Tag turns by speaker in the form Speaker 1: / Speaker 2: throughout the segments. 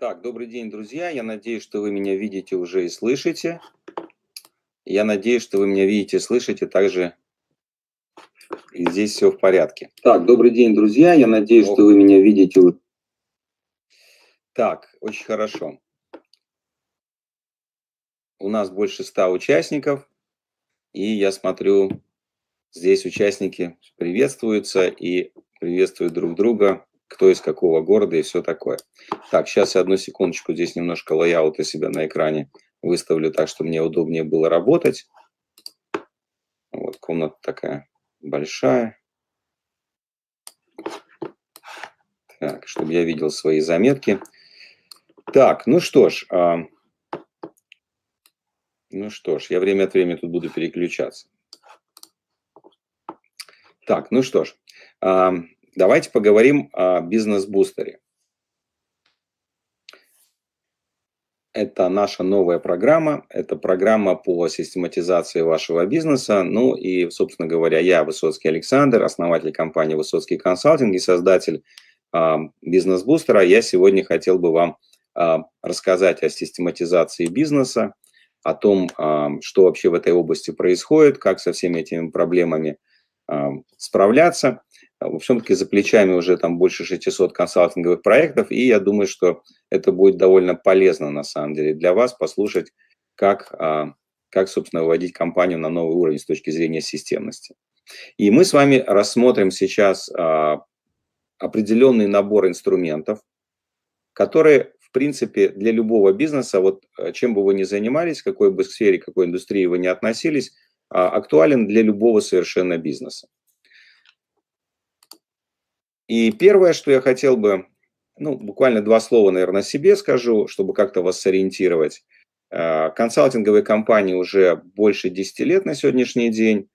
Speaker 1: Так, добрый день, друзья. Я надеюсь, что вы меня видите уже и слышите. Я надеюсь, что вы меня видите и слышите также. И здесь все в порядке. Так, добрый день, друзья. Я надеюсь, О. что вы меня видите. Так, очень хорошо. У нас больше ста участников. И я смотрю, здесь участники приветствуются и приветствуют друг друга кто из какого города и все такое. Так, сейчас я одну секундочку здесь немножко лайаута себя на экране выставлю так, чтобы мне удобнее было работать. Вот комната такая большая. Так, чтобы я видел свои заметки. Так, ну что ж, а... ну что ж, я время от времени тут буду переключаться. Так, ну что ж, а... Давайте поговорим о бизнес-бустере. Это наша новая программа. Это программа по систематизации вашего бизнеса. Ну и, собственно говоря, я Высоцкий Александр, основатель компании Высоцкий консалтинг и создатель э, бизнес-бустера. Я сегодня хотел бы вам э, рассказать о систематизации бизнеса, о том, э, что вообще в этой области происходит, как со всеми этими проблемами справляться. А все-таки за плечами уже там больше 600 консалтинговых проектов, и я думаю, что это будет довольно полезно на самом деле для вас послушать, как, а, как собственно, выводить компанию на новый уровень с точки зрения системности. И мы с вами рассмотрим сейчас а, определенный набор инструментов, которые, в принципе, для любого бизнеса, вот чем бы вы ни занимались, какой бы сфере, какой индустрии вы ни относились, актуален для любого совершенно бизнеса. И первое, что я хотел бы, ну, буквально два слова, наверное, себе скажу, чтобы как-то вас сориентировать. А, Консалтинговые компании уже больше 10 лет на сегодняшний день.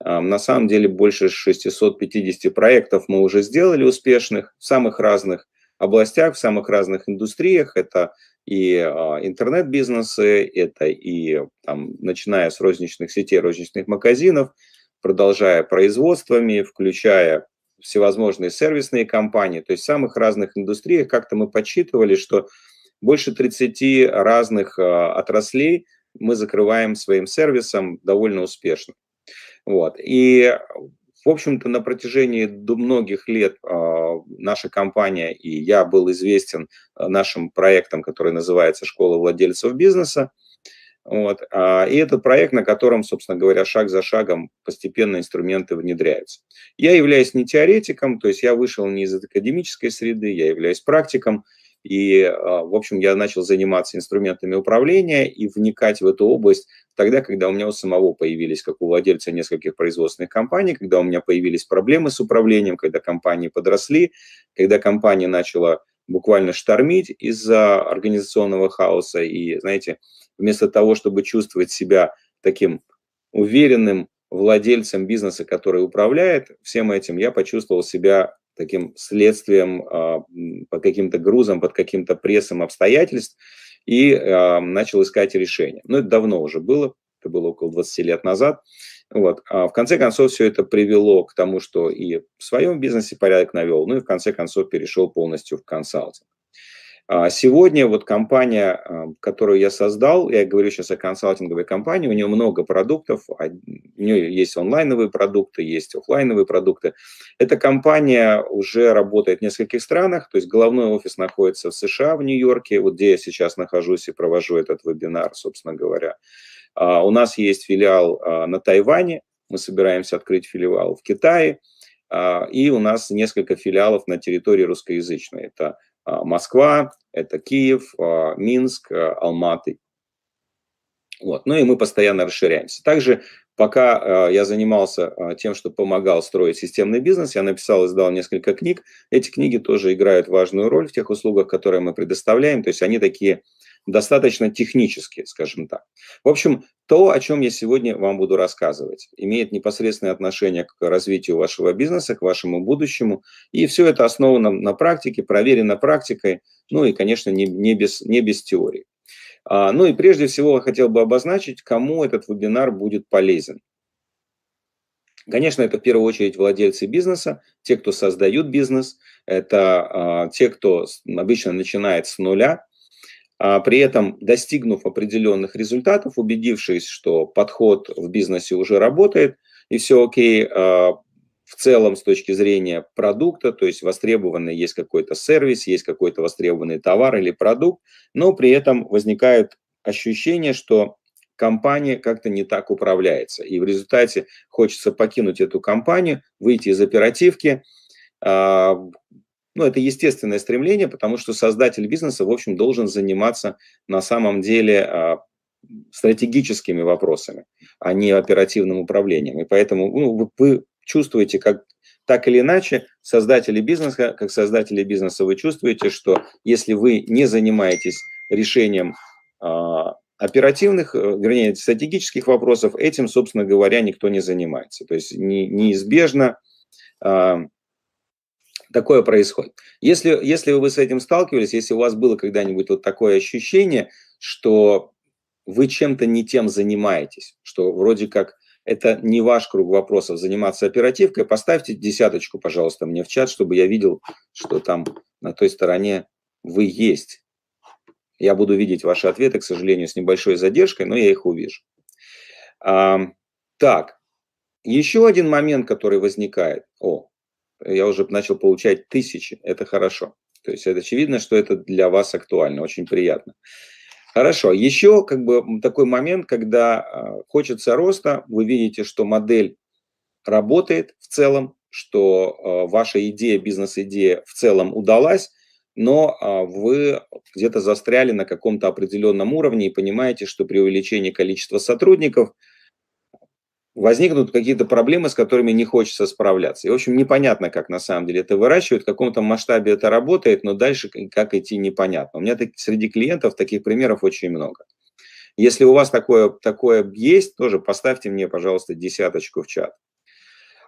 Speaker 1: А, на самом деле больше 650 проектов мы уже сделали успешных в самых разных областях, в самых разных индустриях. Это и а, интернет-бизнесы, это и, там, начиная с розничных сетей, розничных магазинов, продолжая производствами, включая всевозможные сервисные компании, то есть в самых разных индустриях. Как-то мы подсчитывали, что больше 30 разных э, отраслей мы закрываем своим сервисом довольно успешно. Вот. И, в общем-то, на протяжении многих лет э, наша компания и я был известен э, нашим проектом, который называется «Школа владельцев бизнеса», вот. А, и это проект, на котором, собственно говоря, шаг за шагом постепенно инструменты внедряются. Я являюсь не теоретиком, то есть я вышел не из академической среды, я являюсь практиком, и, а, в общем, я начал заниматься инструментами управления и вникать в эту область тогда, когда у меня у самого появились, как у владельца нескольких производственных компаний, когда у меня появились проблемы с управлением, когда компании подросли, когда компания начала буквально штормить из-за организационного хаоса и, знаете, вместо того, чтобы чувствовать себя таким уверенным владельцем бизнеса, который управляет всем этим, я почувствовал себя таким следствием, а, по каким-то грузам, под каким-то прессом обстоятельств и а, начал искать решение. Ну, это давно уже было, это было около 20 лет назад. Вот. А в конце концов, все это привело к тому, что и в своем бизнесе порядок навел, ну и в конце концов перешел полностью в консалтинг. А сегодня вот компания, а, которую я создал, я говорю сейчас о консалтинговой компании, у нее много продуктов, а, у нее есть онлайновые продукты, есть офлайновые продукты. Эта компания уже работает в нескольких странах, то есть головной офис находится в США, в Нью-Йорке, вот где я сейчас нахожусь и провожу этот вебинар, собственно говоря. У нас есть филиал на Тайване, мы собираемся открыть филиал в Китае, и у нас несколько филиалов на территории русскоязычной. Это а, Москва, это Киев, а, Минск, а, Алматы. Вот. Ну и мы постоянно расширяемся. Также, пока я занимался тем, что помогал строить системный бизнес, я написал и издал несколько книг. Эти книги тоже играют важную роль в тех услугах, которые мы предоставляем. То есть они такие достаточно технически, скажем так. В общем, то, о чем я сегодня вам буду рассказывать, имеет непосредственное отношение к развитию вашего бизнеса, к вашему будущему, и все это основано на практике, проверено практикой, ну и, конечно, не, не, без, не без теории. А, ну и прежде всего я хотел бы обозначить, кому этот вебинар будет полезен. Конечно, это в первую очередь владельцы бизнеса, те, кто создают бизнес, это а, те, кто обычно начинает с нуля, а при этом достигнув определенных результатов, убедившись, что подход в бизнесе уже работает и все окей, а, в целом с точки зрения продукта, то есть востребованный есть какой-то сервис, есть какой-то востребованный товар или продукт, но при этом возникает ощущение, что компания как-то не так управляется. И в результате хочется покинуть эту компанию, выйти из оперативки, а, ну, это естественное стремление, потому что создатель бизнеса, в общем, должен заниматься на самом деле а, стратегическими вопросами, а не оперативным управлением. И поэтому ну, вы чувствуете, как так или иначе, создатели бизнеса, как создатели бизнеса, вы чувствуете, что если вы не занимаетесь решением а, оперативных, э, вернее, стратегических вопросов, этим, собственно говоря, никто не занимается. То есть не, неизбежно а, такое происходит. Если, если вы с этим сталкивались, если у вас было когда-нибудь вот такое ощущение, что вы чем-то не тем занимаетесь, что вроде как это не ваш круг вопросов заниматься оперативкой, поставьте десяточку, пожалуйста, мне в чат, чтобы я видел, что там на той стороне вы есть. Я буду видеть ваши ответы, к сожалению, с небольшой задержкой, но я их увижу. А, так, еще один момент, который возникает. О, я уже начал получать тысячи, это хорошо. То есть это очевидно, что это для вас актуально, очень приятно. Хорошо. Еще как бы такой момент, когда а, хочется роста, вы видите, что модель работает в целом, что а, ваша идея, бизнес-идея в целом удалась, но а, вы где-то застряли на каком-то определенном уровне и понимаете, что при увеличении количества сотрудников – возникнут какие-то проблемы, с которыми не хочется справляться. И, в общем, непонятно, как на самом деле это выращивают, в каком-то масштабе это работает, но дальше как идти непонятно. У меня так, среди клиентов таких примеров очень много. Если у вас такое, такое есть, тоже поставьте мне, пожалуйста, десяточку в чат.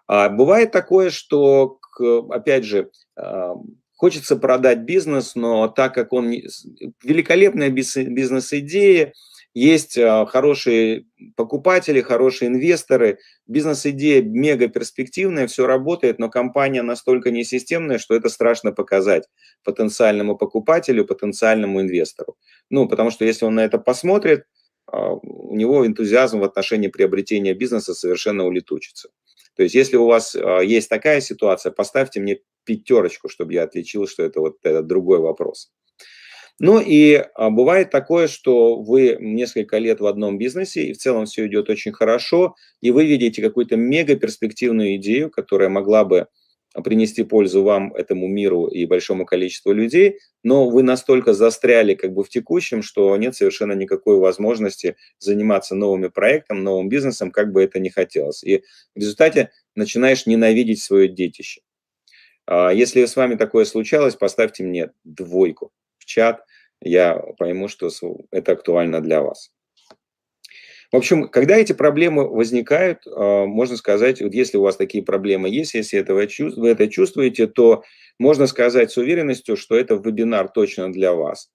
Speaker 1: А бывает такое, что, опять же, а, хочется продать бизнес, но так как он великолепная бизнес-идея, есть э, хорошие покупатели, хорошие инвесторы, бизнес-идея мега перспективная, все работает, но компания настолько несистемная, что это страшно показать потенциальному покупателю, потенциальному инвестору. Ну, потому что если он на это посмотрит, а, у него энтузиазм в отношении приобретения бизнеса совершенно улетучится. То есть если у вас а, есть такая ситуация, поставьте мне пятерочку, чтобы я отличил, что это вот этот другой вопрос. Ну и а, бывает такое, что вы несколько лет в одном бизнесе, и в целом все идет очень хорошо, и вы видите какую-то мега перспективную идею, которая могла бы а, принести пользу вам, этому миру и большому количеству людей, но вы настолько застряли как бы в текущем, что нет совершенно никакой возможности заниматься новыми проектом, новым бизнесом, как бы это ни хотелось. И в результате начинаешь ненавидеть свое детище. А, если с вами такое случалось, поставьте мне двойку чат, я пойму, что это актуально для вас. В общем, когда эти проблемы возникают, а, можно сказать, вот если у вас такие проблемы есть, если это вы, вы это чувствуете, то можно сказать с уверенностью, что это вебинар точно для вас.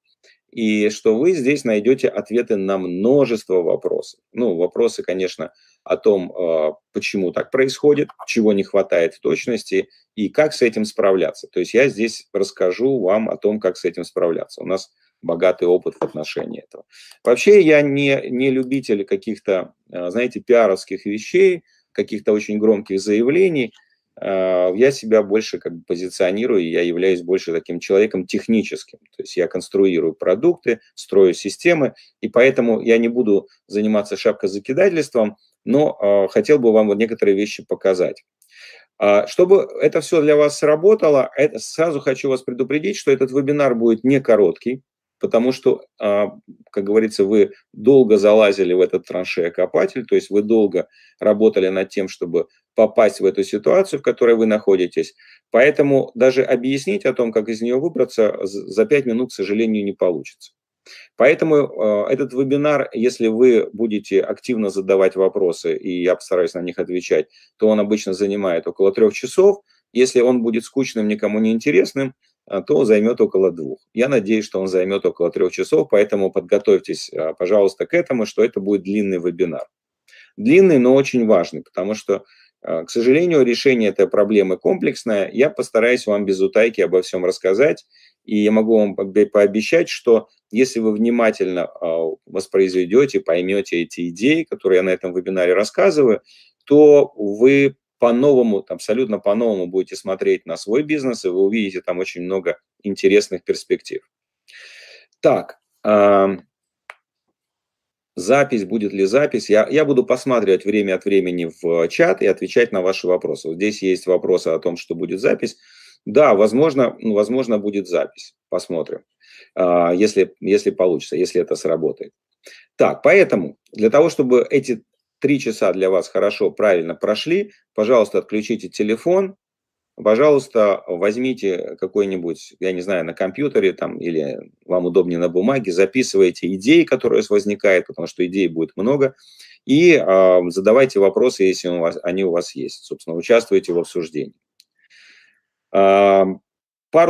Speaker 1: И что вы здесь найдете ответы на множество вопросов. Ну, вопросы, конечно, о том, э, почему так происходит, чего не хватает в точности и как с этим справляться. То есть я здесь расскажу вам о том, как с этим справляться. У нас богатый опыт в отношении этого. Вообще я не, не любитель каких-то, э, знаете, пиаровских вещей, каких-то очень громких заявлений. Э, я себя больше как бы позиционирую, я являюсь больше таким человеком техническим. То есть я конструирую продукты, строю системы, и поэтому я не буду заниматься шапкозакидательством – но а, хотел бы вам вот некоторые вещи показать. А, чтобы это все для вас сработало, это, сразу хочу вас предупредить, что этот вебинар будет не короткий, потому что, а, как говорится, вы долго залазили в этот траншея-копатель, то есть вы долго работали над тем, чтобы попасть в эту ситуацию, в которой вы находитесь. Поэтому даже объяснить о том, как из нее выбраться, за 5 минут, к сожалению, не получится. Поэтому э, этот вебинар, если вы будете активно задавать вопросы, и я постараюсь на них отвечать, то он обычно занимает около трех часов. Если он будет скучным, никому не интересным, э, то займет около двух. Я надеюсь, что он займет около трех часов, поэтому подготовьтесь, э, пожалуйста, к этому, что это будет длинный вебинар. Длинный, но очень важный, потому что, э, к сожалению, решение этой проблемы комплексное. Я постараюсь вам без утайки обо всем рассказать, и я могу вам пообещать, что если вы внимательно а, воспроизведете, поймете эти идеи, которые я на этом вебинаре рассказываю, то вы по-новому, абсолютно по-новому будете смотреть на свой бизнес, и вы увидите там очень много интересных перспектив. Так, запись, будет ли запись. Я, я буду посматривать время от времени в э, чат и отвечать на ваши вопросы. здесь есть вопросы о том, что будет запись. Да, возможно, возможно будет запись. Посмотрим, а, если, если получится, если это сработает. Так, поэтому для того, чтобы эти три часа для вас хорошо, правильно прошли, пожалуйста, отключите телефон, пожалуйста, возьмите какой-нибудь, я не знаю, на компьютере там или вам удобнее на бумаге, записывайте идеи, которые возникают, потому что идей будет много, и э, задавайте вопросы, если у вас, они у вас есть. Собственно, участвуйте в обсуждении. Пару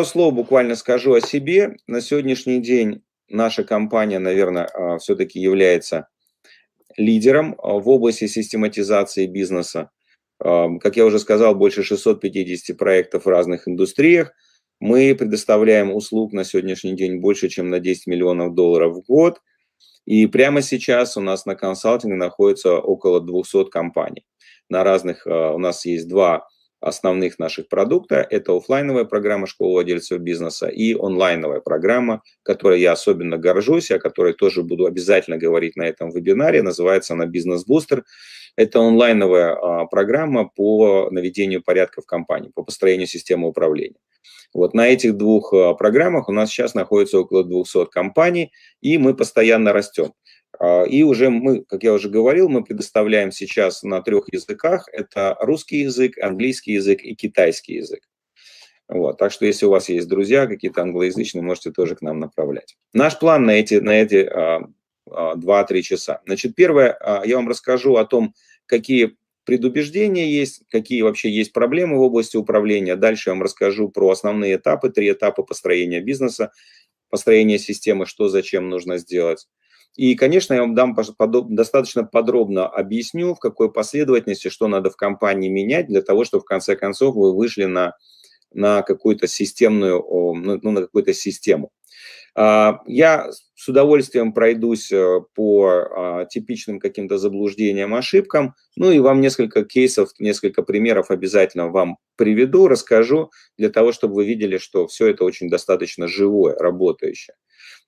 Speaker 1: слов буквально скажу о себе. На сегодняшний день наша компания, наверное, а, все-таки является лидером а, в области систематизации бизнеса. Как я уже сказал, больше 650 проектов в разных индустриях. Мы предоставляем услуг на сегодняшний день больше, чем на 10 миллионов долларов в год. И прямо сейчас у нас на консалтинге находится около 200 компаний. На разных а, у нас есть два основных наших продукта. Это офлайновая программа школы владельцев бизнеса и онлайновая программа, которой я особенно горжусь, о которой тоже буду обязательно говорить на этом вебинаре. Называется она «Бизнес-бустер». Это онлайновая а, программа по наведению порядка в компании, по построению системы управления. Вот на этих двух а, программах у нас сейчас находится около 200 компаний, и мы постоянно растем. А, и уже мы, как я уже говорил, мы предоставляем сейчас на трех языках. Это русский язык, английский язык и китайский язык. Вот. Так что если у вас есть друзья какие-то англоязычные, можете тоже к нам направлять. Наш план на эти, на эти 2-3 а, а, часа. Значит, первое, я вам расскажу о том, какие предубеждения есть, какие вообще есть проблемы в области управления. Дальше я вам расскажу про основные этапы, три этапа построения бизнеса, построения системы, что зачем нужно сделать. И, конечно, я вам дам достаточно подробно объясню, в какой последовательности, что надо в компании менять для того, чтобы в конце концов вы вышли на, на какую-то системную, ну, ну, на какую-то систему. А, я с удовольствием пройдусь э, по а, типичным каким-то заблуждениям, ошибкам. Ну и вам несколько кейсов, несколько примеров обязательно вам приведу, расскажу, для того, чтобы вы видели, что все это очень достаточно живое, работающее.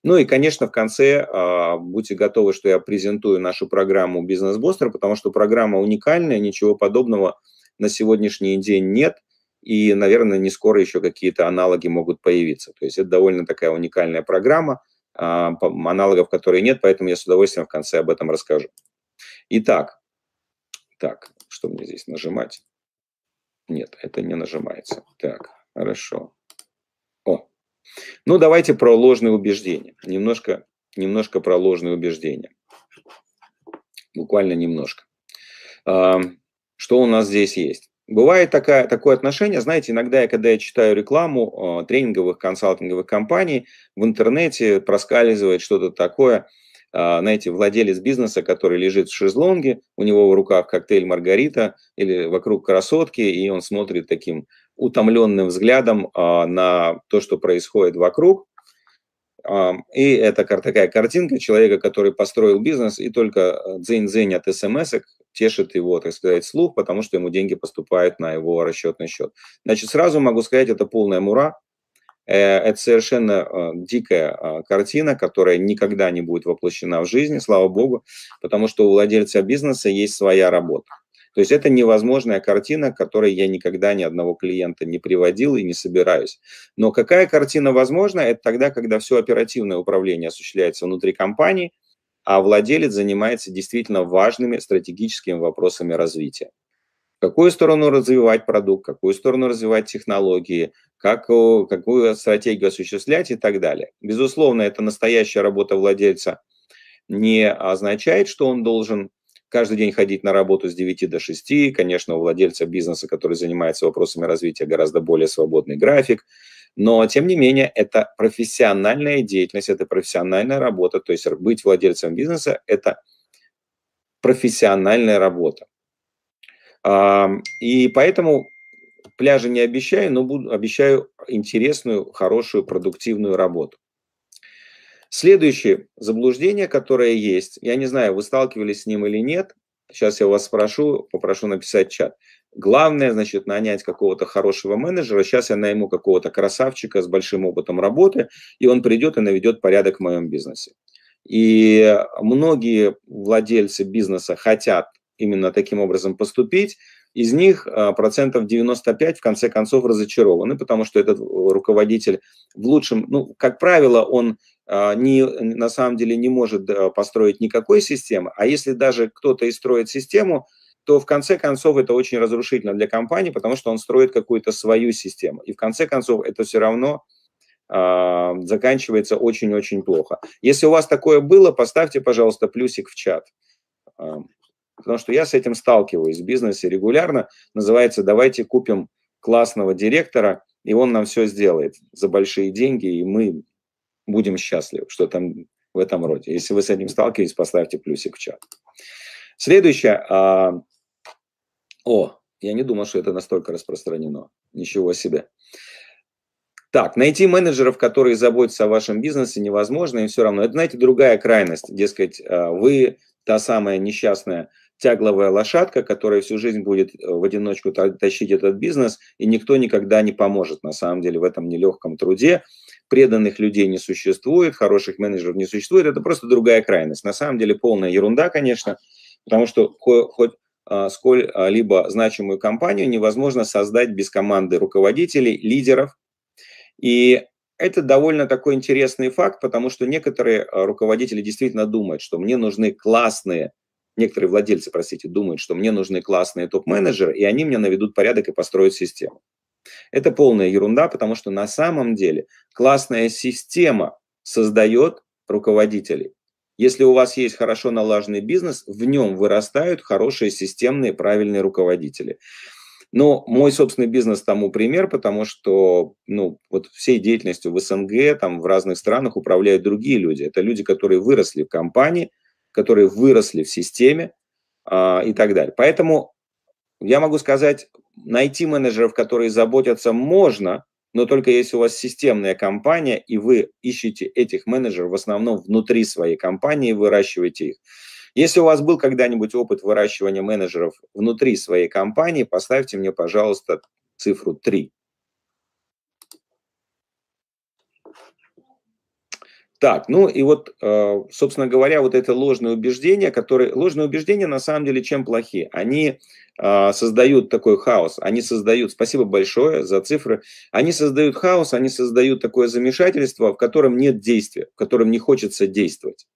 Speaker 1: Ну и, конечно, в конце а, будьте готовы, что я презентую нашу программу «Бизнес-бустер», потому что программа уникальная, ничего подобного на сегодняшний день нет, и, наверное, не скоро еще какие-то аналоги могут появиться. То есть это довольно такая уникальная программа, а, аналогов которой нет, поэтому я с удовольствием в конце об этом расскажу. Итак, так, что мне здесь нажимать? Нет, это не нажимается. Так, хорошо. Ну, давайте про ложные убеждения. Немножко, немножко про ложные убеждения. Буквально немножко. Что у нас здесь есть? Бывает такая, такое отношение, знаете, иногда я, когда я читаю рекламу э, тренинговых, консалтинговых компаний, в интернете проскальзывает что-то такое, э, знаете, владелец бизнеса, который лежит в шезлонге, у него в руках коктейль «Маргарита» или вокруг красотки, и он смотрит таким утомленным взглядом а, на то, что происходит вокруг. А, и это такая картинка человека, который построил бизнес, и только а, дзынь-дзынь от смс тешит его, так сказать, слух, потому что ему деньги поступают на его расчетный счет. Значит, сразу могу сказать, это полная мура, э, это совершенно дикая картина, которая никогда не будет воплощена в жизни, слава богу, потому что у владельца бизнеса есть своя работа. То есть это невозможная картина, к которой я никогда ни одного клиента не приводил и не собираюсь. Но какая картина возможна, это тогда, когда все оперативное управление осуществляется внутри компании, а владелец занимается действительно важными стратегическими вопросами развития. В какую сторону развивать продукт, какую сторону развивать технологии, как, какую стратегию осуществлять и так далее. Безусловно, это настоящая работа владельца не означает, что он должен каждый день ходить на работу с 9 до 6. Конечно, у владельца бизнеса, который занимается вопросами развития, гораздо более свободный график. Но, тем не менее, это профессиональная деятельность, это профессиональная работа. То есть быть владельцем бизнеса – это профессиональная работа. А, и поэтому пляжа не обещаю, но буду, обещаю интересную, хорошую, продуктивную работу. Следующее заблуждение, которое есть, я не знаю, вы сталкивались с ним или нет, сейчас я вас спрошу, попрошу написать чат. Главное, значит, нанять какого-то хорошего менеджера. Сейчас я найму какого-то красавчика с большим опытом работы, и он придет и наведет порядок в моем бизнесе. И многие владельцы бизнеса хотят именно таким образом поступить. Из них а, процентов 95 в конце концов разочарованы, потому что этот э, руководитель в лучшем, ну, как правило, он а, не, на самом деле не может э, построить никакой системы, а если даже кто-то и строит систему, то в конце концов это очень разрушительно для компании, потому что он строит какую-то свою систему. И в конце концов это все равно э, заканчивается очень-очень плохо. Если у вас такое было, поставьте, пожалуйста, плюсик в чат. А, потому что я с этим сталкиваюсь в бизнесе регулярно. Называется «давайте купим классного директора, и он нам все сделает за большие деньги, и мы будем счастливы, что там в этом роде. Если вы с этим сталкиваетесь, поставьте плюсик в чат. Следующее. А... О, я не думал, что это настолько распространено. Ничего себе. Так, найти менеджеров, которые заботятся о вашем бизнесе, невозможно, и все равно. Это, знаете, другая крайность. Дескать, а, вы та самая несчастная тягловая лошадка, которая всю жизнь будет э, в одиночку тащить этот бизнес, и никто никогда не поможет, на самом деле, в этом нелегком труде преданных людей не существует, хороших менеджеров не существует, это просто другая крайность. На самом деле полная ерунда, конечно, потому что хоть а, сколь-либо а, значимую компанию невозможно создать без команды руководителей, лидеров. И это довольно такой интересный факт, потому что некоторые а, руководители действительно думают, что мне нужны классные, некоторые владельцы, простите, думают, что мне нужны классные топ-менеджеры, и они мне наведут порядок и построят систему. Это полная ерунда, потому что на самом деле классная система создает руководителей. Если у вас есть хорошо налаженный бизнес, в нем вырастают хорошие системные правильные руководители. Но мой собственный бизнес тому пример, потому что ну, вот всей деятельностью в СНГ, там, в разных странах управляют другие люди. Это люди, которые выросли в компании, которые выросли в системе а, и так далее. Поэтому я могу сказать найти менеджеров, которые заботятся, можно, но только если у вас системная компания, и вы ищете этих менеджеров в основном внутри своей компании, выращиваете их. Если у вас был когда-нибудь опыт выращивания менеджеров внутри своей компании, поставьте мне, пожалуйста, цифру 3. Так, ну и вот, э, собственно говоря, вот это ложные убеждения, которые... Ложные убеждения, на самом деле, чем плохи? Они э, создают такой хаос, они создают... Спасибо большое за цифры. Они создают хаос, они создают такое замешательство, в котором нет действия, в котором не хочется действовать.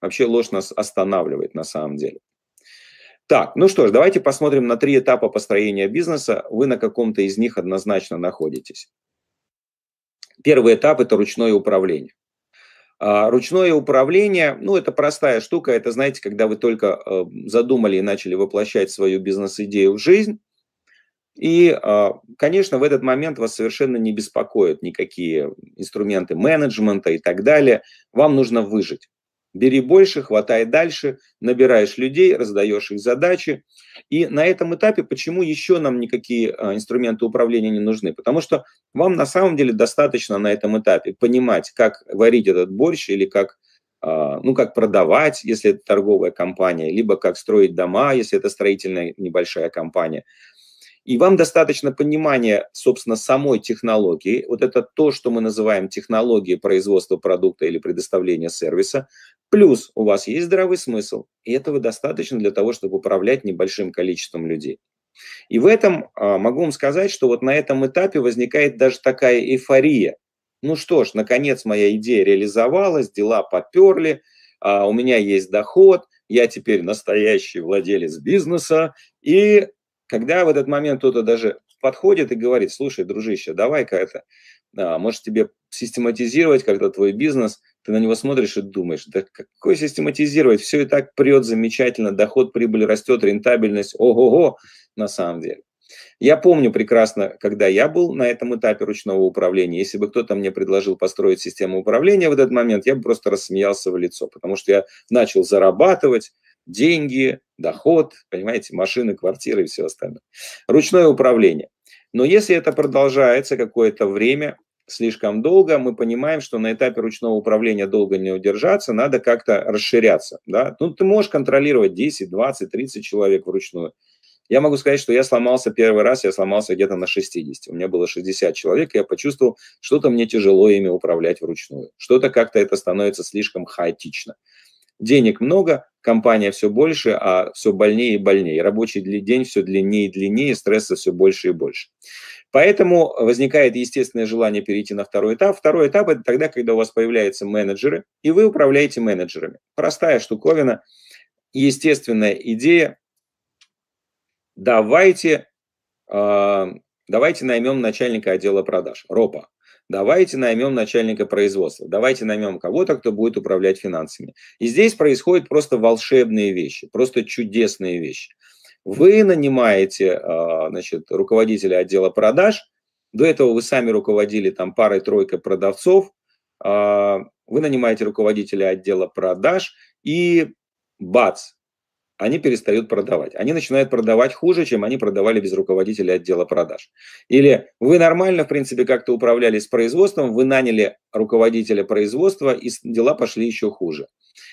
Speaker 1: Вообще ложь нас останавливает, на самом деле. Так, ну что ж, давайте посмотрим на три этапа построения бизнеса. Вы на каком-то из них однозначно находитесь. Первый этап – это ручное управление. А, ручное управление, ну, это простая штука, это, знаете, когда вы только э, задумали и начали воплощать свою бизнес-идею в жизнь, и, э, конечно, в этот момент вас совершенно не беспокоят никакие инструменты менеджмента и так далее. Вам нужно выжить. Бери больше, хватай дальше, набираешь людей, раздаешь их задачи. И на этом этапе почему еще нам никакие а, инструменты управления не нужны? Потому что вам на самом деле достаточно на этом этапе понимать, как варить этот борщ или как а, ну, как продавать, если это торговая компания, либо как строить дома, если это строительная небольшая компания. И вам достаточно понимания, собственно, самой технологии. Вот это то, что мы называем технологией производства продукта или предоставления сервиса. Плюс у вас есть здравый смысл. И этого достаточно для того, чтобы управлять небольшим количеством людей. И в этом а, могу вам сказать, что вот на этом этапе возникает даже такая эйфория. Ну что ж, наконец моя идея реализовалась, дела поперли, а, у меня есть доход, я теперь настоящий владелец бизнеса, и когда в этот момент кто-то даже подходит и говорит, слушай, дружище, давай-ка это, а, может тебе систематизировать как-то твой бизнес, ты на него смотришь и думаешь, да какой систематизировать, все и так прет замечательно, доход, прибыль растет, рентабельность, ого-го, на самом деле. Я помню прекрасно, когда я был на этом этапе ручного управления, если бы кто-то мне предложил построить систему управления в этот момент, я бы просто рассмеялся в лицо, потому что я начал зарабатывать, деньги, доход, понимаете, машины, квартиры и все остальное. Ручное управление. Но если это продолжается какое-то время, слишком долго, мы понимаем, что на этапе ручного управления долго не удержаться, надо как-то расширяться. Да? Ну, ты можешь контролировать 10, 20, 30 человек вручную. Я могу сказать, что я сломался первый раз, я сломался где-то на 60. У меня было 60 человек, и я почувствовал, что-то мне тяжело ими управлять вручную. Что-то как-то это становится слишком хаотично. Денег много, компания все больше, а все больнее и больнее. Рабочий день все длиннее и длиннее, стресса все больше и больше. Поэтому возникает естественное желание перейти на второй этап. Второй этап – это тогда, когда у вас появляются менеджеры, и вы управляете менеджерами. Простая штуковина, естественная идея. Давайте, э, давайте наймем начальника отдела продаж, РОПа давайте наймем начальника производства, давайте наймем кого-то, кто будет управлять финансами. И здесь происходят просто волшебные вещи, просто чудесные вещи. Вы нанимаете э, значит, руководителя отдела продаж, до этого вы сами руководили там парой-тройкой продавцов, а, вы нанимаете руководителя отдела продаж, и бац, они перестают продавать. Они начинают продавать хуже, чем они продавали без руководителя отдела продаж. Или вы нормально, в принципе, как-то управлялись производством, вы наняли руководителя производства, и дела пошли еще хуже.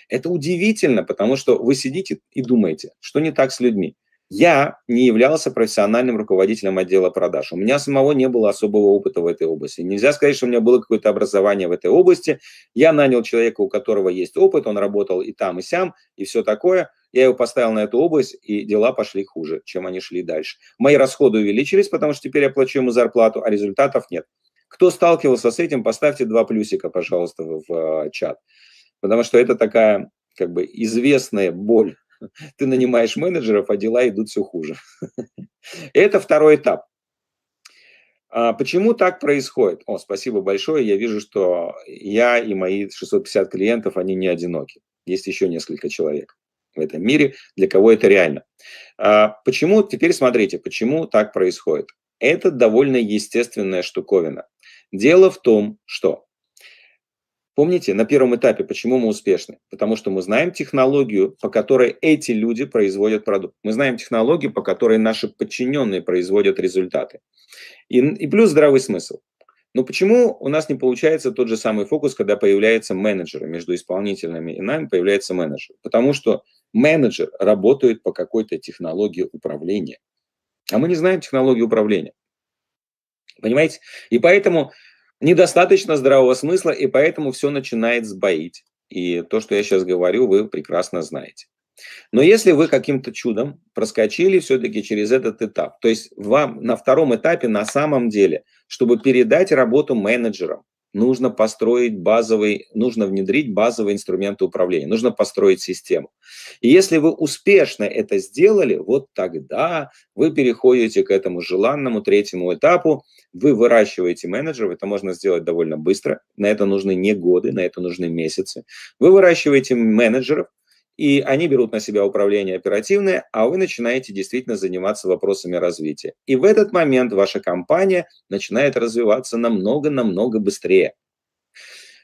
Speaker 1: Это удивительно, потому что вы сидите и думаете, что не так с людьми. Я не являлся профессиональным руководителем отдела продаж. У меня самого не было особого опыта в этой области. Нельзя сказать, что у меня было какое-то образование в этой области. Я нанял человека, у которого есть опыт, он работал и там, и сям, и все такое – я его поставил на эту область, и дела пошли хуже, чем они шли дальше. Мои расходы увеличились, потому что теперь я плачу ему зарплату, а результатов нет. Кто сталкивался с этим, поставьте два плюсика, пожалуйста, в э, чат. Потому что это такая как бы известная боль. Ты нанимаешь менеджеров, а дела идут все хуже. Это второй этап. А почему так происходит? О, спасибо большое. Я вижу, что я и мои 650 клиентов, они не одиноки. Есть еще несколько человек в этом мире, для кого это реально. А, почему, теперь смотрите, почему так происходит. Это довольно естественная штуковина. Дело в том, что Помните, на первом этапе, почему мы успешны? Потому что мы знаем технологию, по которой эти люди производят продукт. Мы знаем технологию, по которой наши подчиненные производят результаты. И, и плюс здравый смысл. Но почему у нас не получается тот же самый фокус, когда появляется менеджеры между исполнителями и нами появляется менеджер? Потому что менеджер работает по какой-то технологии управления. А мы не знаем технологии управления. Понимаете? И поэтому недостаточно здравого смысла, и поэтому все начинает сбоить. И то, что я сейчас говорю, вы прекрасно знаете. Но если вы каким-то чудом проскочили все-таки через этот этап, то есть вам на втором этапе на самом деле, чтобы передать работу менеджерам, нужно построить базовый, нужно внедрить базовые инструменты управления, нужно построить систему. И если вы успешно это сделали, вот тогда вы переходите к этому желанному третьему этапу, вы выращиваете менеджеров, это можно сделать довольно быстро, на это нужны не годы, на это нужны месяцы. Вы выращиваете менеджеров, и они берут на себя управление оперативное, а вы начинаете действительно заниматься вопросами развития. И в этот момент ваша компания начинает развиваться намного-намного быстрее.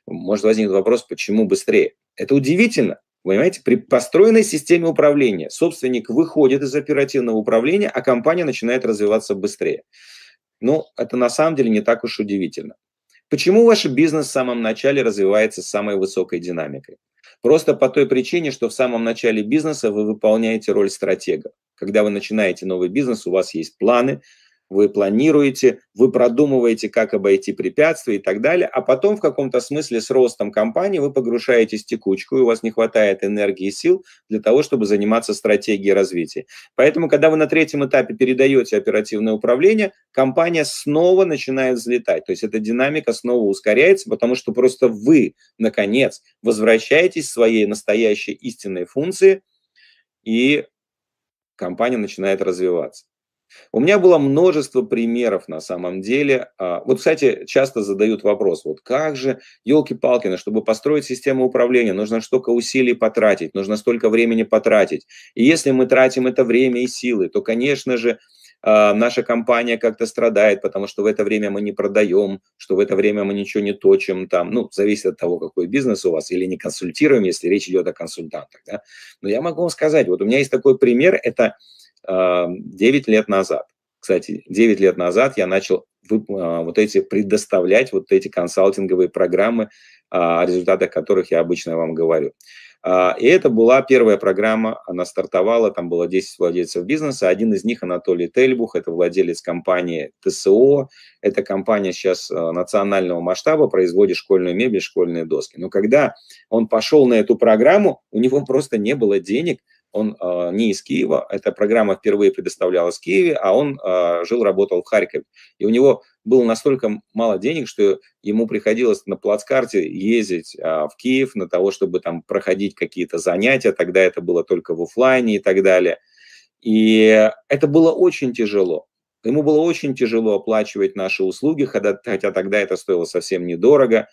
Speaker 1: Может возникнуть вопрос, почему быстрее? Это удивительно. Понимаете, при построенной системе управления собственник выходит из оперативного управления, а компания начинает развиваться быстрее. Но ну, это на самом деле не так уж удивительно. Почему ваш бизнес в самом начале развивается с самой высокой динамикой? Просто по той причине, что в самом начале бизнеса вы выполняете роль стратега. Когда вы начинаете новый бизнес, у вас есть планы, вы планируете, вы продумываете, как обойти препятствия и так далее, а потом в каком-то смысле с ростом компании вы погружаетесь в текучку, и у вас не хватает энергии и сил для того, чтобы заниматься стратегией развития. Поэтому, когда вы на третьем этапе передаете оперативное управление, компания снова начинает взлетать. То есть эта динамика снова ускоряется, потому что просто вы, наконец, возвращаетесь к своей настоящей истинной функции, и компания начинает развиваться. У меня было множество примеров на самом деле. А, вот, кстати, часто задают вопрос, вот как же, елки-палки, ну, чтобы построить систему управления, нужно столько усилий потратить, нужно столько времени потратить. И если мы тратим это время и силы, то, конечно же, а, наша компания как-то страдает, потому что в это время мы не продаем, что в это время мы ничего не точим, там, ну, зависит от того, какой бизнес у вас, или не консультируем, если речь идет о консультантах, да. Но я могу вам сказать, вот у меня есть такой пример, это 9 эм, лет назад. Кстати, 9 лет назад я начал э, вот эти предоставлять вот эти консалтинговые программы, а, о результатах которых я обычно вам говорю. А, и это была первая программа, она стартовала, там было 10 владельцев бизнеса, один из них Анатолий Тельбух, это владелец компании ТСО, эта компания сейчас э, национального масштаба, производит школьную мебель, школьные доски. Но когда он пошел на эту программу, у него просто не было денег – он э, не из Киева, эта программа впервые предоставлялась в Киеве, а он э, жил, работал в Харькове. И у него было настолько мало денег, что ему приходилось на плацкарте ездить э, в Киев на того, чтобы там проходить какие-то занятия, тогда это было только в офлайне и так далее. И это было очень тяжело. Ему было очень тяжело оплачивать наши услуги, хотя, хотя тогда это стоило совсем недорого.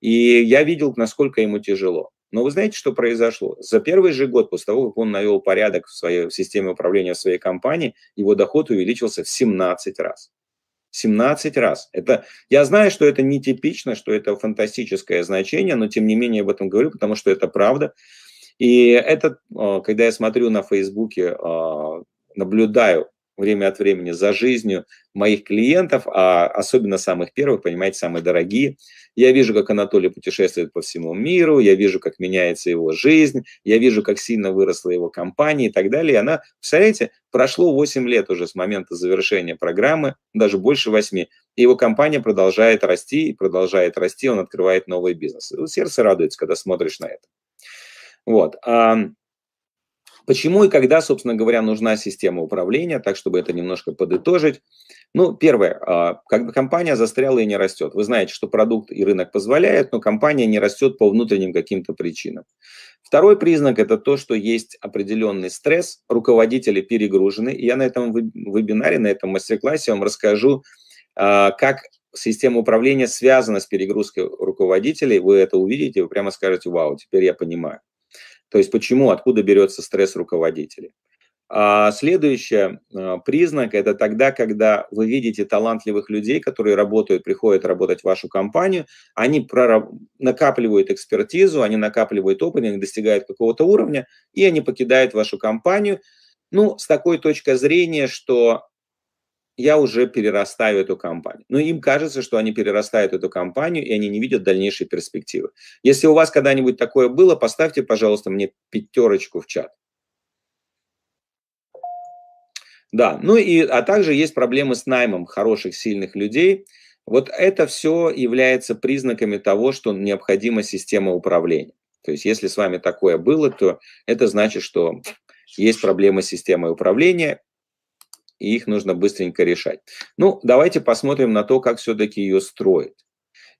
Speaker 1: И я видел, насколько ему тяжело. Но вы знаете, что произошло? За первый же год после того, как он навел порядок в, своей, в системе управления своей компании, его доход увеличился в 17 раз. 17 раз. Это, я знаю, что это нетипично, что это фантастическое значение, но тем не менее об этом говорю, потому что это правда. И это, а, когда я смотрю на Фейсбуке, а, наблюдаю время от времени за жизнью моих клиентов, а особенно самых первых, понимаете, самые дорогие. Я вижу, как Анатолий путешествует по всему миру, я вижу, как меняется его жизнь, я вижу, как сильно выросла его компания и так далее. И она, представляете, прошло 8 лет уже с момента завершения программы, даже больше 8, и его компания продолжает расти, продолжает расти, он открывает новые бизнесы. Сердце радуется, когда смотришь на это. Вот. Почему и когда, собственно говоря, нужна система управления, так чтобы это немножко подытожить. Ну, первое, а, как бы компания застряла и не растет. Вы знаете, что продукт и рынок позволяют, но компания не растет по внутренним каким-то причинам. Второй признак – это то, что есть определенный стресс, руководители перегружены. И я на этом вебинаре, на этом мастер-классе вам расскажу, а, как система управления связана с перегрузкой руководителей. Вы это увидите, вы прямо скажете, вау, теперь я понимаю. То есть почему, откуда берется стресс руководителей. А следующий э, признак – это тогда, когда вы видите талантливых людей, которые работают, приходят работать в вашу компанию, они прораб- накапливают экспертизу, они накапливают опыт, они достигают какого-то уровня, и они покидают вашу компанию, ну, с такой точки зрения, что я уже перерастаю эту компанию. Но им кажется, что они перерастают эту компанию, и они не видят дальнейшей перспективы. Если у вас когда-нибудь такое было, поставьте, пожалуйста, мне пятерочку в чат. Да, ну и, а также есть проблемы с наймом хороших, сильных людей. Вот это все является признаками того, что необходима система управления. То есть, если с вами такое было, то это значит, что есть проблемы с системой управления, и их нужно быстренько решать. Ну, давайте посмотрим на то, как все-таки ее строить.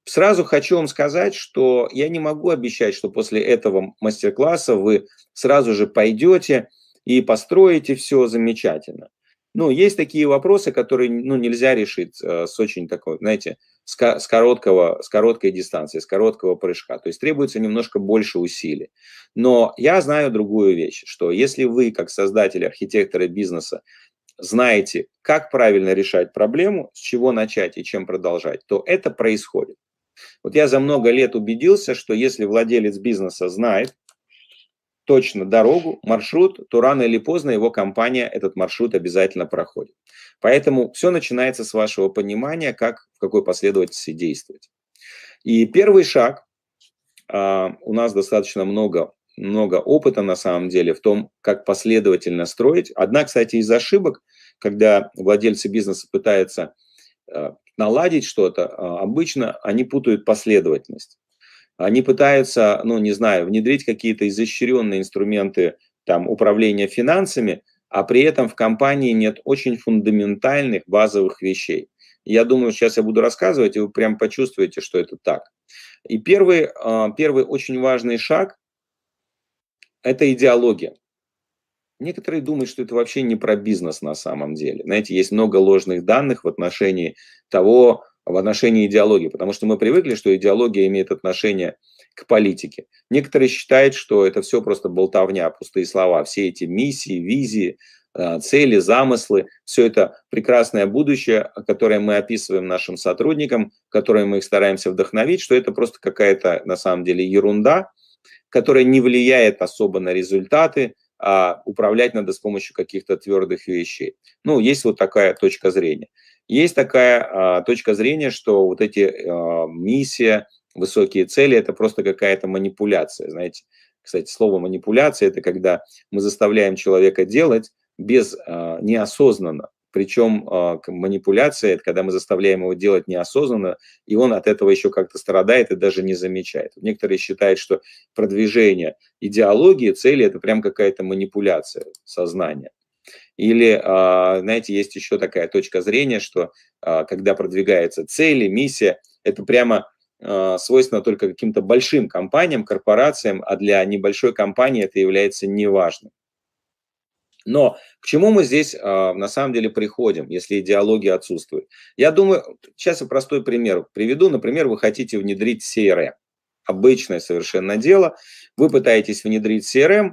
Speaker 1: Сразу хочу вам сказать, что я не могу обещать, что после этого мастер-класса вы сразу же пойдете и построите все замечательно. Ну, есть такие вопросы, которые ну, нельзя решить э, с очень такой, знаете, с, с, короткого, с короткой дистанции, с короткого прыжка. То есть требуется немножко больше усилий. Но я знаю другую вещь, что если вы, как создатель, архитекторы бизнеса, знаете, как правильно решать проблему, с чего начать и чем продолжать, то это происходит. Вот я за много лет убедился, что если владелец бизнеса знает точно дорогу, маршрут, то рано или поздно его компания этот маршрут обязательно проходит. Поэтому все начинается с вашего понимания, как, в какой последовательности действовать. И первый шаг, а, у нас достаточно много много опыта на самом деле в том, как последовательно строить. Одна, кстати, из ошибок, когда владельцы бизнеса пытаются э, наладить что-то, э, обычно они путают последовательность. Они пытаются, ну, не знаю, внедрить какие-то изощренные инструменты там, управления финансами, а при этом в компании нет очень фундаментальных базовых вещей. Я думаю, сейчас я буду рассказывать, и вы прям почувствуете, что это так. И первый, э, первый очень важный шаг это идеология. Некоторые думают, что это вообще не про бизнес на самом деле. Знаете, есть много ложных данных в отношении того, в отношении идеологии, потому что мы привыкли, что идеология имеет отношение к политике. Некоторые считают, что это все просто болтовня, пустые слова, все эти миссии, визии, э, цели, замыслы, все это прекрасное будущее, которое мы описываем нашим сотрудникам, которое мы их стараемся вдохновить, что это просто какая-то на самом деле ерунда, которая не влияет особо на результаты, а управлять надо с помощью каких-то твердых вещей. Ну, есть вот такая точка зрения. Есть такая а, точка зрения, что вот эти а, миссия, высокие цели – это просто какая-то манипуляция, знаете. Кстати, слово манипуляция – это когда мы заставляем человека делать без а, неосознанно. Причем а, манипуляция – это когда мы заставляем его делать неосознанно, и он от этого еще как-то страдает и даже не замечает. Некоторые считают, что продвижение идеологии, цели – это прям какая-то манипуляция сознания. Или, а, знаете, есть еще такая точка зрения, что а, когда продвигается цели, миссия, это прямо свойственно только каким-то большим компаниям, корпорациям, а для небольшой компании это является неважным. Но к чему мы здесь э, на самом деле приходим, если идеология отсутствует? Я думаю, сейчас я простой пример приведу. Например, вы хотите внедрить CRM. Обычное совершенно дело. Вы пытаетесь внедрить CRM,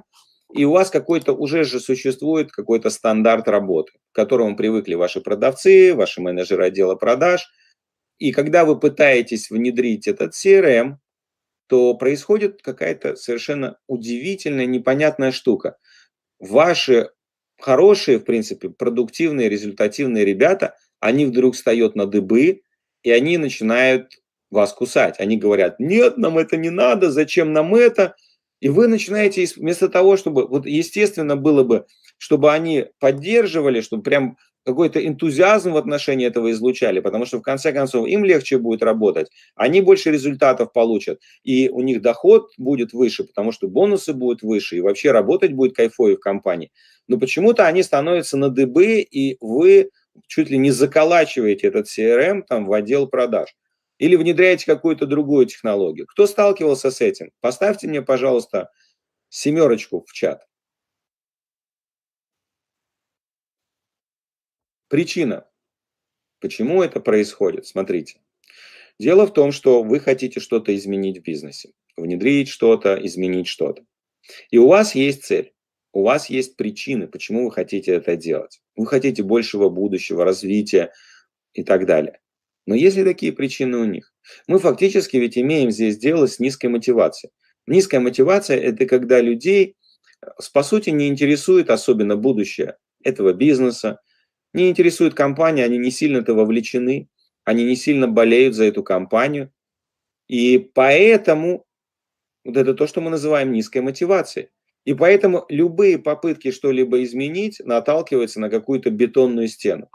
Speaker 1: и у вас какой-то уже же существует какой-то стандарт работы, к которому привыкли ваши продавцы, ваши менеджеры отдела продаж. И когда вы пытаетесь внедрить этот CRM, то происходит какая-то совершенно удивительная, непонятная штука. Ваши хорошие, в принципе, продуктивные, результативные ребята, они вдруг встают на дыбы, и они начинают вас кусать. Они говорят, нет, нам это не надо, зачем нам это? И вы начинаете, вместо того, чтобы, вот естественно было бы, чтобы они поддерживали, чтобы прям какой-то энтузиазм в отношении этого излучали, потому что в конце концов им легче будет работать, они больше результатов получат, и у них доход будет выше, потому что бонусы будут выше, и вообще работать будет кайфовее в компании. Но почему-то они становятся на дыбы, и вы чуть ли не заколачиваете этот CRM там, в отдел продаж. Или внедряете какую-то другую технологию. Кто сталкивался с этим? Поставьте мне, пожалуйста, семерочку в чат. Причина, почему это происходит, смотрите. Дело в том, что вы хотите что-то изменить в бизнесе, внедрить что-то, изменить что-то. И у вас есть цель, у вас есть причины, почему вы хотите это делать. Вы хотите большего будущего, развития и так далее. Но есть ли такие причины у них? Мы фактически ведь имеем здесь дело с низкой мотивацией. Низкая мотивация – это когда людей, э, по сути, не интересует особенно будущее этого бизнеса, не интересует компания, они не сильно-то вовлечены, они не сильно болеют за эту компанию. И поэтому вот это то, что мы называем низкой мотивацией. И поэтому любые попытки что-либо изменить наталкиваются на какую-то бетонную стену.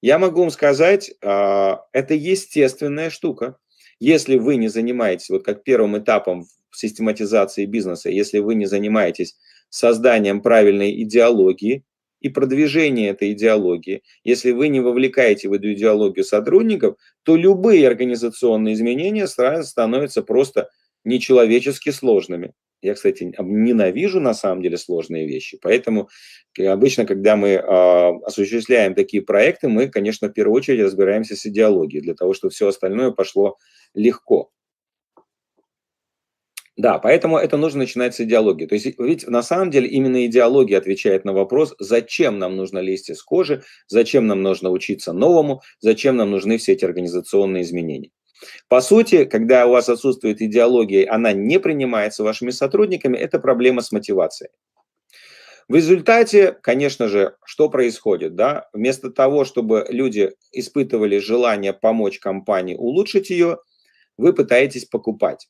Speaker 1: Я могу вам сказать, а, это естественная штука. Если вы не занимаетесь, вот как первым этапом в систематизации бизнеса, если вы не занимаетесь созданием правильной идеологии, и продвижение этой идеологии. Если вы не вовлекаете в эту идеологию сотрудников, то любые организационные изменения сразу становятся просто нечеловечески сложными. Я, кстати, ненавижу на самом деле сложные вещи, поэтому э, обычно, когда мы э, осуществляем такие проекты, мы, конечно, в первую очередь разбираемся с идеологией для того, чтобы все остальное пошло легко. Да, поэтому это нужно начинать с идеологии. То есть ведь на самом деле именно идеология отвечает на вопрос, зачем нам нужно лезть из кожи, зачем нам нужно учиться новому, зачем нам нужны все эти организационные изменения. По сути, когда у вас отсутствует идеология, она не принимается вашими сотрудниками, это проблема с мотивацией. В результате, конечно же, что происходит? Да? Вместо того, чтобы люди испытывали желание помочь компании улучшить ее, вы пытаетесь покупать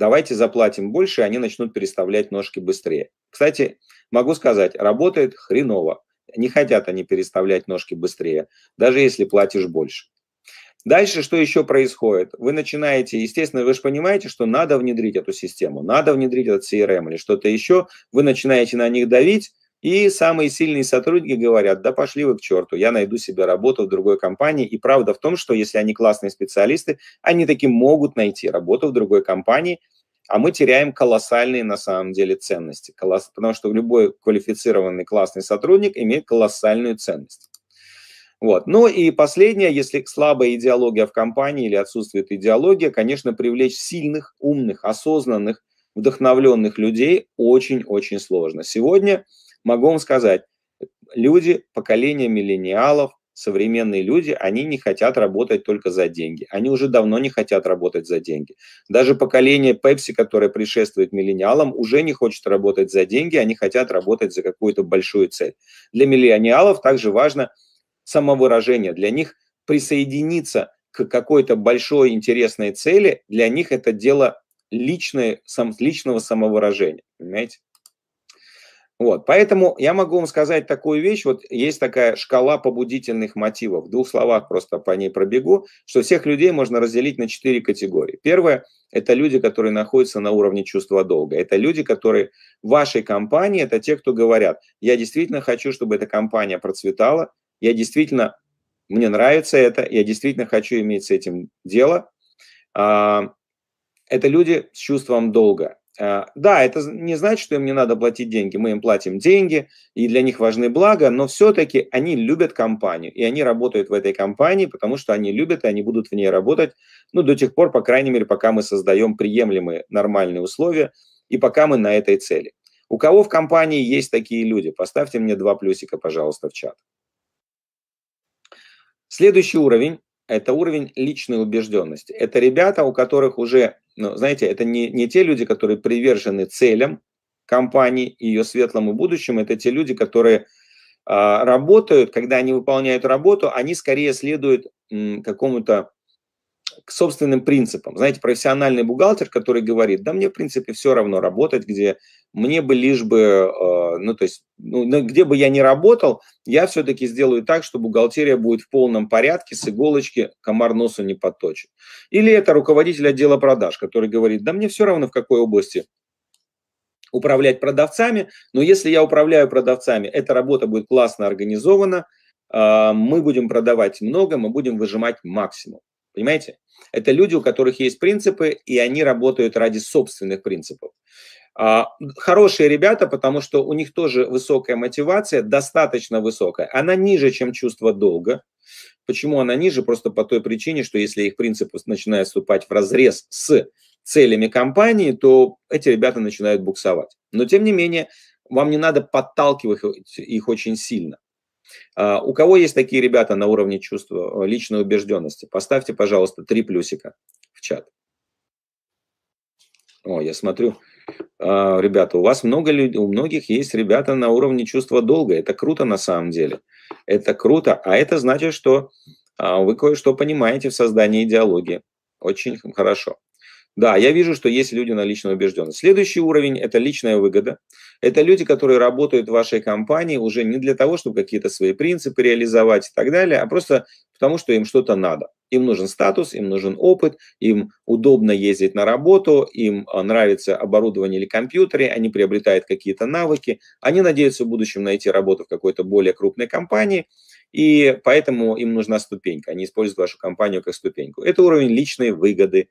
Speaker 1: давайте заплатим больше, и они начнут переставлять ножки быстрее. Кстати, могу сказать, работает хреново. Не хотят они переставлять ножки быстрее, даже если платишь больше. Дальше что еще происходит? Вы начинаете, естественно, вы же понимаете, что надо внедрить эту систему, надо внедрить этот CRM или что-то еще. Вы начинаете на них давить, и самые сильные сотрудники говорят, да пошли вы к черту, я найду себе работу в другой компании. И правда в том, что если они классные специалисты, они таки могут найти работу в другой компании, а мы теряем колоссальные на самом деле ценности, колосс... потому что любой квалифицированный классный сотрудник имеет колоссальную ценность. Вот. Ну и последнее, если слабая идеология в компании или отсутствует идеология, конечно, привлечь сильных, умных, осознанных, вдохновленных людей очень-очень сложно. Сегодня Могу вам сказать, люди, поколения миллениалов, современные люди, они не хотят работать только за деньги. Они уже давно не хотят работать за деньги. Даже поколение Pepsi, которое предшествует миллениалам, уже не хочет работать за деньги, они хотят работать за какую-то большую цель. Для миллениалов также важно самовыражение. Для них присоединиться к какой-то большой интересной цели, для них это дело личное, сам, личного самовыражения. Понимаете? Вот, поэтому я могу вам сказать такую вещь, вот есть такая шкала побудительных мотивов, в двух словах просто по ней пробегу, что всех людей можно разделить на четыре категории. Первое – это люди, которые находятся на уровне чувства долга. Это люди, которые в вашей компании, это те, кто говорят, я действительно хочу, чтобы эта компания процветала, я действительно, мне нравится это, я действительно хочу иметь с этим дело. А, это люди с чувством долга, а, да, это не значит, что им не надо платить деньги. Мы им платим деньги, и для них важны блага, но все-таки они любят компанию, и они работают в этой компании, потому что они любят, и они будут в ней работать, ну, до тех пор, по крайней мере, пока мы создаем приемлемые нормальные условия, и пока мы на этой цели. У кого в компании есть такие люди? Поставьте мне два плюсика, пожалуйста, в чат. Следующий уровень это уровень личной убежденности. Это ребята, у которых уже, ну, знаете, это не, не те люди, которые привержены целям компании и ее светлому будущему, это те люди, которые а, работают, когда они выполняют работу, они скорее следуют м, какому-то к собственным принципам. Знаете, профессиональный бухгалтер, который говорит, да мне, в принципе, все равно работать, где мне бы лишь бы, э, ну, то есть, ну, где бы я ни работал, я все-таки сделаю так, что бухгалтерия будет в полном порядке, с иголочки комар носу не подточит. Или это руководитель отдела продаж, который говорит, да мне все равно, в какой области управлять продавцами, но если я управляю продавцами, эта работа будет классно организована, э, мы будем продавать много, мы будем выжимать максимум. Понимаете? Это люди, у которых есть принципы, и они работают ради собственных принципов. А, хорошие ребята, потому что у них тоже высокая мотивация, достаточно высокая. Она ниже, чем чувство долга. Почему она ниже? Просто по той причине, что если их принципы начинают вступать в разрез с целями компании, то эти ребята начинают буксовать. Но тем не менее, вам не надо подталкивать их очень сильно. А, у кого есть такие ребята на уровне чувства э, личной убежденности? Поставьте, пожалуйста, три плюсика в чат. О, я смотрю, а, ребята, у вас много людей, у многих есть ребята на уровне чувства долга. Это круто на самом деле. Это круто. А это значит, что а, вы кое-что понимаете в создании идеологии. Очень хорошо. Да, я вижу, что есть люди на личную убежденность. Следующий уровень – это личная выгода. Это люди, которые работают в вашей компании уже не для того, чтобы какие-то свои принципы реализовать и так далее, а просто потому, что им что-то надо. Им нужен статус, им нужен опыт, им удобно ездить на работу, им а, нравится оборудование или компьютеры, они приобретают какие-то навыки, они надеются в будущем найти работу в какой-то более крупной компании, и поэтому им нужна ступенька. Они используют вашу компанию как ступеньку. Это уровень личной выгоды.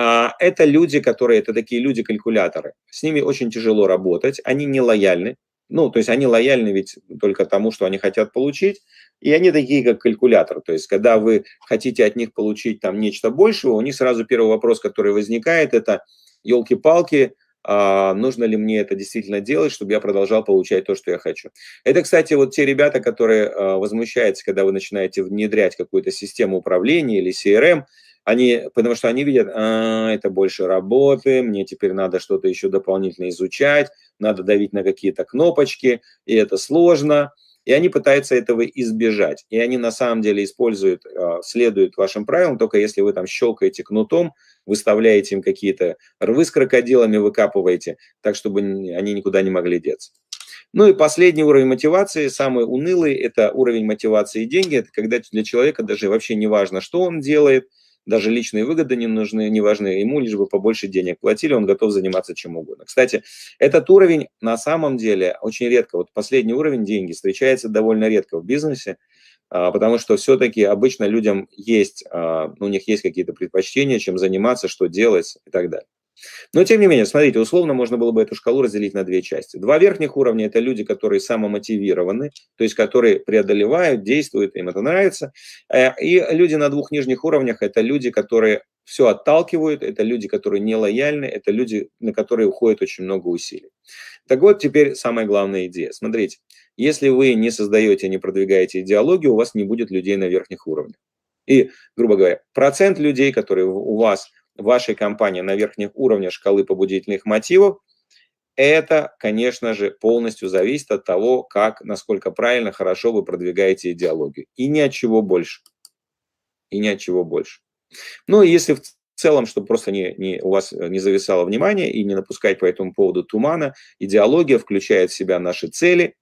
Speaker 1: А, это люди, которые, это такие люди-калькуляторы. С ними очень тяжело работать, они не лояльны. Ну, то есть они лояльны ведь только тому, что они хотят получить, и они такие, как калькулятор. То есть когда вы хотите от них получить там нечто большего, у них сразу первый вопрос, который возникает, это елки-палки, а нужно ли мне это действительно делать, чтобы я продолжал получать то, что я хочу. Это, кстати, вот те ребята, которые а, возмущаются, когда вы начинаете внедрять какую-то систему управления или CRM, они, потому что они видят, а, это больше работы, мне теперь надо что-то еще дополнительно изучать, надо давить на какие-то кнопочки, и это сложно. И они пытаются этого избежать. И они на самом деле используют, а, следуют вашим правилам, только если вы там щелкаете кнутом, выставляете им какие-то рвы с крокодилами, выкапываете, так, чтобы они никуда не могли деться. Ну и последний уровень мотивации, самый унылый, это уровень мотивации и деньги. Это когда для человека даже вообще не важно, что он делает, даже личные выгоды не нужны, не важны, ему лишь бы побольше денег платили, он готов заниматься чем угодно. Кстати, этот уровень на самом деле очень редко, вот последний уровень деньги встречается довольно редко в бизнесе, а, потому что все-таки обычно людям есть, а, ну, у них есть какие-то предпочтения, чем заниматься, что делать и так далее. Но тем не менее, смотрите, условно можно было бы эту шкалу разделить на две части. Два верхних уровня – это люди, которые самомотивированы, то есть которые преодолевают, действуют, им это нравится. Э, и люди на двух нижних уровнях – это люди, которые все отталкивают, это люди, которые не лояльны, это люди, на которые уходит очень много усилий. Так вот, теперь самая главная идея. Смотрите, если вы не создаете, не продвигаете идеологию, у вас не будет людей на верхних уровнях. И, грубо говоря, процент людей, которые у вас вашей компании на верхних уровнях шкалы побудительных мотивов, это, конечно же, полностью зависит от того, как, насколько правильно, хорошо вы продвигаете идеологию. И ни от чего больше. И ни от чего больше. Ну, если в целом, чтобы просто не, не, у вас не зависало внимание и не напускать по этому поводу тумана, идеология включает в себя наши цели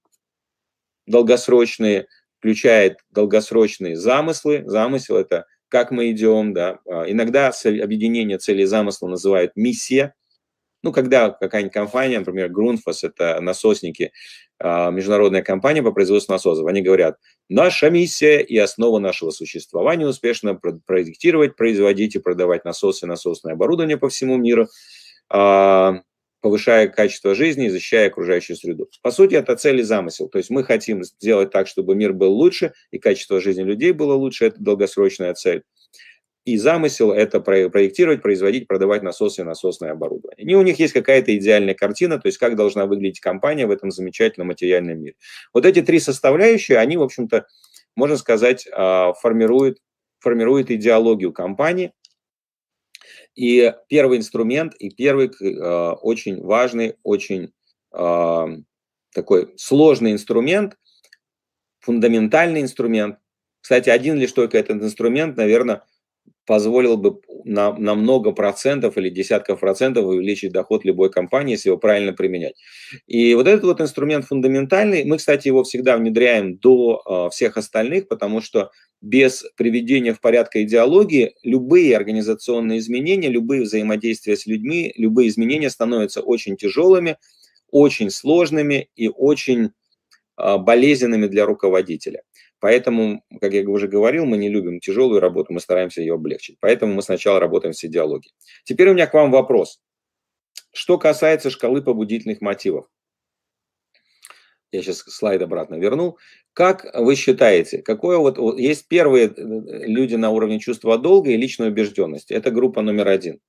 Speaker 1: долгосрочные, включает долгосрочные замыслы. Замысел – это как мы идем, да. А, иногда объединение целей и замысла называют миссия. Ну, когда какая-нибудь компания, например, Grundfos — это насосники, а, международная компания по производству насосов, они говорят, наша миссия и основа нашего существования успешно проектировать, производить и продавать насосы и насосное оборудование по всему миру, а, повышая качество жизни и защищая окружающую среду. По сути, это цель и замысел. То есть мы хотим сделать так, чтобы мир был лучше и качество жизни людей было лучше. Это долгосрочная цель. И замысел – это проектировать, производить, продавать насосы и насосное оборудование. И у них есть какая-то идеальная картина, то есть как должна выглядеть компания в этом замечательном материальном мире. Вот эти три составляющие, они, в общем-то, можно сказать, а, формируют, формируют идеологию компании, и первый инструмент, и первый э, очень важный, очень э, такой сложный инструмент, фундаментальный инструмент. Кстати, один лишь только этот инструмент, наверное, позволил бы на, на много процентов или десятков процентов увеличить доход любой компании, если его правильно применять. И вот этот вот инструмент фундаментальный, мы, кстати, его всегда внедряем до э, всех остальных, потому что без приведения в порядок идеологии любые организационные изменения, любые взаимодействия с людьми, любые изменения становятся очень тяжелыми, очень сложными и очень э, болезненными для руководителя. Поэтому, как я уже говорил, мы не любим тяжелую работу, мы стараемся ее облегчить. Поэтому мы сначала работаем с идеологией. Теперь у меня к вам вопрос. Что касается шкалы побудительных мотивов. Я сейчас слайд обратно вернул. Как вы считаете, какое вот, вот есть первые э, люди на уровне чувства долга и личной убежденности? Это группа номер один.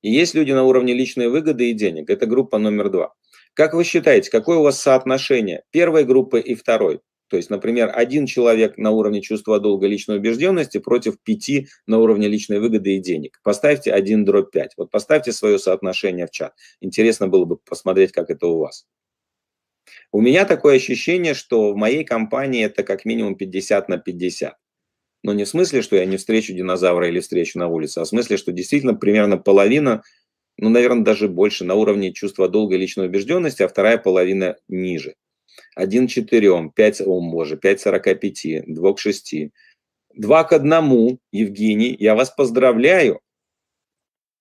Speaker 1: И есть люди на уровне личной выгоды и денег. Это группа номер два. Как вы считаете, какое у вас соотношение первой группы и второй? То есть, например, один человек на уровне чувства долга личной убежденности против пяти на уровне личной выгоды и денег. Поставьте 1 дробь 5. Вот поставьте свое соотношение в чат. Интересно было бы посмотреть, как это у вас. У меня такое ощущение, что в моей компании это как минимум 50 на 50. Но не в смысле, что я не встречу динозавра или встречу на улице, а в смысле, что действительно примерно половина, ну, наверное, даже больше на уровне чувства долга и личной убежденности, а вторая половина ниже. 1 к 4, 5, о боже, 5 к 45, 2 к 6. 2 к 1, Евгений, я вас поздравляю.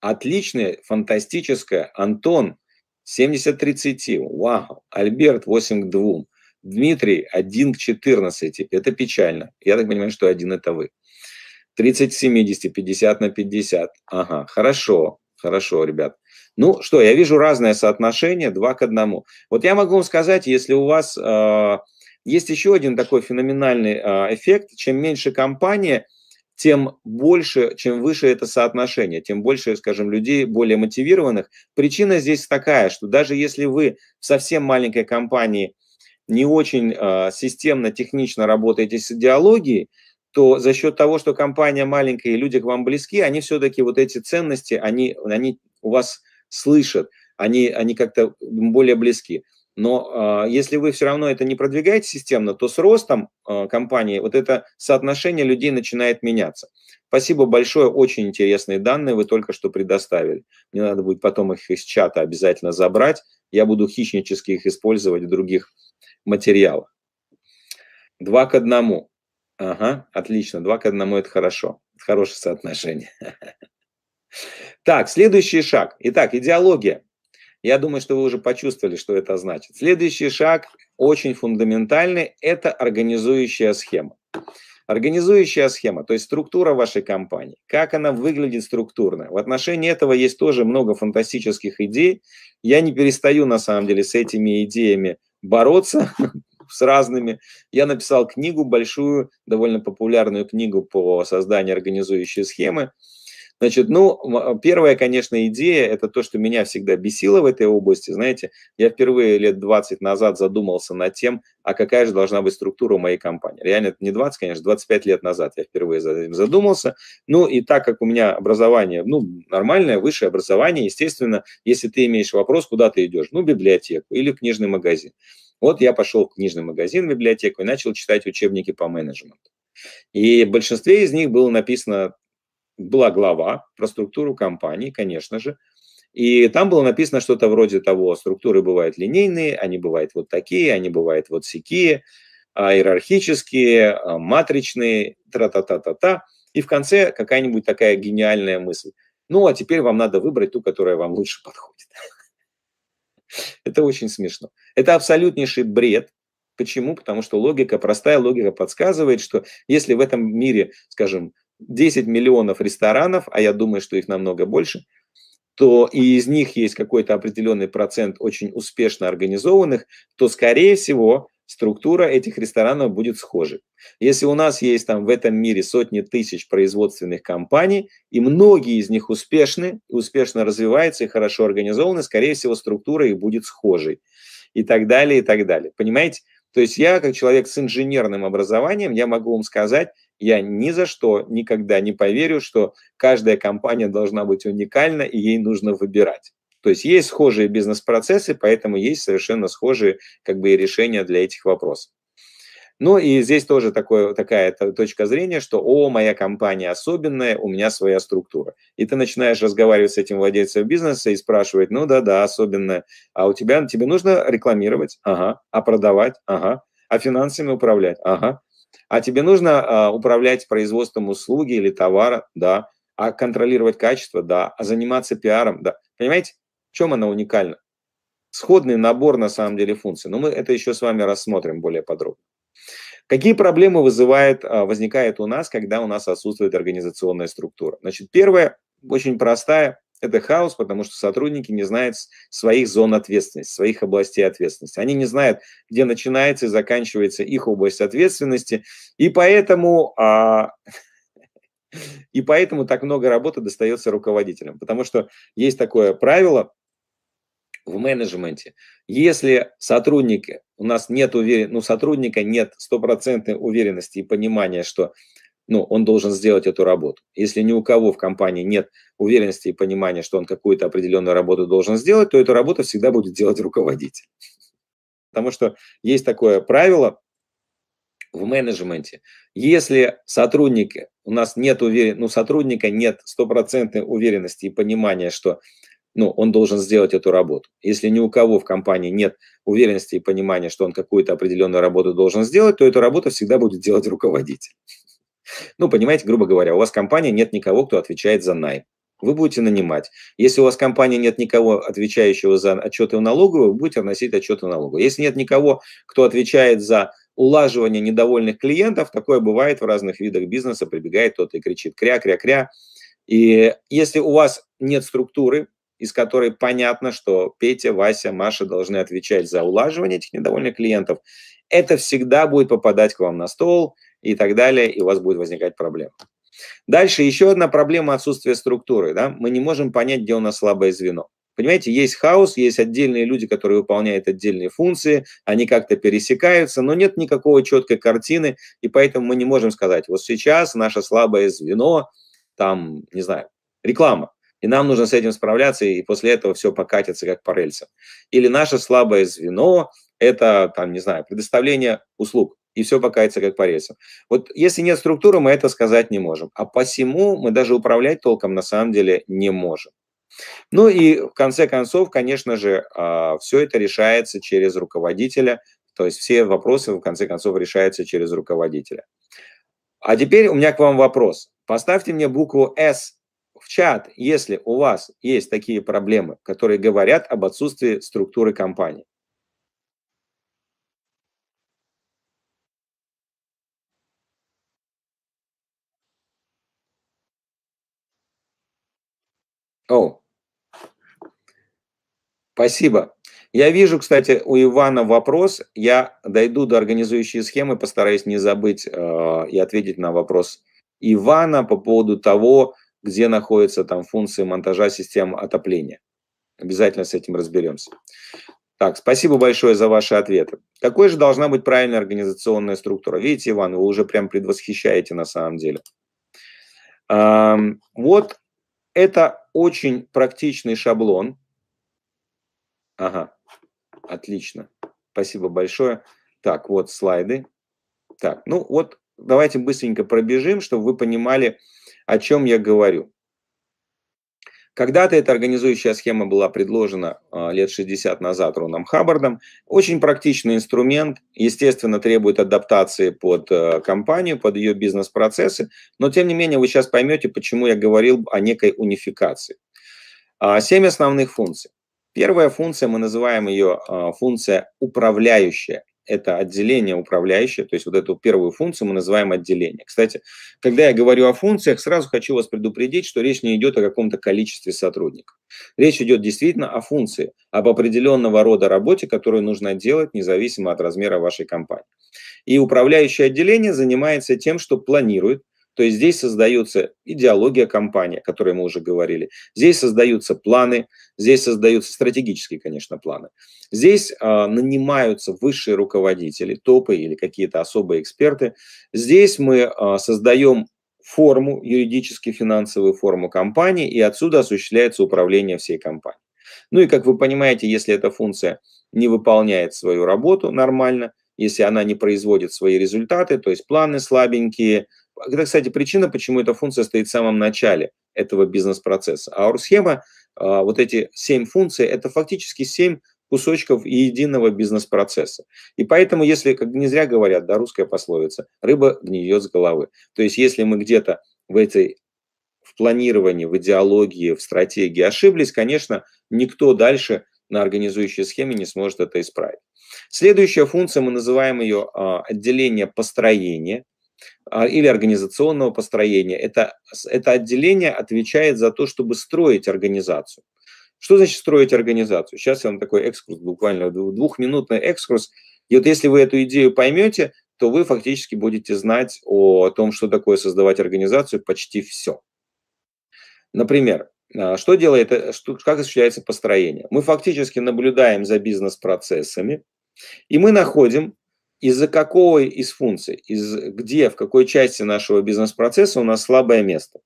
Speaker 1: отличная фантастическая Антон, 70 к 30, вау. Альберт, 8 к 2. Дмитрий, 1 к 14, это печально. Я так понимаю, что один это вы. 30 к 70, 50 на 50. Ага, хорошо, хорошо, ребят. Ну что, я вижу разное соотношение два к одному. Вот я могу вам сказать, если у вас э, есть еще один такой феноменальный э, эффект, чем меньше компания, тем больше, чем выше это соотношение, тем больше, скажем, людей более мотивированных. Причина здесь такая, что даже если вы в совсем маленькой компании не очень э, системно, технично работаете с идеологией, то за счет того, что компания маленькая и люди к вам близки, они все-таки вот эти ценности, они, они у вас слышат, они, они как-то более близки. Но э, если вы все равно это не продвигаете системно, то с ростом э, компании вот это соотношение людей начинает меняться. Спасибо большое, очень интересные данные вы только что предоставили. Мне надо будет потом их из чата обязательно забрать. Я буду хищнически их использовать в других материалах. Два к одному. Ага, отлично, два к одному – это хорошо. Это хорошее соотношение. Так, следующий шаг. Итак, идеология. Я думаю, что вы уже почувствовали, что это значит. Следующий шаг, очень фундаментальный, это организующая схема. Организующая схема, то есть структура вашей компании, как она выглядит структурно. В отношении этого есть тоже много фантастических идей. Я не перестаю, на самом деле, с этими идеями бороться, с разными. Я написал книгу большую, довольно популярную книгу по созданию организующей схемы. Значит, ну, а, первая, конечно, идея, это то, что меня всегда бесило в этой области. Знаете, я впервые лет 20 назад задумался над тем, а какая же должна быть структура моей компании. Реально, это не 20, конечно, 25 лет назад я впервые за этим задумался. Ну, и так как у меня образование, ну, нормальное, высшее образование, естественно, если ты имеешь вопрос, куда ты идешь? Ну, библиотеку или книжный магазин. Вот я пошел в книжный магазин, в библиотеку и начал читать учебники по менеджменту. И в большинстве из них было написано была глава про структуру компании, конечно же, и там было написано что-то вроде того, структуры бывают линейные, они бывают вот такие, они бывают вот сякие, а, иерархические, а, матричные, тра-та-та-та-та. И в конце какая-нибудь такая гениальная мысль. Ну, а теперь вам надо выбрать ту, которая вам лучше подходит. Это очень смешно. Это абсолютнейший бред. Почему? Потому что логика, простая логика подсказывает, что если в этом мире, скажем, 10 миллионов ресторанов, а я думаю, что их намного больше, то и из них есть какой-то определенный процент очень успешно организованных, то, скорее всего, структура этих ресторанов будет схожей. Если у нас есть там в этом мире сотни тысяч производственных компаний, и многие из них успешны, успешно развиваются и хорошо организованы, скорее всего, структура их будет схожей. И так далее, и так далее. Понимаете? То есть я, как человек с инженерным образованием, я могу вам сказать, я ни за что никогда не поверю, что каждая компания должна быть уникальна и ей нужно выбирать. То есть есть схожие бизнес-процессы, поэтому есть совершенно схожие как бы и решения для этих вопросов. Ну и здесь тоже такое, такая точка зрения, что «О, моя компания особенная, у меня своя структура». И ты начинаешь разговаривать с этим владельцем бизнеса и спрашивать «Ну да-да, особенная, а у тебя, тебе нужно рекламировать? Ага. А продавать? Ага. А финансами управлять? Ага. А тебе нужно а, управлять производством услуги или товара, да, а контролировать качество, да, а заниматься пиаром, да. Понимаете, в чем она уникальна? Сходный набор, на самом деле, функций. Но мы это еще с вами рассмотрим более подробно. Какие проблемы вызывает, а, возникает у нас, когда у нас отсутствует организационная структура? Значит, первое, очень простая, это хаос, потому что сотрудники не знают своих зон ответственности, своих областей ответственности. Они не знают, где начинается и заканчивается их область ответственности, и поэтому, а, и поэтому так много работы достается руководителям, потому что есть такое правило в менеджменте. Если сотрудник, у нас нет уверен, ну, сотрудника нет стопроцентной уверенности и понимания, что ну, он должен сделать эту работу. Если ни у кого в компании нет уверенности и понимания, что он какую-то определенную работу должен сделать, то эту работу всегда будет делать руководитель. Потому что есть такое правило в менеджменте. Если сотрудник, у нас нет уверен, ну, сотрудника нет стопроцентной уверенности и понимания, что ну, он должен сделать эту работу. Если ни у кого в компании нет уверенности и понимания, что он какую-то определенную работу должен сделать, то эту работу всегда будет делать руководитель. Ну, понимаете, грубо говоря, у вас компания нет никого, кто отвечает за найм. Вы будете нанимать. Если у вас компания нет никого, отвечающего за отчеты в налоговую, вы будете вносить отчеты в налоговую. Если нет никого, кто отвечает за улаживание недовольных клиентов, такое бывает в разных видах бизнеса, прибегает кто-то и кричит «кря-кря-кря». И если у вас нет структуры, из которой понятно, что Петя, Вася, Маша должны отвечать за улаживание этих недовольных клиентов, это всегда будет попадать к вам на стол – и так далее, и у вас будет возникать проблема. Дальше еще одна проблема отсутствия структуры. Да? Мы не можем понять, где у нас слабое звено. Понимаете, есть хаос, есть отдельные люди, которые выполняют отдельные функции, они как-то пересекаются, но нет никакой четкой картины, и поэтому мы не можем сказать, вот сейчас наше слабое звено, там, не знаю, реклама, и нам нужно с этим справляться, и после этого все покатится как по рельсам. Или наше слабое звено – это, там, не знаю, предоставление услуг и все покается как по рельсам. Вот если нет структуры, мы это сказать не можем. А посему мы даже управлять толком на самом деле не можем. Ну и в конце концов, конечно же, а, все это решается через руководителя, то есть все вопросы в конце концов решаются через руководителя. А теперь у меня к вам вопрос. Поставьте мне букву «С» в чат, если у вас есть такие проблемы, которые говорят об отсутствии структуры компании. О, спасибо. Я вижу, кстати, у Ивана вопрос. Я дойду до организующей схемы, постараюсь не забыть э, и ответить на вопрос Ивана по поводу того, где находятся там функции монтажа систем отопления. Обязательно с этим разберемся. Так, спасибо большое за ваши ответы. Какой же должна быть правильная организационная структура? Видите, Иван, вы уже прям предвосхищаете на самом деле. Вот это очень практичный шаблон. Ага, отлично. Спасибо большое. Так, вот слайды. Так, ну вот давайте быстренько пробежим, чтобы вы понимали, о чем я говорю. Когда-то эта организующая схема была предложена а, лет 60 назад Роном Хаббардом. Очень практичный инструмент, естественно, требует адаптации под э, компанию, под ее бизнес-процессы, но тем не менее вы сейчас поймете, почему я говорил о некой унификации. А, семь основных функций. Первая функция, мы называем ее а, функция управляющая это отделение управляющее, то есть вот эту первую функцию мы называем отделение. Кстати, когда я говорю о функциях, сразу хочу вас предупредить, что речь не идет о каком-то количестве сотрудников. Речь идет действительно о функции, об определенного рода работе, которую нужно делать независимо от размера вашей компании. И управляющее отделение занимается тем, что планирует, то есть здесь создается идеология компании, о которой мы уже говорили. Здесь создаются планы, здесь создаются стратегические, конечно, планы. Здесь э, нанимаются высшие руководители, топы или какие-то особые эксперты. Здесь мы э, создаем форму, юридически финансовую форму компании, и отсюда осуществляется управление всей компанией. Ну и, как вы понимаете, если эта функция не выполняет свою работу нормально, если она не производит свои результаты, то есть планы слабенькие – это, кстати, причина, почему эта функция стоит в самом начале этого бизнес-процесса. А OR-схема, а, вот эти семь функций, это фактически семь кусочков единого бизнес-процесса. И поэтому, если, как не зря говорят, да, русская пословица, рыба гниет с головы. То есть, если мы где-то в этой в планировании, в идеологии, в стратегии ошиблись, конечно, никто дальше на организующей схеме не сможет это исправить. Следующая функция, мы называем ее а, отделение построения. А, или организационного построения. Это, это отделение отвечает за то, чтобы строить организацию. Что значит строить организацию? Сейчас я вам такой экскурс, буквально двухминутный экскурс. И вот если вы эту идею поймете, то вы фактически будете знать о, о том, что такое создавать организацию, почти все. Например, а, что делает, э, что, как осуществляется построение? Мы фактически наблюдаем за бизнес-процессами, и мы находим из-за какой из функций, из, где, в какой части нашего бизнес-процесса у нас слабое место.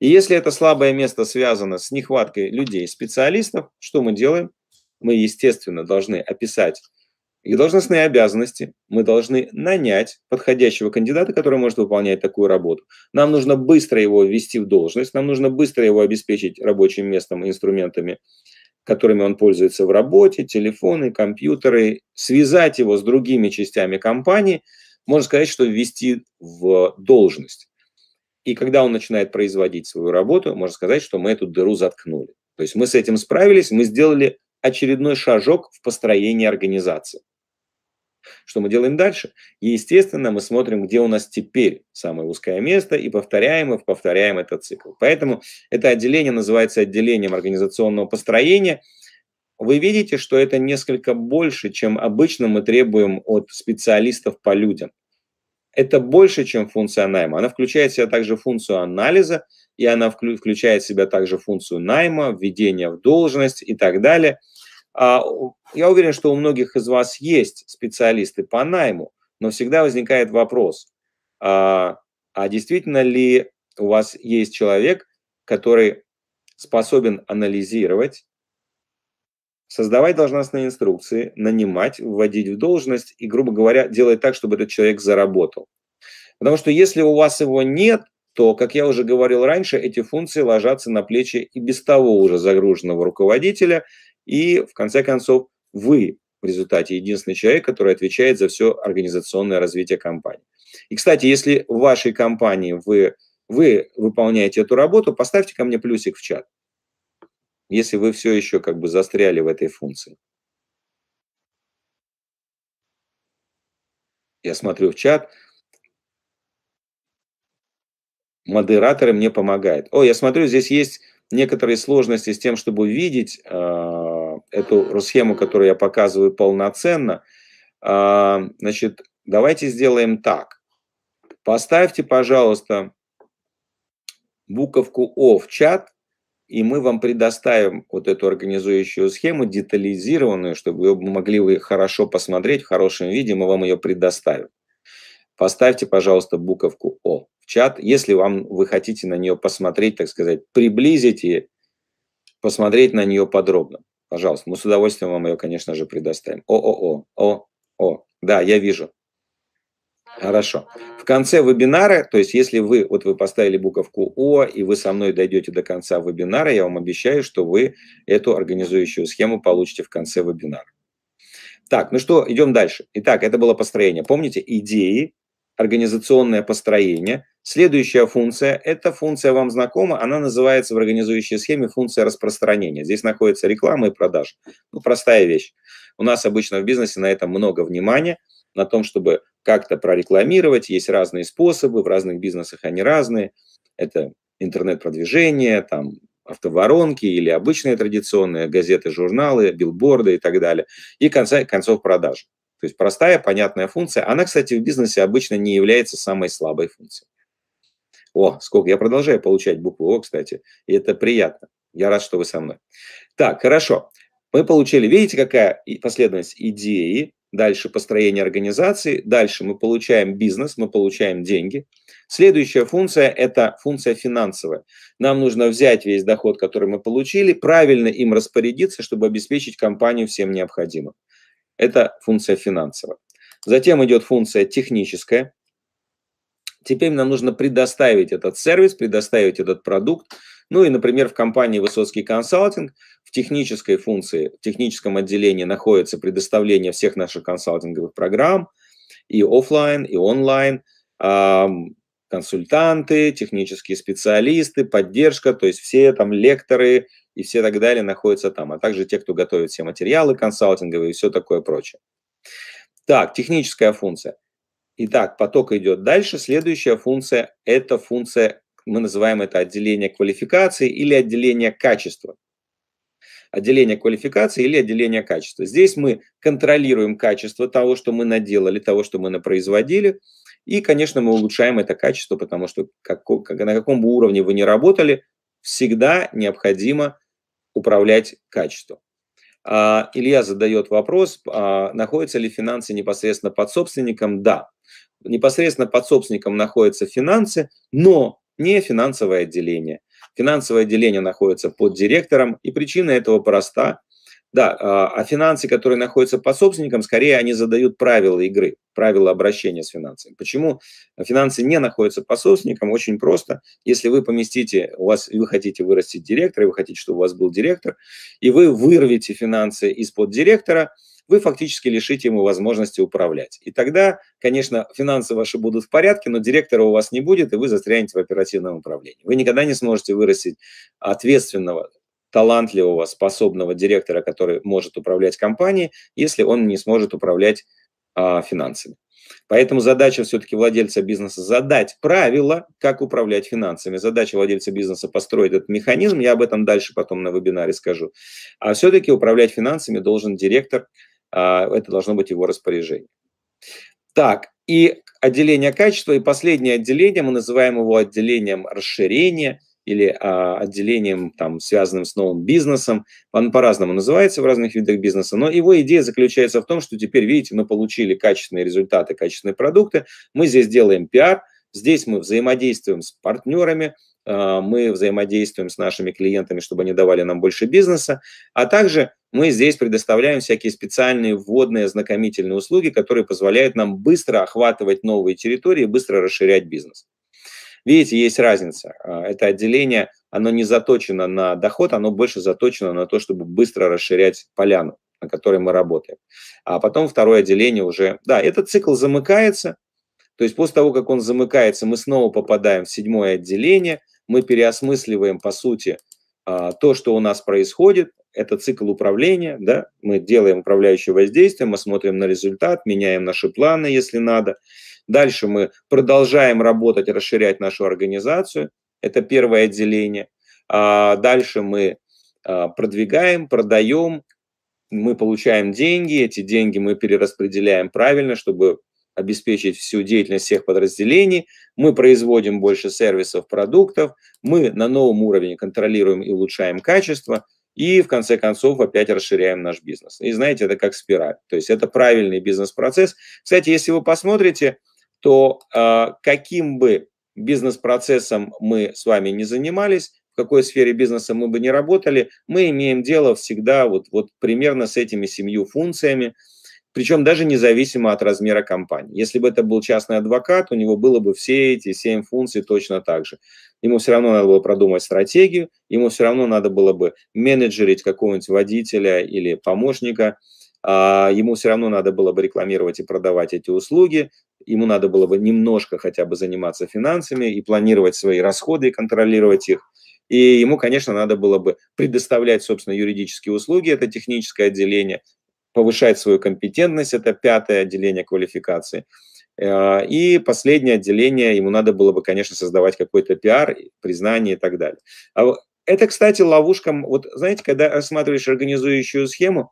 Speaker 1: И если это слабое место связано с нехваткой людей, специалистов, что мы делаем? Мы, естественно, должны описать их должностные обязанности. Мы должны нанять подходящего кандидата, который может выполнять такую работу. Нам нужно быстро его ввести в должность, нам нужно быстро его обеспечить рабочим местом и инструментами которыми он пользуется в работе, телефоны, компьютеры, связать его с другими частями компании, можно сказать, что ввести в должность. И когда он начинает производить свою работу, можно сказать, что мы эту дыру заткнули. То есть мы с этим справились, мы сделали очередной шажок в построении организации. Что мы делаем дальше? естественно, мы смотрим, где у нас теперь самое узкое место, и повторяем, и повторяем этот цикл. Поэтому это отделение называется отделением организационного построения. Вы видите, что это несколько больше, чем обычно мы требуем от специалистов по людям. Это больше, чем функция найма. Она включает в себя также функцию анализа, и она включает в себя также функцию найма, введения в должность и так далее – а я уверен, что у многих из вас есть специалисты по найму, но всегда возникает вопрос, а, а, действительно ли у вас есть человек, который способен анализировать, создавать должностные инструкции, нанимать, вводить в должность и, грубо говоря, делать так, чтобы этот человек заработал. Потому что если у вас его нет, то, как я уже говорил раньше, эти функции ложатся на плечи и без того уже загруженного руководителя, и, в конце концов, вы в результате единственный человек, который отвечает за все организационное развитие компании. И, кстати, если в вашей компании вы, вы выполняете эту работу, поставьте ко мне плюсик в чат, если вы все еще как бы застряли в этой функции. Я смотрю в чат. Модераторы мне помогают. О, я смотрю, здесь есть некоторые сложности с тем, чтобы увидеть э, а, эту схему, которую я показываю полноценно, э, значит, давайте сделаем так. Поставьте, пожалуйста, буковку О в чат, и мы вам предоставим вот эту организующую схему, детализированную, чтобы вы могли вы хорошо посмотреть в хорошем виде, мы вам ее предоставим поставьте, пожалуйста, буковку О в чат, если вам вы хотите на нее посмотреть, так сказать, приблизить и посмотреть на нее подробно. Пожалуйста, мы с удовольствием вам ее, конечно же, предоставим. О-о-о, о-о, да, я вижу. Хорошо. В конце вебинара, то есть если вы, вот вы поставили буковку О, и вы со мной дойдете до конца вебинара, я вам обещаю, что вы эту организующую схему получите в конце вебинара. Так, ну что, идем дальше. Итак, это было построение. Помните, идеи, организационное построение. Следующая функция, эта функция вам знакома, она называется в организующей схеме функция распространения. Здесь находится реклама и продажа. Ну, простая вещь. У нас обычно в бизнесе на этом много внимания, на том, чтобы как-то прорекламировать. Есть разные способы, в разных бизнесах они разные. Это интернет-продвижение, там, автоворонки или обычные традиционные газеты, журналы, билборды и так далее. И, конца концов, продажи. То есть простая, понятная функция. Она, кстати, в бизнесе обычно не является самой слабой функцией. О, сколько я продолжаю получать букву О, кстати, и это приятно. Я рад, что вы со мной. Так, хорошо. Мы получили, видите, какая последовательность идеи, дальше построение организации, дальше мы получаем бизнес, мы получаем деньги. Следующая функция – это функция финансовая. Нам нужно взять весь доход, который мы получили, правильно им распорядиться, чтобы обеспечить компанию всем необходимым. Это функция финансовая. Затем идет функция техническая. Теперь нам нужно предоставить этот сервис, предоставить этот продукт. Ну и, например, в компании Высоцкий консалтинг в технической функции, в техническом отделении находится предоставление всех наших консалтинговых программ, и офлайн, и онлайн, консультанты, технические специалисты, поддержка, то есть все там лекторы, и все так далее находятся там, а также те, кто готовит все материалы консалтинговые и все такое прочее. Так, техническая функция. Итак, поток идет дальше. Следующая функция – это функция, мы называем это отделение квалификации или отделение качества. Отделение квалификации или отделение качества. Здесь мы контролируем качество того, что мы наделали, того, что мы напроизводили. И, конечно, мы улучшаем это качество, потому что как, как, на каком бы уровне вы ни работали, всегда необходимо управлять качеством. А, Илья задает вопрос, а, находятся ли финансы непосредственно под собственником? Да, непосредственно под собственником находятся финансы, но не финансовое отделение. Финансовое отделение находится под директором, и причина этого проста – да, а, а финансы, которые находятся по собственникам, скорее они задают правила игры, правила обращения с финансами. Почему финансы не находятся по собственникам? Очень просто. Если вы поместите, у вас, вы хотите вырастить директора, вы хотите, чтобы у вас был директор, и вы вырвете финансы из-под директора, вы фактически лишите ему возможности управлять. И тогда, конечно, финансы ваши будут в порядке, но директора у вас не будет, и вы застрянете в оперативном управлении. Вы никогда не сможете вырастить ответственного талантливого, способного директора, который может управлять компанией, если он не сможет управлять а, финансами. Поэтому задача все-таки владельца бизнеса задать правила, как управлять финансами. Задача владельца бизнеса построить этот механизм, я об этом дальше потом на вебинаре скажу. А все-таки управлять финансами должен директор, а, это должно быть его распоряжение. Так, и отделение качества, и последнее отделение, мы называем его отделением расширения – или а, отделением, там, связанным с новым бизнесом. Он по-разному называется в разных видах бизнеса, но его идея заключается в том, что теперь, видите, мы получили качественные результаты, качественные продукты, мы здесь делаем пиар, здесь мы взаимодействуем с партнерами, а, мы взаимодействуем с нашими клиентами, чтобы они давали нам больше бизнеса, а также мы здесь предоставляем всякие специальные вводные ознакомительные услуги, которые позволяют нам быстро охватывать новые территории, быстро расширять бизнес. Видите, есть разница. А, это отделение, оно не заточено на доход, оно больше заточено на то, чтобы быстро расширять поляну, на которой мы работаем. А потом второе отделение уже... Да, этот цикл замыкается, то есть после того, как он замыкается, мы снова попадаем в седьмое отделение, мы переосмысливаем, по сути, а, то, что у нас происходит, это цикл управления, да, мы делаем управляющее воздействие, мы смотрим на результат, меняем наши планы, если надо, Дальше мы продолжаем работать, расширять нашу организацию. Это первое отделение. А, дальше мы а, продвигаем, продаем, мы получаем деньги, эти деньги мы перераспределяем правильно, чтобы обеспечить всю деятельность всех подразделений, мы производим больше сервисов, продуктов, мы на новом уровне контролируем и улучшаем качество, и в конце концов опять расширяем наш бизнес. И знаете, это как спираль, то есть это правильный бизнес-процесс. Кстати, если вы посмотрите, то э, каким бы бизнес-процессом мы с вами не занимались, в какой сфере бизнеса мы бы не работали, мы имеем дело всегда вот, вот примерно с этими семью функциями, причем даже независимо от размера компании. Если бы это был частный адвокат, у него было бы все эти семь функций точно так же. Ему все равно надо было продумать стратегию, ему все равно надо было бы менеджерить какого-нибудь водителя или помощника, а, ему все равно надо было бы рекламировать и продавать эти услуги, ему надо было бы немножко хотя бы заниматься финансами и планировать свои расходы и контролировать их. И ему, конечно, надо было бы предоставлять, собственно, юридические услуги, это техническое отделение, повышать свою компетентность, это пятое отделение квалификации. А, и последнее отделение, ему надо было бы, конечно, создавать какой-то пиар, признание и так далее. А, это, кстати, ловушка, вот знаете, когда рассматриваешь организующую схему,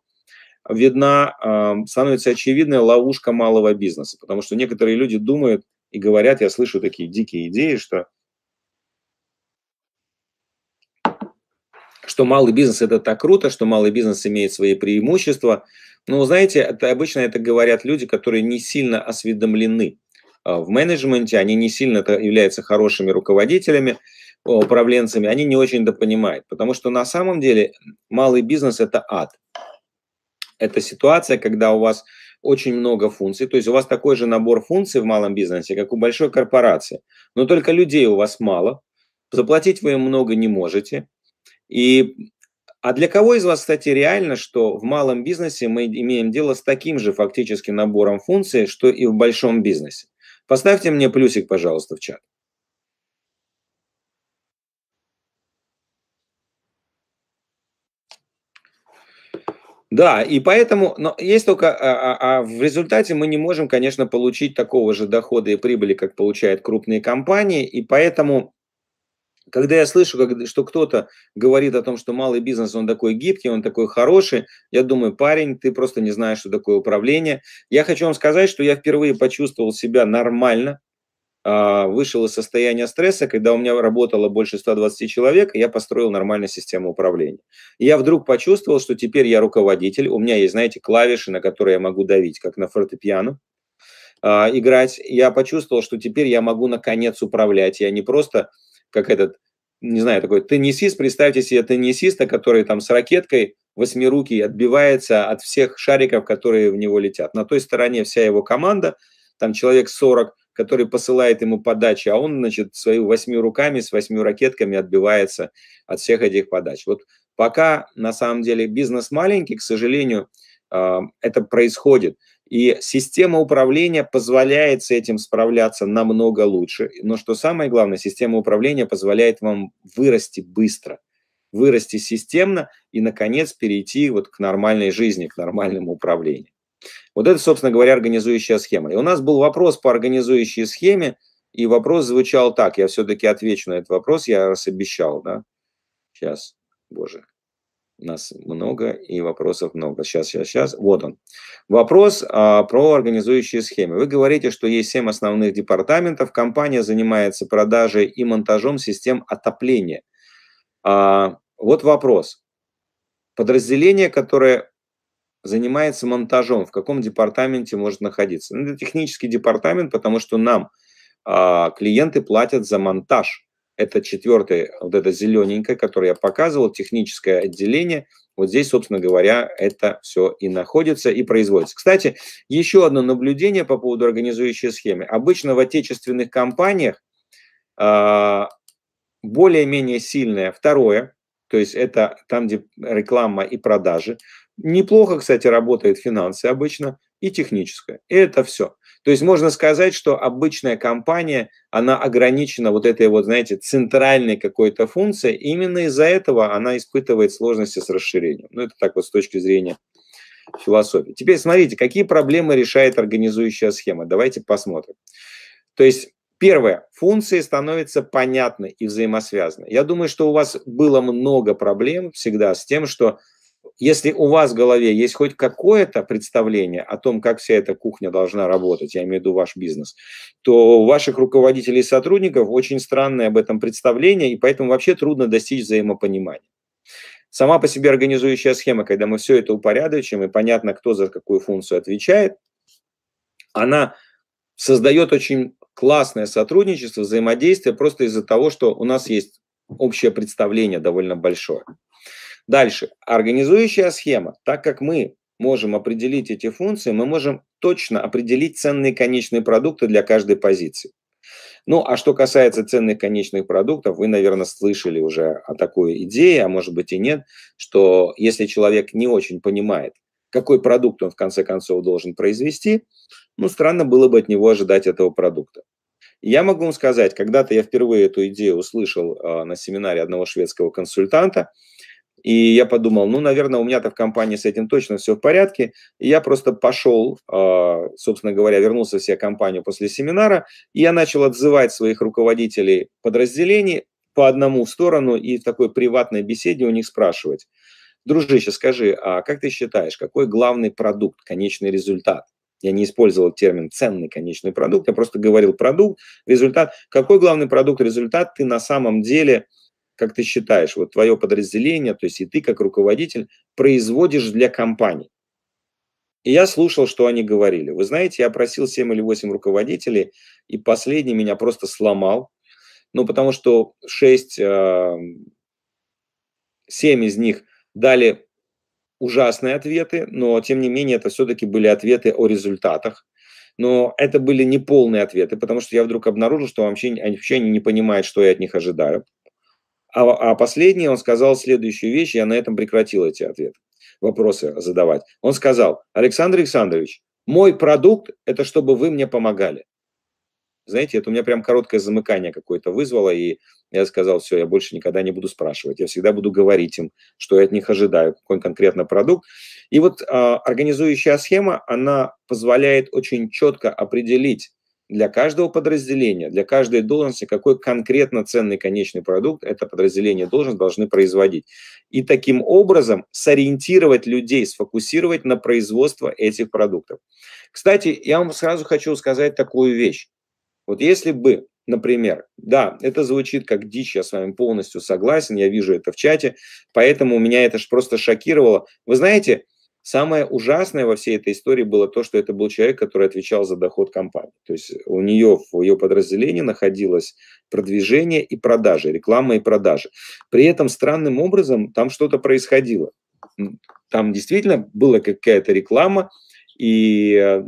Speaker 1: видна, становится очевидная ловушка малого бизнеса, потому что некоторые люди думают и говорят, я слышу такие дикие идеи, что что малый бизнес – это так круто, что малый бизнес имеет свои преимущества. Но, ну, знаете, это, обычно это говорят люди, которые не сильно осведомлены а, в менеджменте, они не сильно являются хорошими руководителями, а, управленцами, они не очень это понимают, потому что на самом деле малый бизнес – это ад. Это ситуация, когда у вас очень много функций, то есть у вас такой же набор функций в малом бизнесе, как у большой корпорации, но только людей у вас мало, заплатить вы им много не можете. И а для кого из вас, кстати, реально, что в малом бизнесе мы имеем дело с таким же фактически набором функций, что и в большом бизнесе? Поставьте мне плюсик, пожалуйста, в чат. Да, и поэтому, но есть только, а, а, а в результате мы не можем, конечно, получить такого же дохода и прибыли, как получают крупные компании, и поэтому, когда я слышу, как, что кто-то говорит о том, что малый бизнес, он такой гибкий, он такой хороший, я думаю, парень, ты просто не знаешь, что такое управление. Я хочу вам сказать, что я впервые почувствовал себя нормально а, вышел из состояния стресса, когда у меня работало больше 120 человек, и я построил нормальную систему управления. И я вдруг почувствовал, что теперь я руководитель, у меня есть, знаете, клавиши, на которые я могу давить, как на фортепиано, а, играть. Я почувствовал, что теперь я могу наконец управлять. Я не просто, как этот, не знаю, такой теннисист, представьте себе теннисиста, который там с ракеткой восьмирукий отбивается от всех шариков, которые в него летят. На той стороне вся его команда, там человек 40, который посылает ему подачи, а он, значит, своими восьми руками с восьми ракетками отбивается от всех этих подач. Вот пока, на самом деле, бизнес маленький, к сожалению, а, это происходит. И система управления позволяет с этим справляться намного лучше. Но что самое главное, система управления позволяет вам вырасти быстро, вырасти системно и, наконец, перейти вот к нормальной жизни, к нормальному управлению. Вот это, собственно говоря, организующая схема. И у нас был вопрос по организующей схеме, и вопрос звучал так. Я все-таки отвечу на этот вопрос, я раз обещал, да? Сейчас, боже, нас много и вопросов много. Сейчас, сейчас, сейчас. Вот он. Вопрос а, про организующие схемы. Вы говорите, что есть семь основных департаментов. Компания занимается продажей и монтажом систем отопления. А, вот вопрос. Подразделение, которое занимается монтажом, в каком департаменте может находиться. Ну, это технический департамент, потому что нам а, клиенты платят за монтаж. Это четвертое, вот это зелененькое, которое я показывал, техническое отделение. Вот здесь, собственно говоря, это все и находится, и производится. Кстати, еще одно наблюдение по поводу организующей схемы. Обычно в отечественных компаниях а, более-менее сильное второе, то есть это там, где реклама и продажи. Неплохо, кстати, работает финансы обычно и техническое. И это все. То есть можно сказать, что обычная компания, она ограничена вот этой вот, знаете, центральной какой-то функцией. И именно из-за этого она испытывает сложности с расширением. Ну, это так вот с точки зрения философии. Теперь смотрите, какие проблемы решает организующая схема. Давайте посмотрим. То есть Первое. Функции становятся понятны и взаимосвязаны. Я думаю, что у вас было много проблем всегда с тем, что если у вас в голове есть хоть какое-то представление о том, как вся эта кухня должна работать, я имею в виду ваш бизнес, то у ваших руководителей и сотрудников очень странное об этом представление, и поэтому вообще трудно достичь взаимопонимания. Сама по себе организующая схема, когда мы все это упорядочим и понятно, кто за какую функцию отвечает, она создает очень классное сотрудничество, взаимодействие просто из-за того, что у нас есть общее представление довольно большое. Дальше. Организующая схема. Так как мы можем определить эти функции, мы можем точно определить ценные конечные продукты для каждой позиции. Ну, а что касается ценных конечных продуктов, вы, наверное, слышали уже о такой идее, а может быть и нет, что если человек не очень понимает, какой продукт он в конце концов должен произвести, ну, странно было бы от него ожидать этого продукта. Я могу вам сказать, когда-то я впервые эту идею услышал а, на семинаре одного шведского консультанта, и я подумал, ну, наверное, у меня-то в компании с этим точно все в порядке. И я просто пошел, а, собственно говоря, вернулся в себя компанию после семинара, и я начал отзывать своих руководителей подразделений по одному в сторону и в такой приватной беседе у них спрашивать – Дружище, скажи, а как ты считаешь, какой главный продукт, конечный результат? Я не использовал термин «ценный конечный продукт», я просто говорил «продукт», «результат». Какой главный продукт, результат ты на самом деле, как ты считаешь, вот твое подразделение, то есть и ты как руководитель, производишь для компании? И я слушал, что они говорили. Вы знаете, я просил 7 или 8 руководителей, и последний меня просто сломал. Ну, потому что 6, 7 эм, из них дали ужасные ответы, но тем не менее это все-таки были ответы о результатах. Но это были не полные ответы, потому что я вдруг обнаружил, что вообще, вообще не понимают, что я от них ожидаю. А, а последнее он сказал следующую вещь, я на этом прекратил эти ответы, вопросы задавать. Он сказал, Александр Александрович, мой продукт – это чтобы вы мне помогали. Знаете, это у меня прям короткое замыкание какое-то вызвало, и я сказал, все, я больше никогда не буду спрашивать, я всегда буду говорить им, что я от них ожидаю, какой конкретно продукт. И вот э, организующая схема, она позволяет очень четко определить для каждого подразделения, для каждой должности, какой конкретно ценный конечный продукт это подразделение должность должны производить. И таким образом сориентировать людей, сфокусировать на производство этих продуктов. Кстати, я вам сразу хочу сказать такую вещь. Вот если бы, например, да, это звучит как дичь, я с вами полностью согласен, я вижу это в чате, поэтому меня это ж просто шокировало. Вы знаете, Самое ужасное во всей этой истории было то, что это был человек, который отвечал за доход компании. То есть у нее в ее подразделении находилось продвижение и продажи, реклама и продажи. При этом странным образом там что-то происходило. Там действительно была какая-то реклама, и э,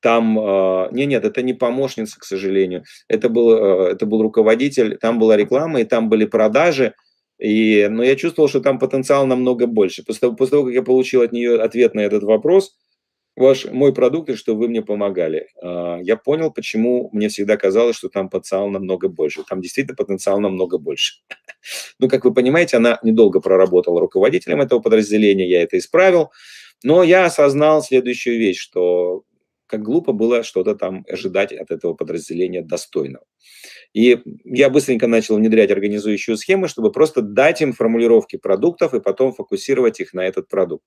Speaker 1: там, э, не, нет, это не помощница, к сожалению. Это был, э, это был руководитель, там была реклама, и там были продажи. И, но я чувствовал, что там потенциал намного больше. После того, после того, как я получил от нее ответ на этот вопрос, ваш, мой продукт и что вы мне помогали, э, я понял, почему мне всегда казалось, что там потенциал намного больше. Там действительно потенциал намного больше. Ну, как вы понимаете, она недолго проработала руководителем этого подразделения, я это исправил. Но я осознал следующую вещь, что как глупо было что-то там ожидать от этого подразделения достойного. И я быстренько начал внедрять организующую схему, чтобы просто дать им формулировки продуктов и потом фокусировать их на этот продукт.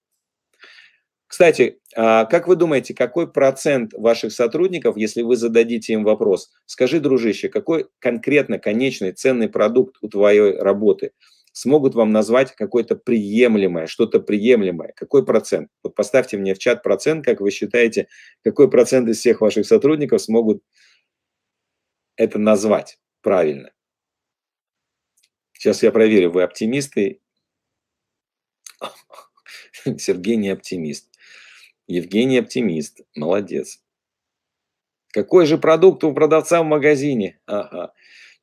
Speaker 1: Кстати, а как вы думаете, какой процент ваших сотрудников, если вы зададите им вопрос, скажи, дружище, какой конкретно конечный ценный продукт у твоей работы – смогут вам назвать какое-то приемлемое, что-то приемлемое. Какой процент? Вот поставьте мне в чат процент, как вы считаете, какой процент из всех ваших сотрудников смогут это назвать правильно. Сейчас я проверю, вы оптимисты? Сергей не оптимист. Евгений оптимист. Молодец. Какой же продукт у продавца в магазине? Ага.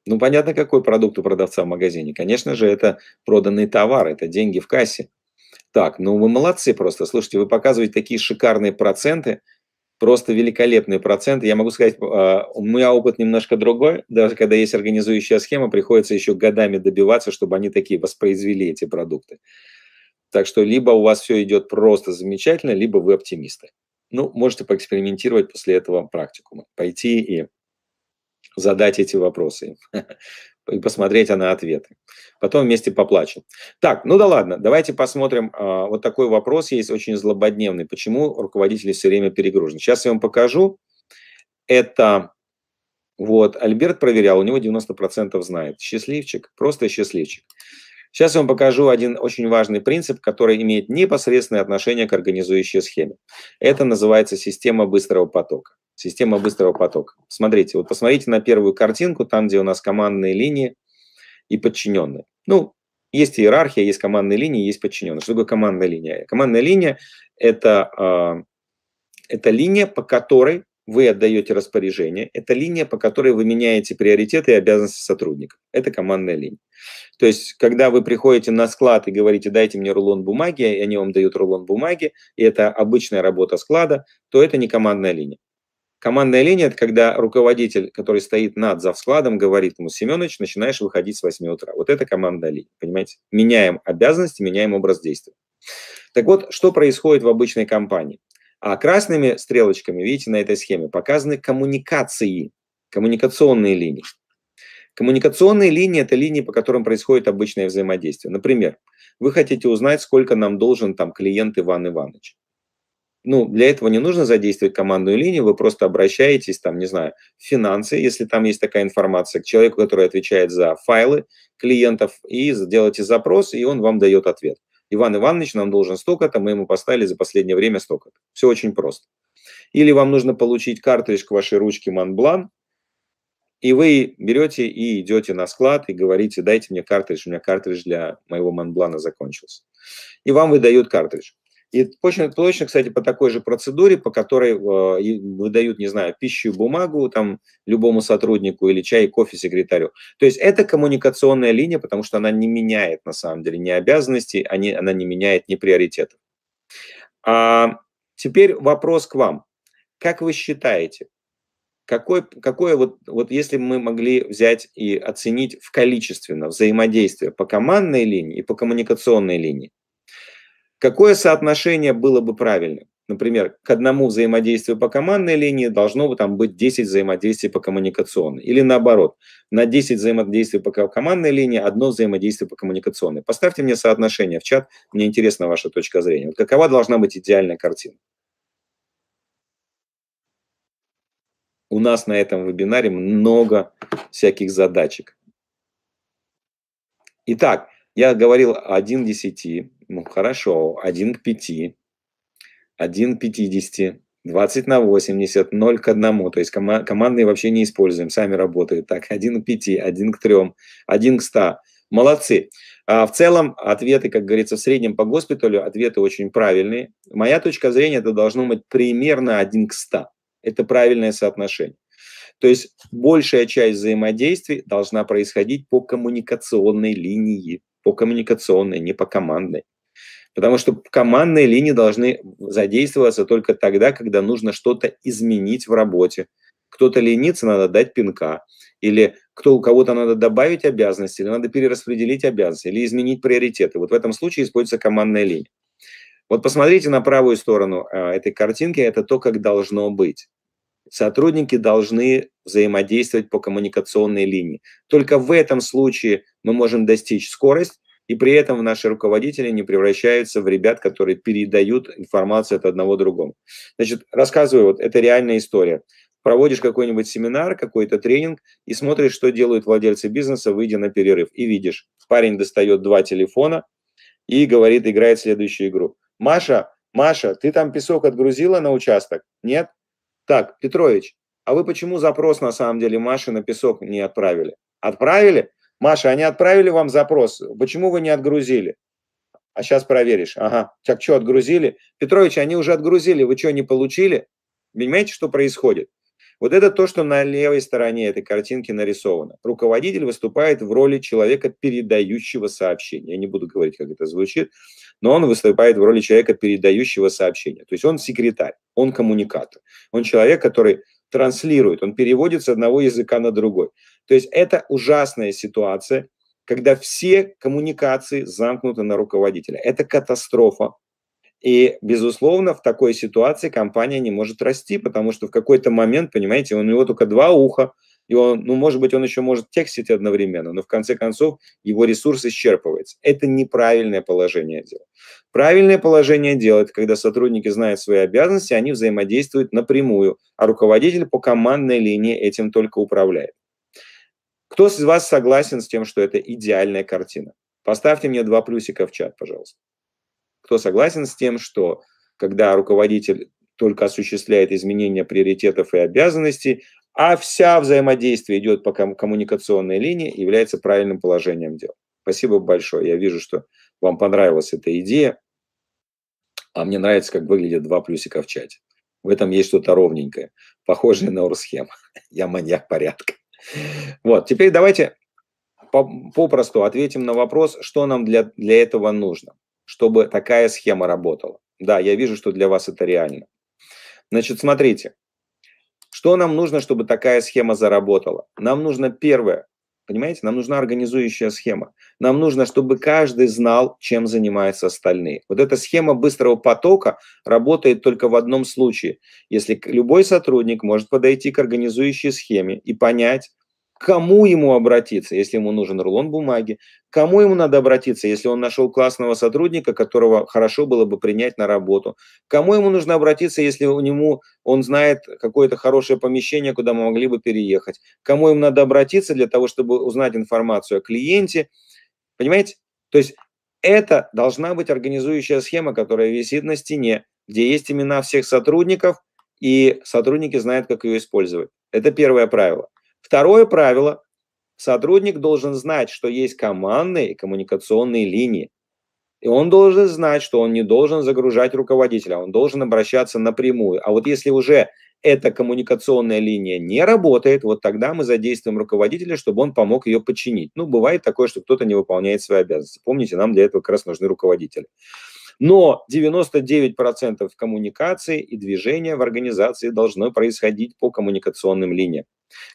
Speaker 1: Ну, понятно, какой продукт у продавца в магазине. Конечно же, это проданный товар, это деньги в кассе. Так, ну вы молодцы просто. Слушайте, вы показываете такие шикарные проценты, просто великолепные проценты. Я могу сказать, а, у меня опыт немножко другой. Даже когда есть организующая схема, приходится еще годами добиваться, чтобы они такие воспроизвели эти продукты. Так что либо у вас все идет просто замечательно, либо вы оптимисты. Ну, можете поэкспериментировать после этого практикума. Пойти и задать эти вопросы и посмотреть а, на ответы. Потом вместе поплачем. Так, ну да ладно, давайте посмотрим. А, вот такой вопрос есть очень злободневный. Почему руководители все время перегружены? Сейчас я вам покажу. Это вот Альберт проверял, у него 90% знает. Счастливчик, просто счастливчик. Сейчас я вам покажу один очень важный принцип, который имеет непосредственное отношение к организующей схеме. Это называется система быстрого потока. Система быстрого потока. Смотрите, вот посмотрите на первую картинку, там, где у нас командные линии и подчиненные. Ну, есть иерархия, есть командные линии, есть подчиненные. Что такое командная линия? Командная линия – это, а, это линия, по которой вы отдаете распоряжение. Это линия, по которой вы меняете приоритеты и обязанности сотрудников. Это командная линия. То есть, когда вы приходите на склад и говорите, дайте мне рулон бумаги, и они вам дают рулон бумаги, и это обычная работа склада, то это не командная линия. Командная линия – это когда руководитель, который стоит над завскладом, говорит ему, Семенович, начинаешь выходить с 8 утра. Вот это командная линия, понимаете? Меняем обязанности, меняем образ действия. Так вот, что происходит в обычной компании? А красными стрелочками, видите, на этой схеме показаны коммуникации, коммуникационные линии. Коммуникационные линии – это линии, по которым происходит обычное взаимодействие. Например, вы хотите узнать, сколько нам должен там клиент Иван Иванович ну, для этого не нужно задействовать командную линию, вы просто обращаетесь, там, не знаю, в финансы, если там есть такая информация, к человеку, который отвечает за файлы клиентов, и делаете запрос, и он вам дает ответ. Иван Иванович нам должен столько-то, мы ему поставили за последнее время столько-то. Все очень просто. Или вам нужно получить картридж к вашей ручке Монблан, и вы берете и идете на склад и говорите, дайте мне картридж, у меня картридж для моего Монблана закончился. И вам выдают картридж. И точно, точно, кстати, по такой же процедуре, по которой э, выдают, не знаю, пищу и бумагу там любому сотруднику или чай и кофе секретарю. То есть это коммуникационная линия, потому что она не меняет, на самом деле, ни обязанностей, а не, она не меняет ни приоритетов. А теперь вопрос к вам. Как вы считаете, какой, какое вот, вот если мы могли взять и оценить в количественно взаимодействие по командной линии и по коммуникационной линии, Какое соотношение было бы правильным? Например, к одному взаимодействию по командной линии должно бы там быть 10 взаимодействий по коммуникационной. Или наоборот, на 10 взаимодействий по командной линии, одно взаимодействие по коммуникационной. Поставьте мне соотношение в чат, мне интересна ваша точка зрения. Вот какова должна быть идеальная картина? У нас на этом вебинаре много всяких задачек. Итак, я говорил 1 к 10, ну, хорошо, 1 к 5, 1 к 50, 20 на 80, 0 к 1. То есть кома- командные вообще не используем, сами работают. Так, 1 к 5, 1 к 3, 1 к 100. Молодцы. А в целом ответы, как говорится, в среднем по госпиталю, ответы очень правильные. Моя точка зрения, это должно быть примерно 1 к 100. Это правильное соотношение. То есть большая часть взаимодействий должна происходить по коммуникационной линии, по коммуникационной, не по командной. Потому что командные линии должны задействоваться только тогда, когда нужно что-то изменить в работе. Кто-то ленится, надо дать пинка. Или кто, у кого-то надо добавить обязанности, или надо перераспределить обязанности, или изменить приоритеты. Вот в этом случае используется командная линия. Вот посмотрите на правую сторону а, этой картинки, это то, как должно быть. Сотрудники должны взаимодействовать по коммуникационной линии. Только в этом случае мы можем достичь скорость, и при этом наши руководители не превращаются в ребят, которые передают информацию от одного другому. Значит, рассказываю, вот это реальная история. Проводишь какой-нибудь семинар, какой-то тренинг и смотришь, что делают владельцы бизнеса, выйдя на перерыв. И видишь, парень достает два телефона и говорит, играет следующую игру. Маша, Маша, ты там песок отгрузила на участок? Нет? Так, Петрович, а вы почему запрос на самом деле Маше на песок не отправили? Отправили? Маша, они отправили вам запрос, почему вы не отгрузили? А сейчас проверишь. Ага, так что, отгрузили? Петрович, они уже отгрузили, вы что, не получили? Понимаете, что происходит? Вот это то, что на левой стороне этой картинки нарисовано. Руководитель выступает в роли человека, передающего сообщение. Я не буду говорить, как это звучит, но он выступает в роли человека, передающего сообщение. То есть он секретарь, он коммуникатор, он человек, который транслирует, он переводит с одного языка на другой. То есть это ужасная ситуация, когда все коммуникации замкнуты на руководителя. Это катастрофа. И, безусловно, в такой ситуации компания не может расти, потому что в какой-то момент, понимаете, у него только два уха, и он, ну, может быть, он еще может текстить одновременно, но в конце концов его ресурс исчерпывается. Это неправильное положение дел. Правильное положение дел – это когда сотрудники знают свои обязанности, они взаимодействуют напрямую, а руководитель по командной линии этим только управляет. Кто из вас согласен с тем, что это идеальная картина? Поставьте мне два плюсика в чат, пожалуйста. Кто согласен с тем, что когда руководитель только осуществляет изменения приоритетов и обязанностей, а вся взаимодействие идет по коммуникационной линии, является правильным положением дел. Спасибо большое. Я вижу, что вам понравилась эта идея. А мне нравится, как выглядят два плюсика в чате. В этом есть что-то ровненькое, похожее на урсхем. Я маньяк порядка. Вот, теперь давайте попросту ответим на вопрос, что нам для, для этого нужно, чтобы такая схема работала. Да, я вижу, что для вас это реально. Значит, смотрите, что нам нужно, чтобы такая схема заработала? Нам нужно первое, Понимаете, нам нужна организующая схема. Нам нужно, чтобы каждый знал, чем занимаются остальные. Вот эта схема быстрого потока работает только в одном случае. Если любой сотрудник может подойти к организующей схеме и понять, кому ему обратиться, если ему нужен рулон бумаги, кому ему надо обратиться, если он нашел классного сотрудника, которого хорошо было бы принять на работу, кому ему нужно обратиться, если у него он знает какое-то хорошее помещение, куда мы могли бы переехать, кому ему надо обратиться для того, чтобы узнать информацию о клиенте. Понимаете? То есть это должна быть организующая схема, которая висит на стене, где есть имена всех сотрудников, и сотрудники знают, как ее использовать. Это первое правило. Второе правило. Сотрудник должен знать, что есть командные и коммуникационные линии. И он должен знать, что он не должен загружать руководителя, он должен обращаться напрямую. А вот если уже эта коммуникационная линия не работает, вот тогда мы задействуем руководителя, чтобы он помог ее подчинить. Ну, бывает такое, что кто-то не выполняет свои обязанности. Помните, нам для этого как раз нужны руководители. Но 99% коммуникации и движения в организации должно происходить по коммуникационным линиям.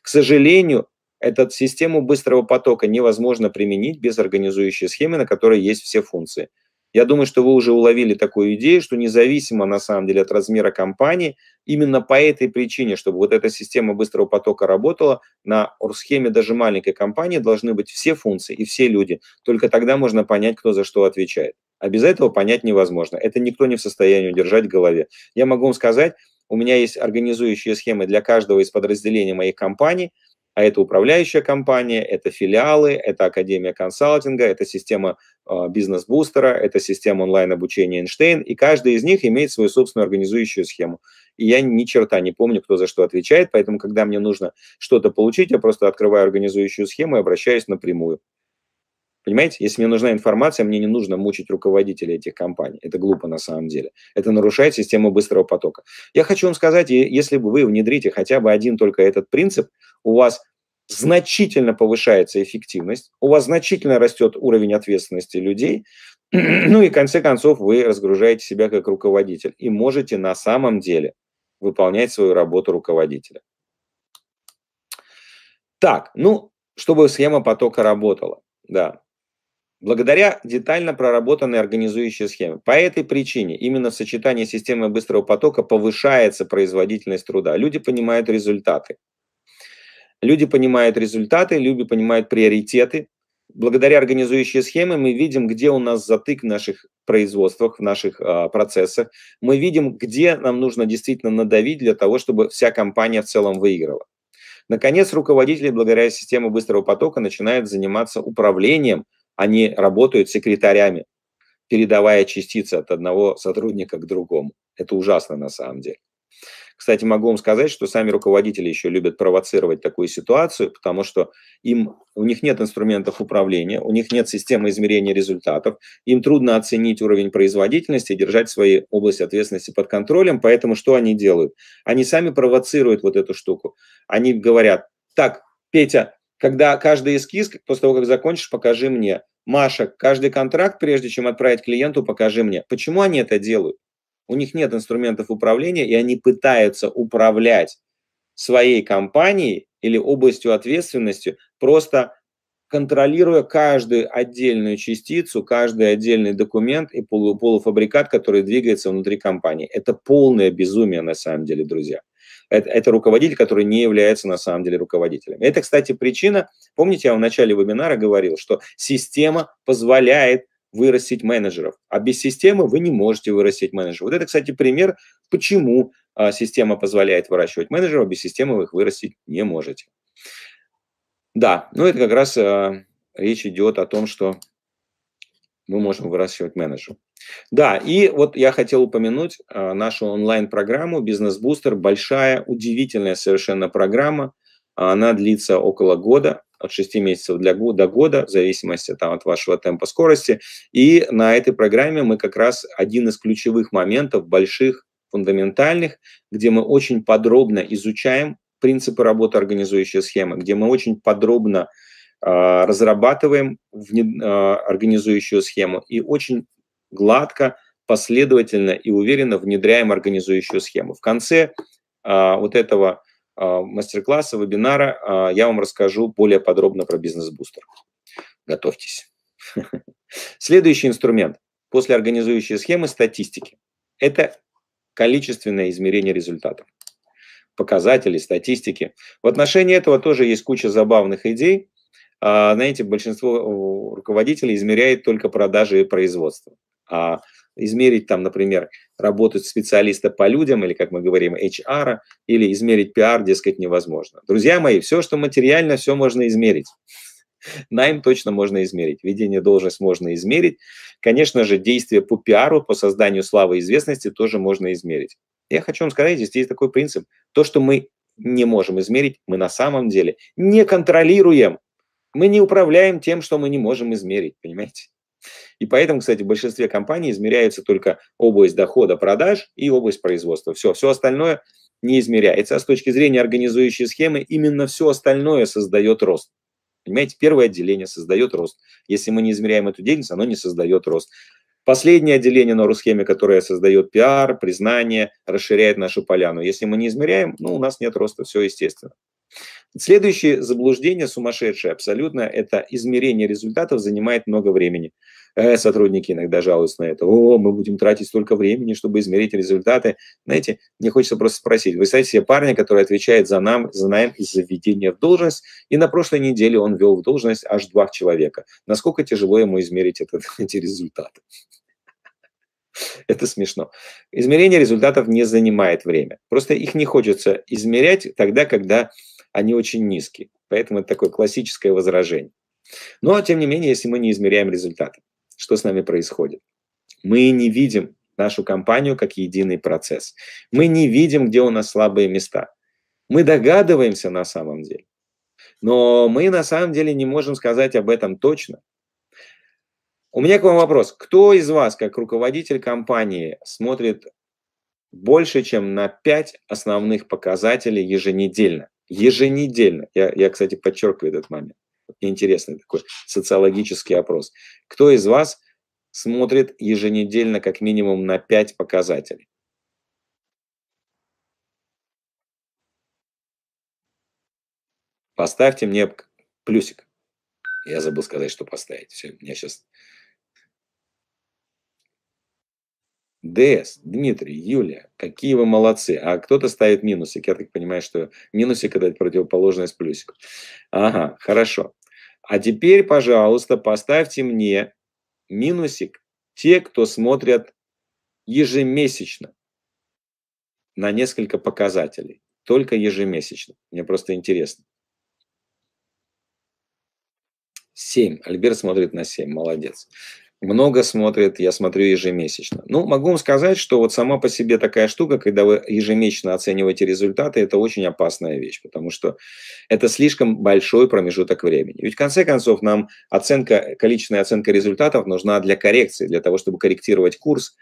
Speaker 1: К сожалению, эту систему быстрого потока невозможно применить без организующей схемы, на которой есть все функции. Я думаю, что вы уже уловили такую идею, что независимо на самом деле от размера компании, именно по этой причине, чтобы вот эта система быстрого потока работала, на схеме даже маленькой компании должны быть все функции и все люди. Только тогда можно понять, кто за что отвечает. А без этого понять невозможно. Это никто не в состоянии удержать в голове. Я могу вам сказать, у меня есть организующие схемы для каждого из подразделений моей компании. а это управляющая компания, это филиалы, это академия консалтинга, это система а, бизнес-бустера, это система онлайн-обучения Эйнштейн, и каждый из них имеет свою собственную организующую схему. И я ни черта не помню, кто за что отвечает, поэтому, когда мне нужно что-то получить, я просто открываю организующую схему и обращаюсь напрямую. Понимаете, если мне нужна информация, мне не нужно мучить руководителей этих компаний. Это глупо на самом деле. Это нарушает систему быстрого потока. Я хочу вам сказать, если бы вы внедрите хотя бы один только этот принцип, у вас значительно повышается эффективность, у вас значительно растет уровень ответственности людей, ну и в конце концов вы разгружаете себя как руководитель и можете на самом деле выполнять свою работу руководителя. Так, ну, чтобы схема потока работала, да благодаря детально проработанной организующей схеме. По этой причине именно в сочетании системы быстрого потока повышается производительность труда. Люди понимают результаты. Люди понимают результаты, люди понимают приоритеты. Благодаря организующей схеме мы видим, где у нас затык в наших производствах, в наших э, процессах. Мы видим, где нам нужно действительно надавить для того, чтобы вся компания в целом выиграла. Наконец, руководители благодаря системе быстрого потока начинают заниматься управлением – они работают секретарями, передавая частицы от одного сотрудника к другому. Это ужасно на самом деле. Кстати, могу вам сказать, что сами руководители еще любят провоцировать такую ситуацию, потому что им, у них нет инструментов управления, у них нет системы измерения результатов, им трудно оценить уровень производительности и держать свои области ответственности под контролем, поэтому что они делают? Они сами провоцируют вот эту штуку. Они говорят, так, Петя, когда каждый эскиз, после того, как закончишь, покажи мне. Маша, каждый контракт, прежде чем отправить клиенту, покажи мне. Почему они это делают? У них нет инструментов управления, и они пытаются управлять своей компанией или областью ответственности, просто контролируя каждую отдельную частицу, каждый отдельный документ и полуфабрикат, который двигается внутри компании. Это полное безумие на самом деле, друзья это, это руководитель, который не является на самом деле руководителем. Это, кстати, причина, помните, я в начале вебинара говорил, что система позволяет вырастить менеджеров, а без системы вы не можете вырастить менеджеров. Вот это, кстати, пример, почему а, система позволяет выращивать менеджеров, а без системы вы их вырастить не можете. Да, ну это как раз а, речь идет о том, что мы можем выращивать менеджеров. Да, и вот я хотел упомянуть а, нашу онлайн-программу «Бизнес-бустер». Большая, удивительная совершенно программа. Она длится около года, от 6 месяцев для до года, в зависимости там, от вашего темпа скорости. И на этой программе мы как раз один из ключевых моментов, больших, фундаментальных, где мы очень подробно изучаем принципы работы организующей схемы, где мы очень подробно а, разрабатываем а, организующую схему и очень гладко, последовательно и уверенно внедряем организующую схему. В конце а, вот этого а, мастер-класса, вебинара а, я вам расскажу более подробно про бизнес-бустер. Готовьтесь. Следующий инструмент после организующей схемы – статистики. Это количественное измерение результатов, показатели, статистики. В отношении этого тоже есть куча забавных идей. А, знаете, большинство э, руководителей измеряет только продажи и производство а измерить там, например, работу специалиста по людям, или, как мы говорим, HR, или измерить P.R. дескать, невозможно. Друзья мои, все, что материально, все можно измерить. Найм точно можно измерить, ведение должность можно измерить. Конечно же, действия по пиару, по созданию славы и известности тоже можно измерить. Я хочу вам сказать, здесь есть такой принцип. То, что мы не можем измерить, мы на самом деле не контролируем. Мы не управляем тем, что мы не можем измерить, понимаете? И поэтому, кстати, в большинстве компаний измеряется только область дохода продаж и область производства. Все, все остальное не измеряется. А с точки зрения организующей схемы, именно все остальное создает рост. Понимаете, первое отделение создает рост. Если мы не измеряем эту деятельность, оно не создает рост. Последнее отделение на Русхеме, которое создает пиар, признание, расширяет нашу поляну. Если мы не измеряем, ну, у нас нет роста, все естественно. Следующее заблуждение сумасшедшее абсолютно – это измерение результатов занимает много времени. Э, сотрудники иногда жалуются на это. О, мы будем тратить столько времени, чтобы измерить результаты. Знаете, мне хочется просто спросить. Вы знаете себе парня, который отвечает за нам, за найм и за введение в должность, и на прошлой неделе он вел в должность аж два человека. Насколько тяжело ему измерить этот, эти результаты? Это смешно. Измерение результатов не занимает время. Просто их не хочется измерять тогда, когда они очень низкие. Поэтому это такое классическое возражение. Но, тем не менее, если мы не измеряем результаты, что с нами происходит? Мы не видим нашу компанию как единый процесс. Мы не видим, где у нас слабые места. Мы догадываемся на самом деле. Но мы на самом деле не можем сказать об этом точно. У меня к вам вопрос. Кто из вас, как руководитель компании, смотрит больше, чем на пять основных показателей еженедельно? еженедельно, я, я, кстати, подчеркиваю этот момент, интересный такой социологический опрос. Кто из вас смотрит еженедельно как минимум на 5 показателей? Поставьте мне плюсик. Я забыл сказать, что поставить. Все, меня сейчас ДС, Дмитрий, Юлия, какие вы молодцы. А кто-то ставит минусик. Я так понимаю, что минусик – это противоположность плюсику. Ага, хорошо. А теперь, пожалуйста, поставьте мне минусик те, кто смотрят ежемесячно на несколько показателей. Только ежемесячно. Мне просто интересно. 7. Альберт смотрит на 7. Молодец много смотрит, я смотрю ежемесячно. Ну, могу вам сказать, что вот сама по себе такая штука, когда вы ежемесячно оцениваете результаты, это очень опасная вещь, потому что это слишком большой промежуток времени. Ведь в конце концов нам оценка, количественная оценка результатов нужна для коррекции, для того, чтобы корректировать курс.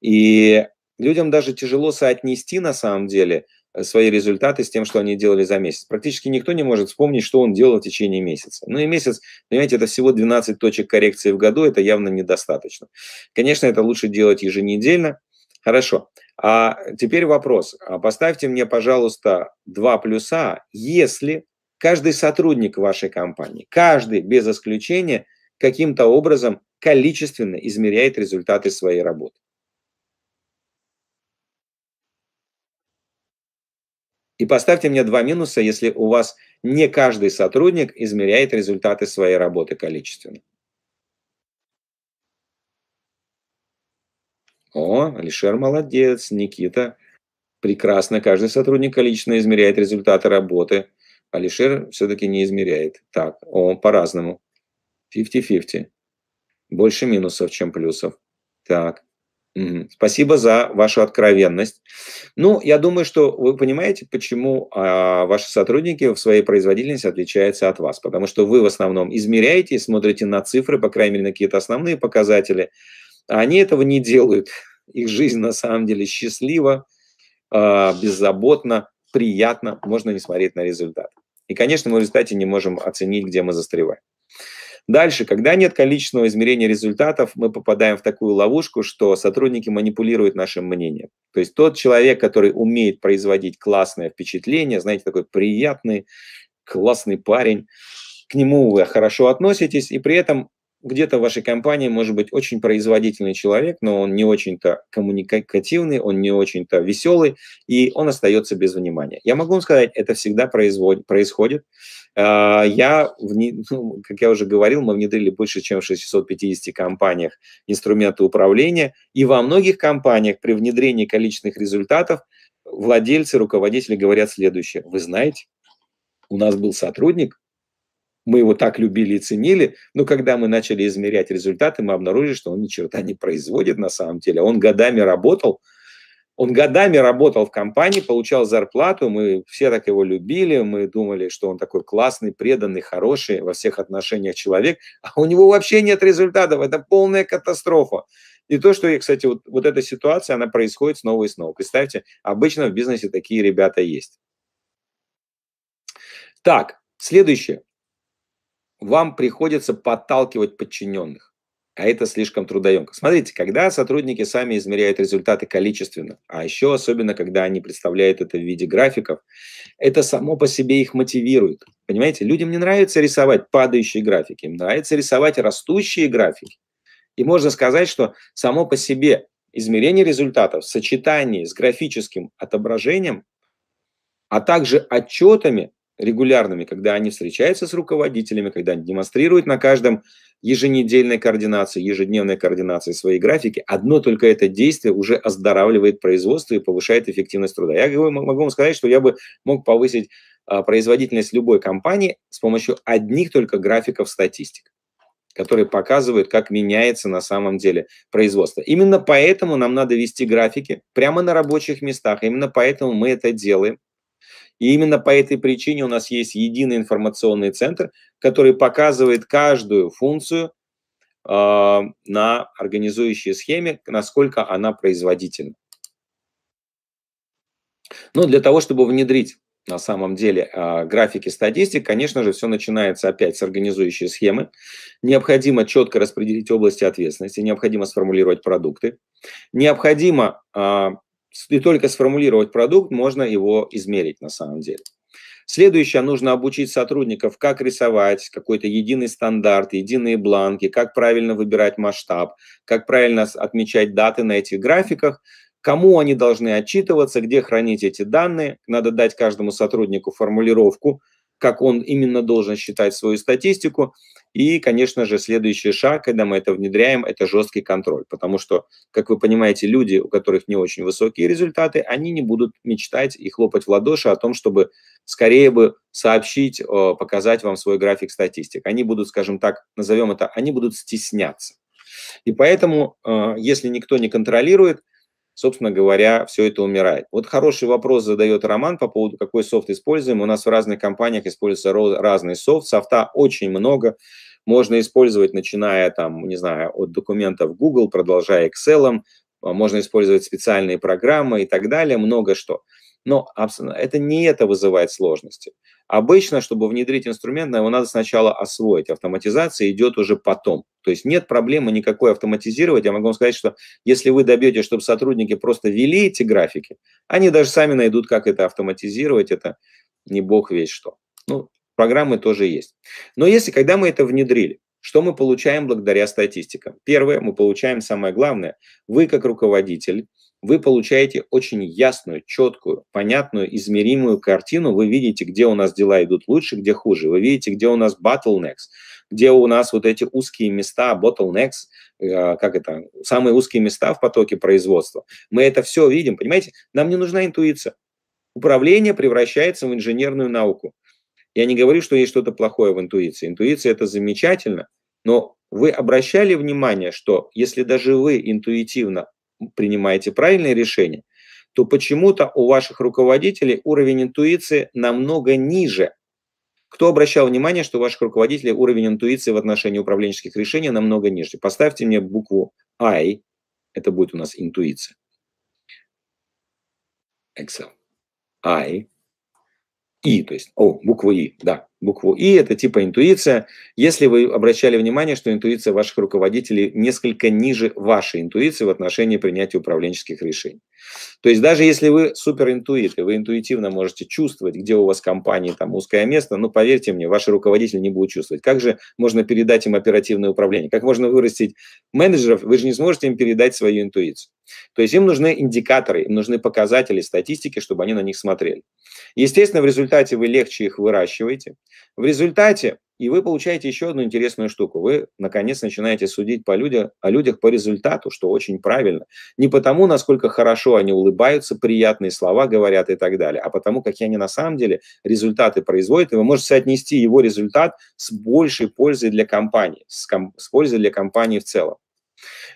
Speaker 1: И людям даже тяжело соотнести на самом деле – Э, свои результаты с тем, что они делали за месяц. Практически никто не может вспомнить, что он делал в течение месяца. Ну и месяц, понимаете, это всего 12 точек коррекции в году, это явно недостаточно. Конечно, это лучше делать еженедельно. Хорошо. А теперь вопрос. А поставьте мне, пожалуйста, два плюса, если каждый сотрудник вашей компании, каждый без исключения, каким-то образом количественно измеряет результаты своей работы. И поставьте мне два минуса, если у вас не каждый сотрудник измеряет результаты своей работы количественно. О, Алишер молодец, Никита. Прекрасно, каждый сотрудник лично измеряет результаты работы. Алишер все-таки не измеряет. Так, о, по-разному. 50-50. Больше минусов, чем плюсов. Так. Спасибо за вашу откровенность. Ну, я думаю, что вы понимаете, почему а, ваши сотрудники в своей производительности отличаются от вас, потому что вы в основном измеряете и смотрите на цифры, по крайней мере, на какие-то основные показатели, а они этого не делают. Их жизнь на самом деле счастлива, а, беззаботна, приятна, можно не смотреть на результат. И, конечно, мы в результате не можем оценить, где мы застреваем. Дальше, когда нет количественного измерения результатов, мы попадаем в такую ловушку, что сотрудники манипулируют нашим мнением. То есть тот человек, который умеет производить классное впечатление, знаете, такой приятный, классный парень, к нему вы хорошо относитесь, и при этом где-то в вашей компании может быть очень производительный человек, но он не очень-то коммуникативный, он не очень-то веселый, и он остается без внимания. Я могу вам сказать, это всегда производ... происходит. А, я, ну, как я уже говорил, мы внедрили больше, чем в 650 компаниях инструменты управления, и во многих компаниях при внедрении количественных результатов владельцы, руководители говорят следующее. Вы знаете, у нас был сотрудник, мы его так любили и ценили, но когда мы начали измерять результаты, мы обнаружили, что он ни черта не производит на самом деле. Он годами работал, он годами работал в компании, получал зарплату, мы все так его любили, мы думали, что он такой классный, преданный, хороший во всех отношениях человек, а у него вообще нет результатов, это полная катастрофа. И то, что, кстати, вот, вот эта ситуация, она происходит снова и снова. Представьте, обычно в бизнесе такие ребята есть. Так, следующее вам приходится подталкивать подчиненных, а это слишком трудоемко. Смотрите, когда сотрудники сами измеряют результаты количественно, а еще особенно, когда они представляют это в виде графиков, это само по себе их мотивирует. Понимаете, людям не нравится рисовать падающие графики, им нравится рисовать растущие графики. И можно сказать, что само по себе измерение результатов в сочетании с графическим отображением, а также отчетами регулярными, когда они встречаются с руководителями, когда они демонстрируют на каждом еженедельной координации, ежедневной координации свои графики, одно только это действие уже оздоравливает производство и повышает эффективность труда. Я могу вам сказать, что я бы мог повысить а, производительность любой компании с помощью одних только графиков статистик которые показывают, как меняется на самом деле производство. Именно поэтому нам надо вести графики прямо на рабочих местах. Именно поэтому мы это делаем. И именно по этой причине у нас есть единый информационный центр, который показывает каждую функцию э, на организующей схеме, насколько она производительна. Но ну, для того, чтобы внедрить на самом деле а, графики статистик, конечно же, все начинается опять с организующей схемы. Необходимо четко распределить области ответственности, необходимо сформулировать продукты, необходимо а, и только сформулировать продукт, можно его измерить на самом деле. Следующее, нужно обучить сотрудников, как рисовать какой-то единый стандарт, единые бланки, как правильно выбирать масштаб, как правильно отмечать даты на этих графиках, кому они должны отчитываться, где хранить эти данные. Надо дать каждому сотруднику формулировку, как он именно должен считать свою статистику. И, конечно же, следующий шаг, когда мы это внедряем, это жесткий контроль, потому что, как вы понимаете, люди, у которых не очень высокие результаты, они не будут мечтать и хлопать в ладоши о том, чтобы скорее бы сообщить, э, показать вам свой график статистик. Они будут, скажем так, назовем это, они будут стесняться. И поэтому, э, если никто не контролирует, собственно говоря, все это умирает. Вот хороший вопрос задает Роман по поводу, какой софт используем. У нас в разных компаниях используется разный софт. Софта очень много. Можно использовать, начиная там, не знаю, от документов Google, продолжая Excel, а можно использовать специальные программы и так далее, много что. Но это не это вызывает сложности. Обычно, чтобы внедрить инструмент, его надо сначала освоить. Автоматизация идет уже потом. То есть нет проблемы никакой автоматизировать. Я могу вам сказать, что если вы добьетесь, чтобы сотрудники просто вели эти графики, они даже сами найдут, как это автоматизировать. Это не бог весь что. Ну, программы тоже есть. Но если, когда мы это внедрили, что мы получаем благодаря статистикам? Первое, мы получаем самое главное. Вы, как руководитель, вы получаете очень ясную, четкую, понятную, измеримую картину. Вы видите, где у нас дела идут лучше, где хуже. Вы видите, где у нас bottlenecks, где у нас вот эти узкие места, bottlenecks, э, как это, самые узкие места в потоке производства. Мы это все видим, понимаете? Нам не нужна интуиция. Управление превращается в инженерную науку. Я не говорю, что есть что-то плохое в интуиции. Интуиция – это замечательно, но вы обращали внимание, что если даже вы интуитивно принимаете правильные решения, то почему-то у ваших руководителей уровень интуиции намного ниже. Кто обращал внимание, что у ваших руководителей уровень интуиции в отношении управленческих решений намного ниже? Поставьте мне букву I, это будет у нас интуиция. Excel. I и, то есть, о, буква И, да, букву И, это типа интуиция. Если вы обращали внимание, что интуиция ваших руководителей несколько ниже вашей интуиции в отношении принятия управленческих решений. То есть даже если вы суперинтуит, и вы интуитивно можете чувствовать, где у вас в компании там узкое место, ну, поверьте мне, ваши руководители не будут чувствовать. Как же можно передать им оперативное управление? Как можно вырастить менеджеров? Вы же не сможете им передать свою интуицию. То есть им нужны индикаторы, им нужны показатели статистики, чтобы они на них смотрели. Естественно, в результате вы легче их выращиваете. В результате и вы получаете еще одну интересную штуку. Вы, наконец, начинаете судить по людям, о людях по результату, что очень правильно. Не потому, насколько хорошо они улыбаются, приятные слова говорят и так далее, а потому, какие они на самом деле результаты производят. И вы можете соотнести его результат с большей пользой для компании, с, ком- с пользой для компании в целом.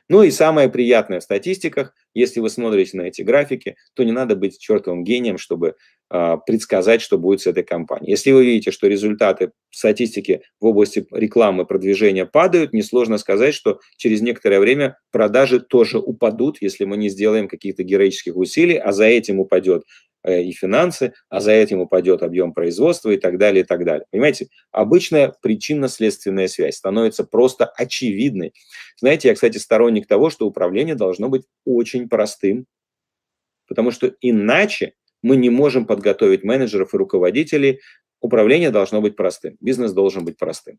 Speaker 1: Ну и самое приятное в статистиках, если вы смотрите на эти графики, то не надо быть чертовым гением, чтобы э, предсказать, что будет с этой компанией. Если вы видите, что результаты статистики в области рекламы, продвижения падают, несложно сказать, что через некоторое время продажи тоже упадут, если мы не сделаем каких-то героических усилий, а за этим упадет Э, и финансы, а за этим упадет объем производства и так далее, и так далее. Понимаете, обычная причинно-следственная связь становится просто очевидной. Знаете, я, кстати, сторонник того, что управление должно быть очень простым, потому что иначе мы не можем подготовить менеджеров и руководителей. Управление должно быть простым, бизнес должен быть простым.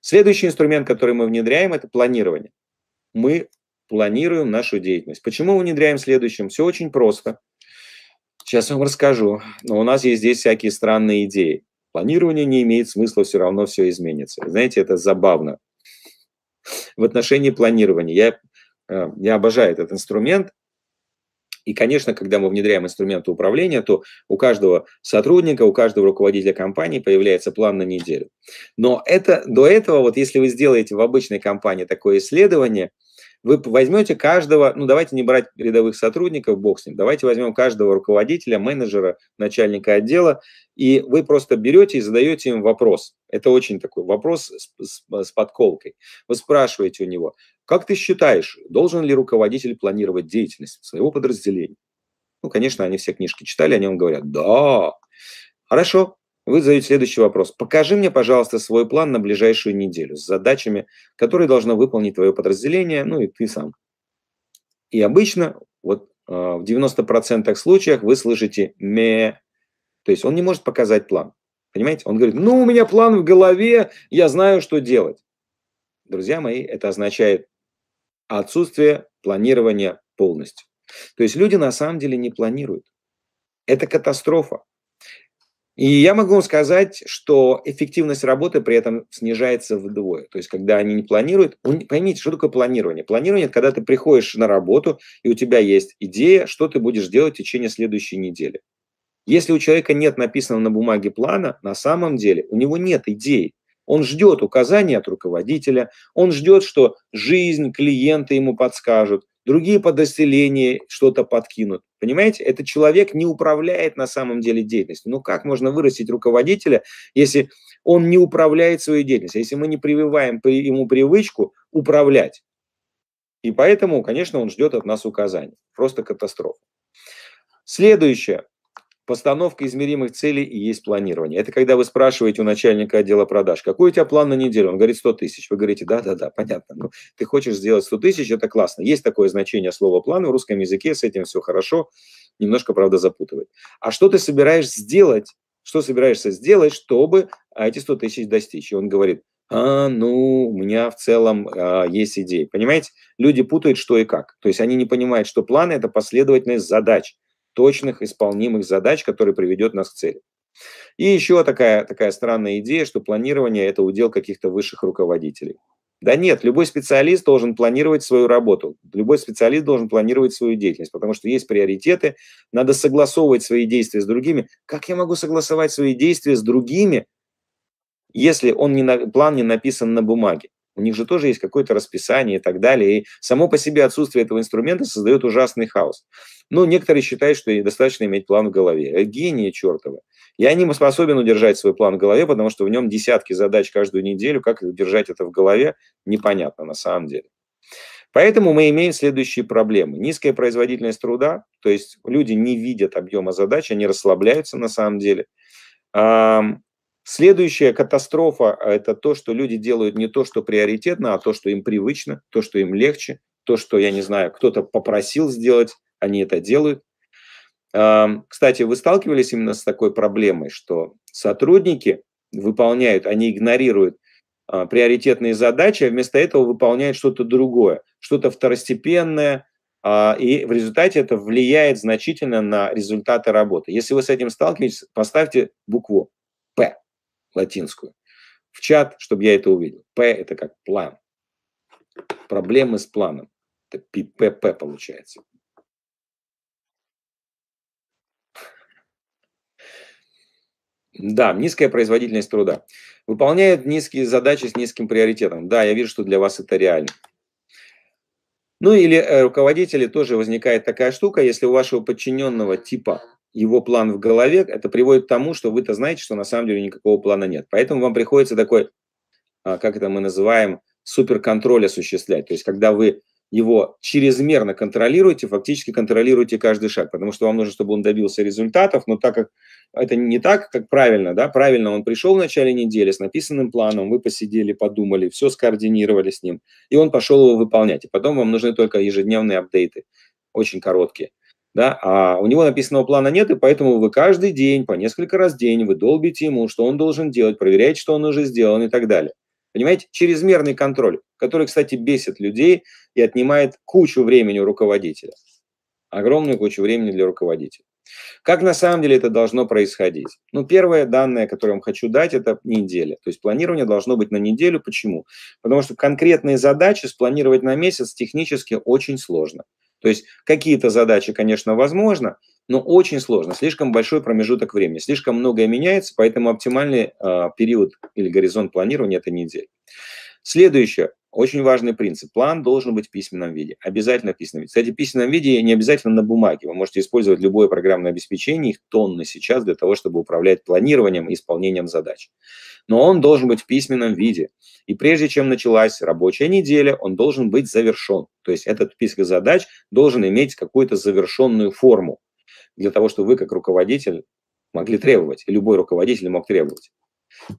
Speaker 1: Следующий инструмент, который мы внедряем, это планирование. Мы планируем нашу деятельность. Почему внедряем следующим? Все очень просто. Сейчас вам расскажу. Но у нас есть здесь всякие странные идеи. Планирование не имеет смысла, все равно все изменится. Знаете, это забавно. В отношении планирования. Я, э, я обожаю этот инструмент. И, конечно, когда мы внедряем инструменты управления, то у каждого сотрудника, у каждого руководителя компании появляется план на неделю. Но это до этого, вот если вы сделаете в обычной компании такое исследование – вы возьмете каждого, ну давайте не брать рядовых сотрудников, бог с ним, давайте возьмем каждого руководителя, менеджера, начальника отдела, и вы просто берете и задаете им вопрос. Это очень такой вопрос с, с, с подколкой. Вы спрашиваете у него, как ты считаешь, должен ли руководитель планировать деятельность своего подразделения? Ну, конечно, они все книжки читали, они вам говорят, да. Хорошо, вы задаете следующий вопрос. Покажи мне, пожалуйста, свой план на ближайшую неделю с задачами, которые должно выполнить твое подразделение, ну и ты сам. И обычно вот а, в 90% случаях вы слышите «ме». То есть он не может показать план. Понимаете? Он говорит, ну, у меня план в голове, я знаю, что делать. Друзья мои, это означает отсутствие планирования полностью. То есть люди на самом деле не планируют. Это катастрофа. И я могу сказать, что эффективность работы при этом снижается вдвое. То есть, когда они не планируют, поймите, что такое планирование. Планирование – это когда ты приходишь на работу, и у тебя есть идея, что ты будешь делать в течение следующей недели. Если у человека нет написанного на бумаге плана, на самом деле у него нет идей. Он ждет указания от руководителя, он ждет, что жизнь, клиенты ему подскажут другие подразделения что-то подкинут. Понимаете, этот человек не управляет на самом деле деятельностью. Ну как можно вырастить руководителя, если он не управляет своей деятельностью, если мы не прививаем ему привычку управлять? И поэтому, конечно, он ждет от нас указаний. Просто катастрофа. Следующее. Постановка измеримых целей и есть планирование. Это когда вы спрашиваете у начальника отдела продаж, какой у тебя план на неделю? Он говорит 100 тысяч. Вы говорите, да-да-да, понятно. Ну, ты хочешь сделать 100 тысяч, это классно. Есть такое значение слова план в русском языке, с этим все хорошо. Немножко, правда, запутывает. А что ты собираешься сделать? Что собираешься сделать, чтобы а, эти 100 тысяч достичь? И он говорит, а, ну, у меня в целом а, есть идеи. Понимаете, люди путают, что и как. То есть они не понимают, что планы это последовательность задач – точных исполнимых задач, которые приведет нас к цели. И еще такая, такая странная идея, что планирование – это удел каких-то высших руководителей. Да нет, любой специалист должен планировать свою работу, любой специалист должен планировать свою деятельность, потому что есть приоритеты, надо согласовывать свои действия с другими. Как я могу согласовать свои действия с другими, если он не, на план не написан на бумаге? У них же тоже есть какое-то расписание и так далее. И само по себе отсутствие этого инструмента создает ужасный хаос. Но ну, некоторые считают, что достаточно иметь план в голове. Э, гении чертовы. Я не способен удержать свой план в голове, потому что в нем десятки задач каждую неделю. Как удержать это в голове, непонятно на самом деле. Поэтому мы имеем следующие проблемы. Низкая производительность труда, то есть люди не видят объема задач, они расслабляются на самом деле. Следующая катастрофа а, – это то, что люди делают не то, что приоритетно, а то, что им привычно, то, что им легче, то, что, я не знаю, кто-то попросил сделать, они это делают. Кстати, вы сталкивались именно с такой проблемой, что сотрудники выполняют, они игнорируют а, приоритетные задачи, а вместо этого выполняют что-то другое, что-то второстепенное, а, и в результате это влияет значительно на результаты работы. Если вы с этим сталкиваетесь, поставьте букву «П» латинскую, в чат, чтобы я это увидел. П – это как план. Проблемы с планом. Это ППП получается. Да, низкая производительность труда. Выполняет низкие задачи с низким приоритетом. Да, я вижу, что для вас это реально. Ну или э, руководители тоже возникает такая штука, если у вашего подчиненного типа его план в голове, это приводит к тому, что вы-то знаете, что на самом деле никакого плана нет. Поэтому вам приходится такой, а, как это мы называем, суперконтроль осуществлять. То есть, когда вы его чрезмерно контролируете, фактически контролируете каждый шаг, потому что вам нужно, чтобы он добился результатов, но так как это не так, как правильно, да, правильно он пришел в начале недели с написанным планом, вы посидели, подумали, все скоординировали с ним, и он пошел его выполнять. И потом вам нужны только ежедневные апдейты, очень короткие да, а у него написанного плана нет, и поэтому вы каждый день, по несколько раз в день, вы долбите ему, что он должен делать, проверяете, что он уже сделал и так далее. Понимаете, чрезмерный контроль, который, кстати, бесит людей и отнимает кучу времени у руководителя. Огромную кучу времени для руководителя. Как на самом деле это должно происходить? Ну, первое данное, которое я вам хочу дать, это неделя. То есть планирование должно быть на неделю. Почему? Потому что конкретные задачи спланировать на месяц технически очень сложно. То есть какие-то задачи, конечно, возможно, но очень сложно, слишком большой промежуток времени, слишком многое меняется, поэтому оптимальный э, период или горизонт планирования – это неделя. Следующее, очень важный принцип. План должен быть в письменном виде, обязательно в письменном виде. Кстати, в письменном виде не обязательно на бумаге. Вы можете использовать любое программное обеспечение, их тонны сейчас для того, чтобы управлять планированием и исполнением задач но он должен быть в письменном виде. И прежде чем началась рабочая неделя, он должен быть завершен. То есть этот список задач должен иметь какую-то завершенную форму для того, чтобы вы как руководитель могли требовать, и любой руководитель мог требовать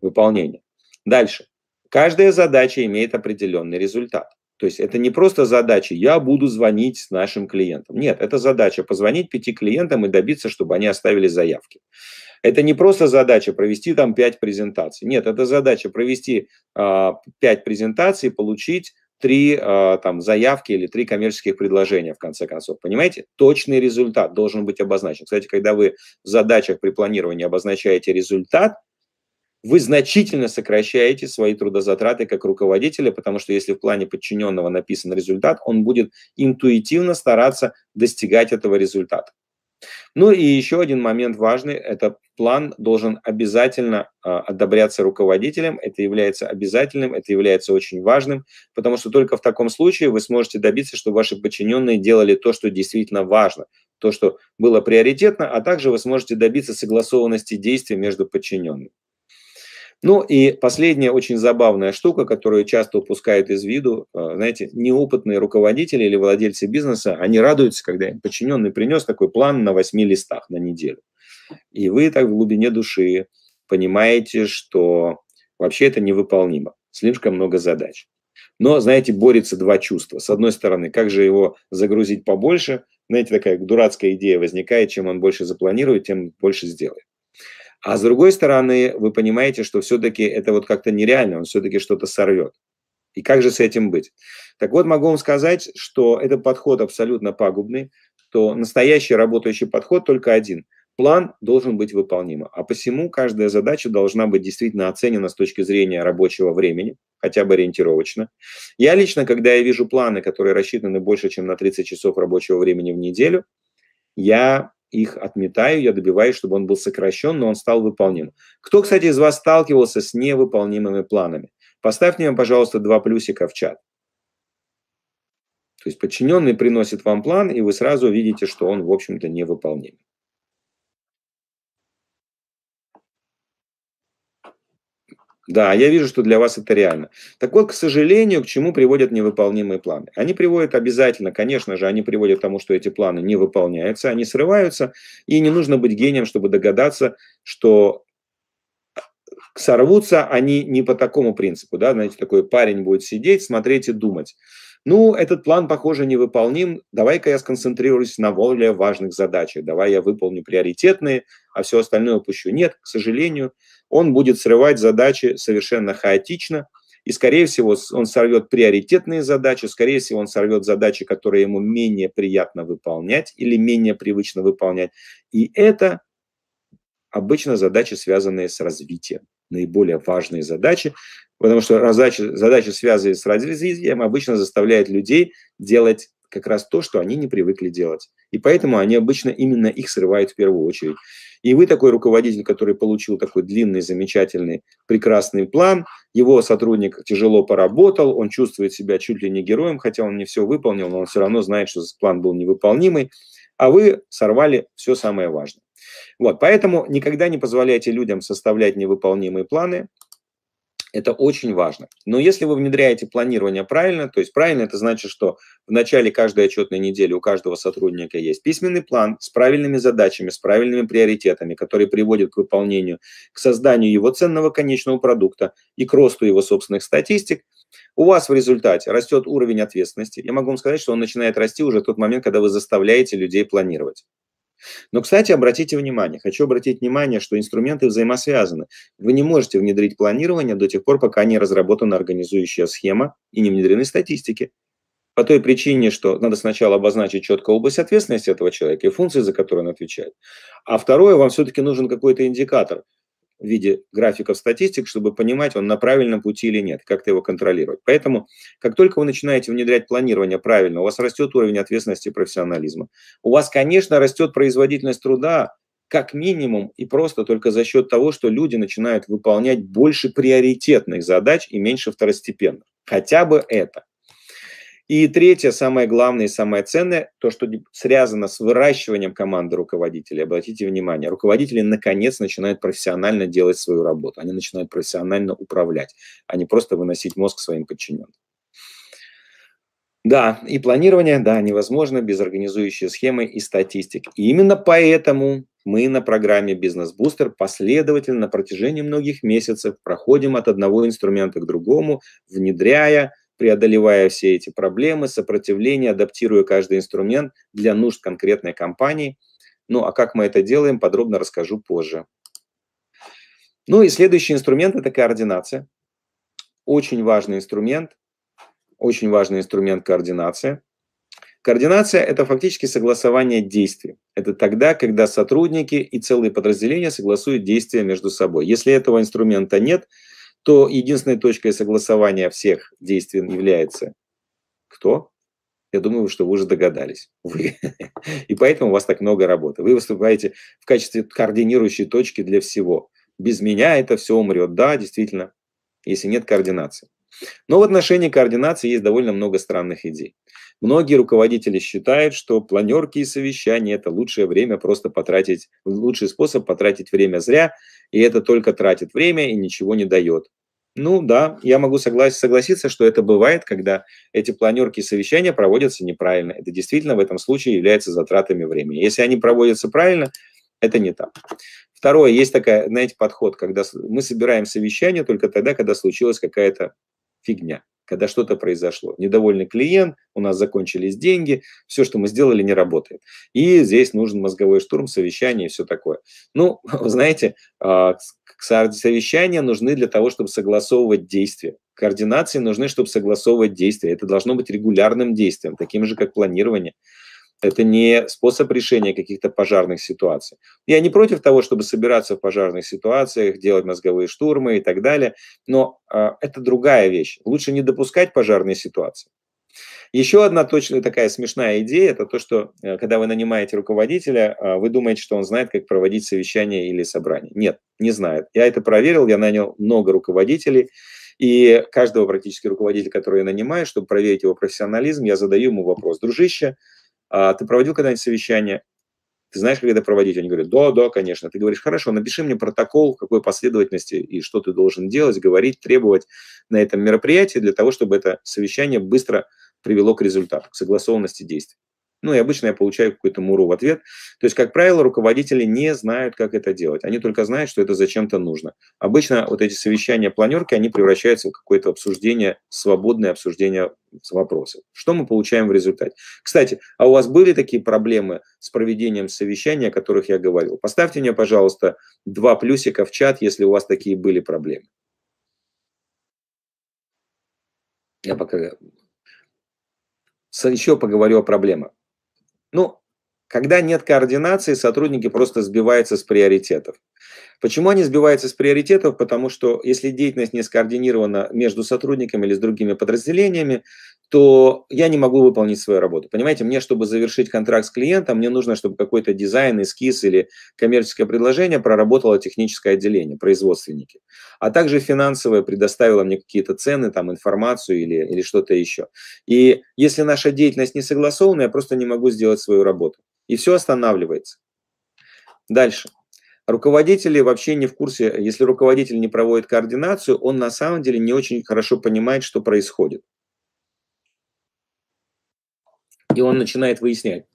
Speaker 1: выполнения. Дальше. Каждая задача имеет определенный результат. То есть это не просто задача «я буду звонить с нашим клиентом». Нет, это задача позвонить пяти клиентам и добиться, чтобы они оставили заявки. Это не просто задача провести там 5 презентаций. Нет, это задача провести э, а, 5 презентаций, получить три э, там, заявки или три коммерческих предложения, в конце концов. Понимаете? Точный результат должен быть обозначен. Кстати, когда вы в задачах при планировании обозначаете результат, вы значительно сокращаете свои трудозатраты как руководителя, потому что если в плане подчиненного написан результат, он будет интуитивно стараться достигать этого результата. Ну и еще один момент важный – это план должен обязательно а, одобряться руководителем, это является обязательным, это является очень важным, потому что только в таком случае вы сможете добиться, чтобы ваши подчиненные делали то, что действительно важно, то, что было приоритетно, а также вы сможете добиться согласованности действий между подчиненными. Ну и последняя очень забавная штука, которую часто упускают из виду, э, знаете, неопытные руководители или владельцы бизнеса, они радуются, когда им подчиненный принес такой план на восьми листах на неделю. И вы так в глубине души понимаете, что вообще это невыполнимо, слишком много задач. Но, знаете, борется два чувства. С одной стороны, как же его загрузить побольше, знаете, такая дурацкая идея возникает, чем он больше запланирует, тем больше сделает. А с другой стороны, вы понимаете, что все-таки это вот как-то нереально, он все-таки что-то сорвет. И как же с этим быть? Так вот, могу вам сказать, что этот подход абсолютно пагубный, что настоящий работающий подход только один. План должен быть выполним. А посему каждая задача должна быть действительно оценена с точки зрения рабочего времени, хотя бы ориентировочно. Я лично, когда я вижу планы, которые рассчитаны больше, чем на 30 часов рабочего времени в неделю, я их отметаю, я добиваюсь, чтобы он был сокращен, но он стал выполним. Кто, кстати, из вас сталкивался с невыполнимыми планами? Поставьте мне, пожалуйста, два плюсика в чат. То есть подчиненный приносит вам план, и вы сразу видите, что он, в общем-то, невыполним. Да, я вижу, что для вас это реально. Так вот, к сожалению, к чему приводят невыполнимые планы? Они приводят обязательно, конечно же, они приводят к тому, что эти планы не выполняются, они срываются, и не нужно быть гением, чтобы догадаться, что сорвутся они не по такому принципу, да, знаете, такой парень будет сидеть, смотреть и думать ну, этот план, похоже, невыполним, давай-ка я сконцентрируюсь на более важных задачах, давай я выполню приоритетные, а все остальное пущу. Нет, к сожалению, он будет срывать задачи совершенно хаотично, и, скорее всего, он сорвет приоритетные задачи, скорее всего, он сорвет задачи, которые ему менее приятно выполнять или менее привычно выполнять. И это обычно задачи, связанные с развитием, наиболее важные задачи, Потому что задача, задача связанная с развитием, обычно заставляет людей делать как раз то, что они не привыкли делать. И поэтому они обычно именно их срывают в первую очередь. И вы такой руководитель, который получил такой длинный, замечательный, прекрасный план, его сотрудник тяжело поработал, он чувствует себя чуть ли не героем, хотя он не все выполнил, но он все равно знает, что план был невыполнимый, а вы сорвали все самое важное. Вот, поэтому никогда не позволяйте людям составлять невыполнимые планы, это очень важно. Но если вы внедряете планирование правильно, то есть правильно это значит, что в начале каждой отчетной недели у каждого сотрудника есть письменный план с правильными задачами, с правильными приоритетами, которые приводят к выполнению, к созданию его ценного конечного продукта и к росту его собственных статистик. У вас в результате растет уровень ответственности. Я могу вам сказать, что он начинает расти уже в тот момент, когда вы заставляете людей планировать. Но, кстати, обратите внимание, хочу обратить внимание, что инструменты взаимосвязаны. Вы не можете внедрить планирование до тех пор, пока не разработана организующая схема и не внедрены статистики. По той причине, что надо сначала обозначить четко область ответственности этого человека и функции, за которые он отвечает. А второе, вам все-таки нужен какой-то индикатор – в виде графиков статистик, чтобы понимать, он на правильном пути или нет, как-то его контролировать. Поэтому, как только вы начинаете внедрять планирование правильно, у вас растет уровень ответственности и профессионализма. У вас, конечно, растет производительность труда, как минимум и просто только за счет того, что люди начинают выполнять больше приоритетных задач и меньше второстепенных. Хотя бы это. И третье, самое главное и самое ценное, то, что связано с выращиванием команды руководителей. Обратите внимание, руководители наконец начинают профессионально делать свою работу. Они начинают профессионально управлять, а не просто выносить мозг своим подчиненным. Да, и планирование, да, невозможно без организующей схемы и статистик. И именно поэтому мы на программе «Бизнес-бустер» последовательно на протяжении многих месяцев проходим от одного инструмента к другому, внедряя преодолевая все эти проблемы, сопротивление, адаптируя каждый инструмент для нужд конкретной компании. Ну, а как мы это делаем, подробно расскажу позже. Ну и следующий инструмент – это координация. Очень важный инструмент, очень важный инструмент координация. Координация – это фактически согласование действий. Это тогда, когда сотрудники и целые подразделения согласуют действия между собой. Если этого инструмента нет – то единственной точкой согласования всех действий является кто? Я думаю, что вы уже догадались. Вы. И поэтому у вас так много работы. Вы выступаете в качестве координирующей точки для всего. Без меня это все умрет. Да, действительно, если нет координации. Но в отношении координации есть довольно много странных идей. Многие руководители считают, что планерки и совещания – это лучшее время просто потратить, лучший способ потратить время зря, и это только тратит время и ничего не дает. Ну да, я могу соглас- согласиться, что это бывает, когда эти планерки и совещания проводятся неправильно. Это действительно в этом случае является затратами времени. Если они проводятся правильно, это не так. Второе, есть такая, знаете, подход, когда мы собираем совещание только тогда, когда случилась какая-то фигня, когда что-то произошло. Недовольный клиент, у нас закончились деньги, все, что мы сделали, не работает. И здесь нужен мозговой штурм, совещание и все такое. Ну, вы знаете, а, совещания нужны для того, чтобы согласовывать действия. Координации нужны, чтобы согласовывать действия. Это должно быть регулярным действием, таким же, как планирование это не способ решения каких-то пожарных ситуаций. Я не против того, чтобы собираться в пожарных ситуациях, делать мозговые штурмы и так далее, но э, это другая вещь. Лучше не допускать пожарные ситуации. Еще одна точно такая смешная идея – это то, что э, когда вы нанимаете руководителя, а, вы думаете, что он знает, как проводить совещание или собрание. Нет, не знает. Я это проверил, я нанял много руководителей, и каждого практически руководителя, который я нанимаю, чтобы проверить его профессионализм, я задаю ему вопрос. Дружище, а ты проводил когда-нибудь совещание? Ты знаешь, как это проводить? Они говорят, да, да, конечно. Ты говоришь, хорошо, напиши мне протокол, в какой последовательности и что ты должен делать, говорить, требовать на этом мероприятии для того, чтобы это совещание быстро привело к результату, к согласованности действий. Ну и обычно я получаю какой-то муру в ответ. То есть, как правило, руководители не знают, как это делать. Они только знают, что это зачем-то нужно. Обычно вот эти совещания планерки, они превращаются в какое-то обсуждение, свободное обсуждение вопросов. Что мы получаем в результате? Кстати, а у вас были такие проблемы с проведением совещания, о которых я говорил? Поставьте мне, пожалуйста, два плюсика в чат, если у вас такие были проблемы. Я пока еще поговорю о проблемах. Ну, когда нет координации, сотрудники просто сбиваются с приоритетов. Почему они сбиваются с приоритетов? Потому что если деятельность не скоординирована между сотрудниками или с другими подразделениями, то я не могу выполнить свою работу. Понимаете, мне, чтобы завершить контракт с клиентом, мне нужно, чтобы какой-то дизайн, эскиз или коммерческое предложение проработало техническое отделение, производственники. А также финансовое предоставило мне какие-то цены, там, информацию или, или что-то еще. И если наша деятельность не согласована, я просто не могу сделать свою работу. И все останавливается. Дальше. Руководители вообще не в курсе, если руководитель не проводит координацию, он на самом деле не очень хорошо понимает, что происходит. И он начинает выяснять,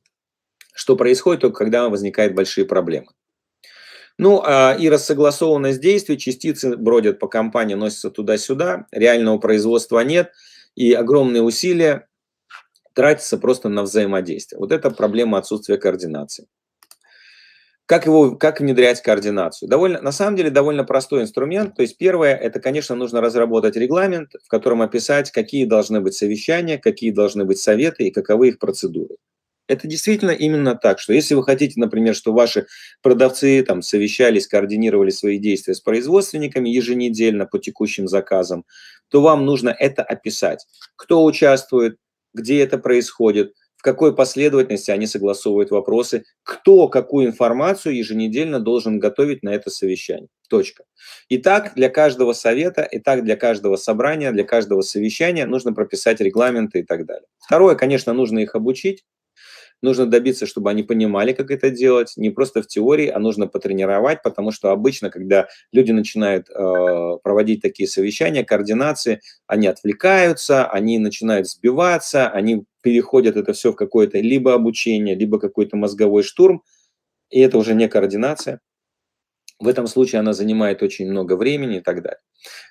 Speaker 1: что происходит только когда возникают большие проблемы. Ну, а, и рассогласованность действий, частицы бродят по компании, носятся туда-сюда, реального производства нет, и огромные усилия тратятся просто на взаимодействие. Вот это проблема отсутствия координации. Как, его, как внедрять координацию? Довольно, на самом деле довольно простой инструмент. То есть первое, это, конечно, нужно разработать регламент, в котором описать, какие должны быть совещания, какие должны быть советы и каковы их процедуры. Это действительно именно так, что если вы хотите, например, что ваши продавцы там совещались, координировали свои действия с производственниками еженедельно по текущим заказам, то вам нужно это описать. Кто участвует, где это происходит – какой последовательности они согласовывают вопросы, кто какую информацию еженедельно должен готовить на это совещание. Точка. И для каждого совета, и так для каждого собрания, для каждого совещания нужно прописать регламенты и так далее. Второе, конечно, нужно их обучить нужно добиться, чтобы они понимали, как это делать, не просто в теории, а нужно потренировать, потому что обычно, когда люди начинают э, проводить такие совещания, координации, они отвлекаются, они начинают сбиваться, они переходят это все в какое-то либо обучение, либо какой-то мозговой штурм, и это уже не координация. В этом случае она занимает очень много времени и так далее.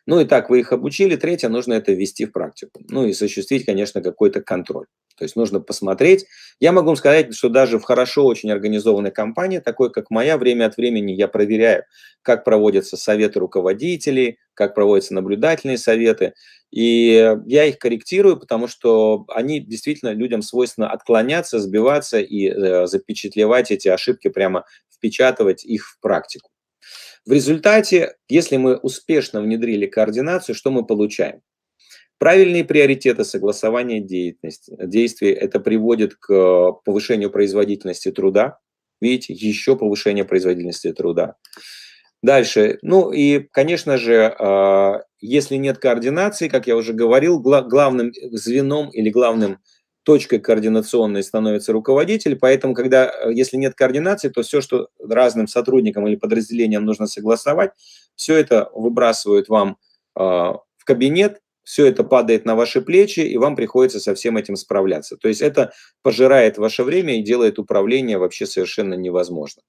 Speaker 1: Ну и так вы их обучили. Третье, нужно это ввести в практику. Ну и осуществить, конечно, какой-то контроль. То есть нужно посмотреть. Я могу вам сказать, что даже в хорошо очень организованной компании, такой как моя, время от времени я проверяю, как проводятся советы руководителей, как проводятся наблюдательные советы. И я их корректирую, потому что они действительно людям свойственно отклоняться, сбиваться и э, запечатлевать эти ошибки, прямо впечатывать их в практику. В результате, если мы успешно внедрили координацию, что мы получаем? Правильные приоритеты согласования деятельности, действий, это приводит к э, повышению производительности труда. Видите, еще повышение производительности труда. Дальше, ну и, конечно же, э, если нет координации, как я уже говорил, главным звеном или главным точкой координационной становится руководитель, поэтому, когда, э, если нет координации, то все, что разным сотрудникам или подразделениям нужно согласовать, все это выбрасывают вам э, в кабинет, все это падает на ваши плечи, и вам приходится со всем этим справляться. То есть это пожирает ваше время и делает управление вообще совершенно невозможным.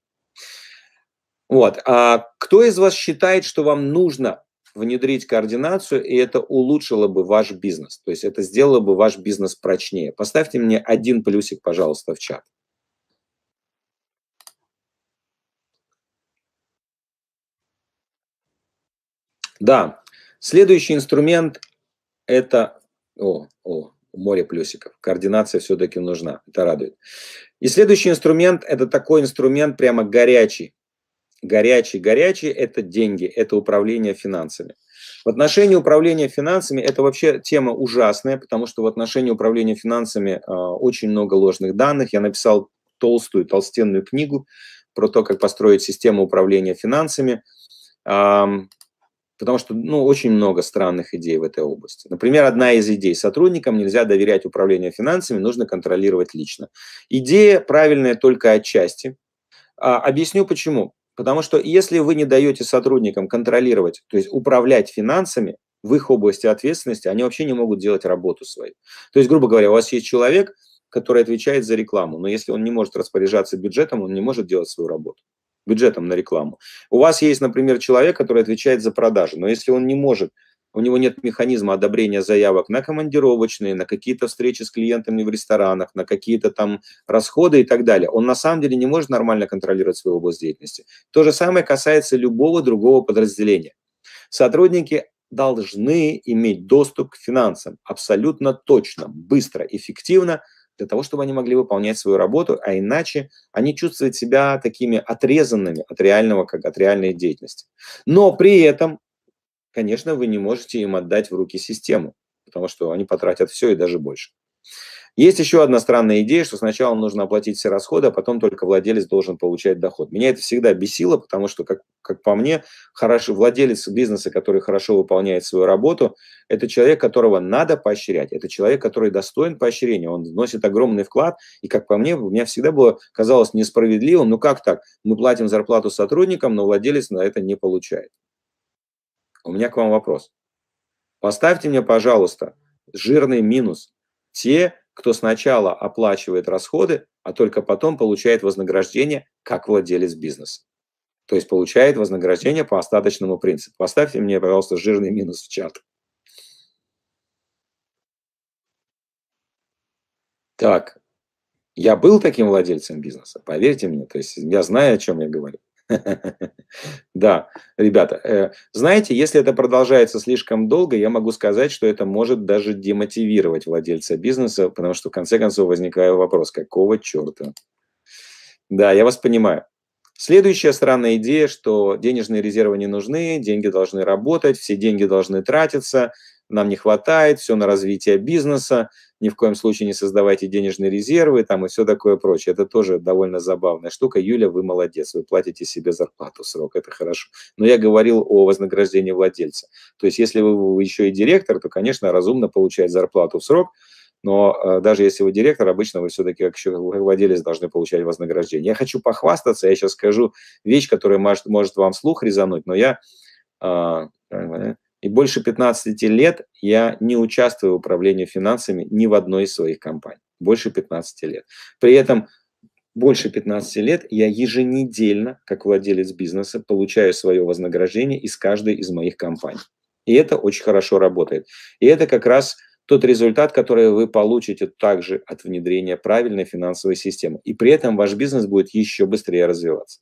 Speaker 1: Вот. А кто из вас считает, что вам нужно внедрить координацию, и это улучшило бы ваш бизнес. То есть это сделало бы ваш бизнес прочнее. Поставьте мне один плюсик, пожалуйста, в чат. Да, следующий инструмент – это… О, о, море плюсиков. Координация все-таки нужна, это радует. И следующий инструмент – это такой инструмент прямо горячий горячий-горячий – это деньги, это управление финансами. В отношении управления финансами это вообще тема ужасная, потому что в отношении управления финансами э, очень много ложных данных. Я написал толстую, толстенную книгу про то, как построить систему управления финансами, э, потому что ну, очень много странных идей в этой области. Например, одна из идей – сотрудникам нельзя доверять управлению финансами, нужно контролировать лично. Идея правильная только отчасти. А, объясню почему. Потому что если вы не даете сотрудникам контролировать, то есть управлять финансами, в их области ответственности они вообще не могут делать работу свою. То есть, грубо говоря, у вас есть человек, который отвечает за рекламу, но если он не может распоряжаться бюджетом, он не может делать свою работу бюджетом на рекламу. У вас есть, например, человек, который отвечает за продажи, но если он не может у него нет механизма одобрения заявок на командировочные, на какие-то встречи с клиентами в ресторанах, на какие-то там расходы и так далее. Он на самом деле не может нормально контролировать свою область деятельности. То же самое касается любого другого подразделения. Сотрудники должны иметь доступ к финансам абсолютно точно, быстро, эффективно, для того, чтобы они могли выполнять свою работу, а иначе они чувствуют себя такими отрезанными от, реального, как от реальной деятельности. Но при этом конечно, вы не можете им отдать в руки систему, потому что они потратят все и даже больше. Есть еще одна странная идея, что сначала нужно оплатить все расходы, а потом только владелец должен получать доход. Меня это всегда бесило, потому что, как, как по мне, хорошо, владелец бизнеса, который хорошо выполняет свою работу, это человек, которого надо поощрять, это человек, который достоин поощрения, он вносит огромный вклад, и, как по мне, у меня всегда было, казалось несправедливым, ну как так, мы платим зарплату сотрудникам, но владелец на это не получает у меня к вам вопрос. Поставьте мне, пожалуйста, жирный минус те, кто сначала оплачивает расходы, а только потом получает вознаграждение как владелец бизнеса. То есть получает вознаграждение по остаточному принципу. Поставьте мне, пожалуйста, жирный минус в чат. Так, я был таким владельцем бизнеса, поверьте мне, то есть я знаю, о чем я говорю. Да, ребята, э, знаете, если это продолжается слишком долго, я могу сказать, что это может даже демотивировать владельца бизнеса, потому что в конце концов возникает вопрос, какого черта? Да, я вас понимаю. Следующая странная идея, что денежные резервы не нужны, деньги должны работать, все деньги должны тратиться, нам не хватает, все на развитие бизнеса ни в коем случае не создавайте денежные резервы там и все такое прочее. Это тоже довольно забавная штука. Юля, вы молодец, вы платите себе зарплату срок, это хорошо. Но я говорил о вознаграждении владельца. То есть если вы еще и директор, то, конечно, разумно получать зарплату в срок, но э, даже если вы директор, обычно вы все-таки как еще владелец должны получать вознаграждение. Я хочу похвастаться, я сейчас скажу вещь, которая может, может вам слух резануть, но я а, и больше 15 лет я не участвую в управлении финансами ни в одной из своих компаний. Больше 15 лет. При этом больше 15 лет я еженедельно, как владелец бизнеса, получаю свое вознаграждение из каждой из моих компаний. И это очень хорошо работает. И это как раз тот результат, который вы получите также от внедрения правильной финансовой системы. И при этом ваш бизнес будет еще быстрее развиваться.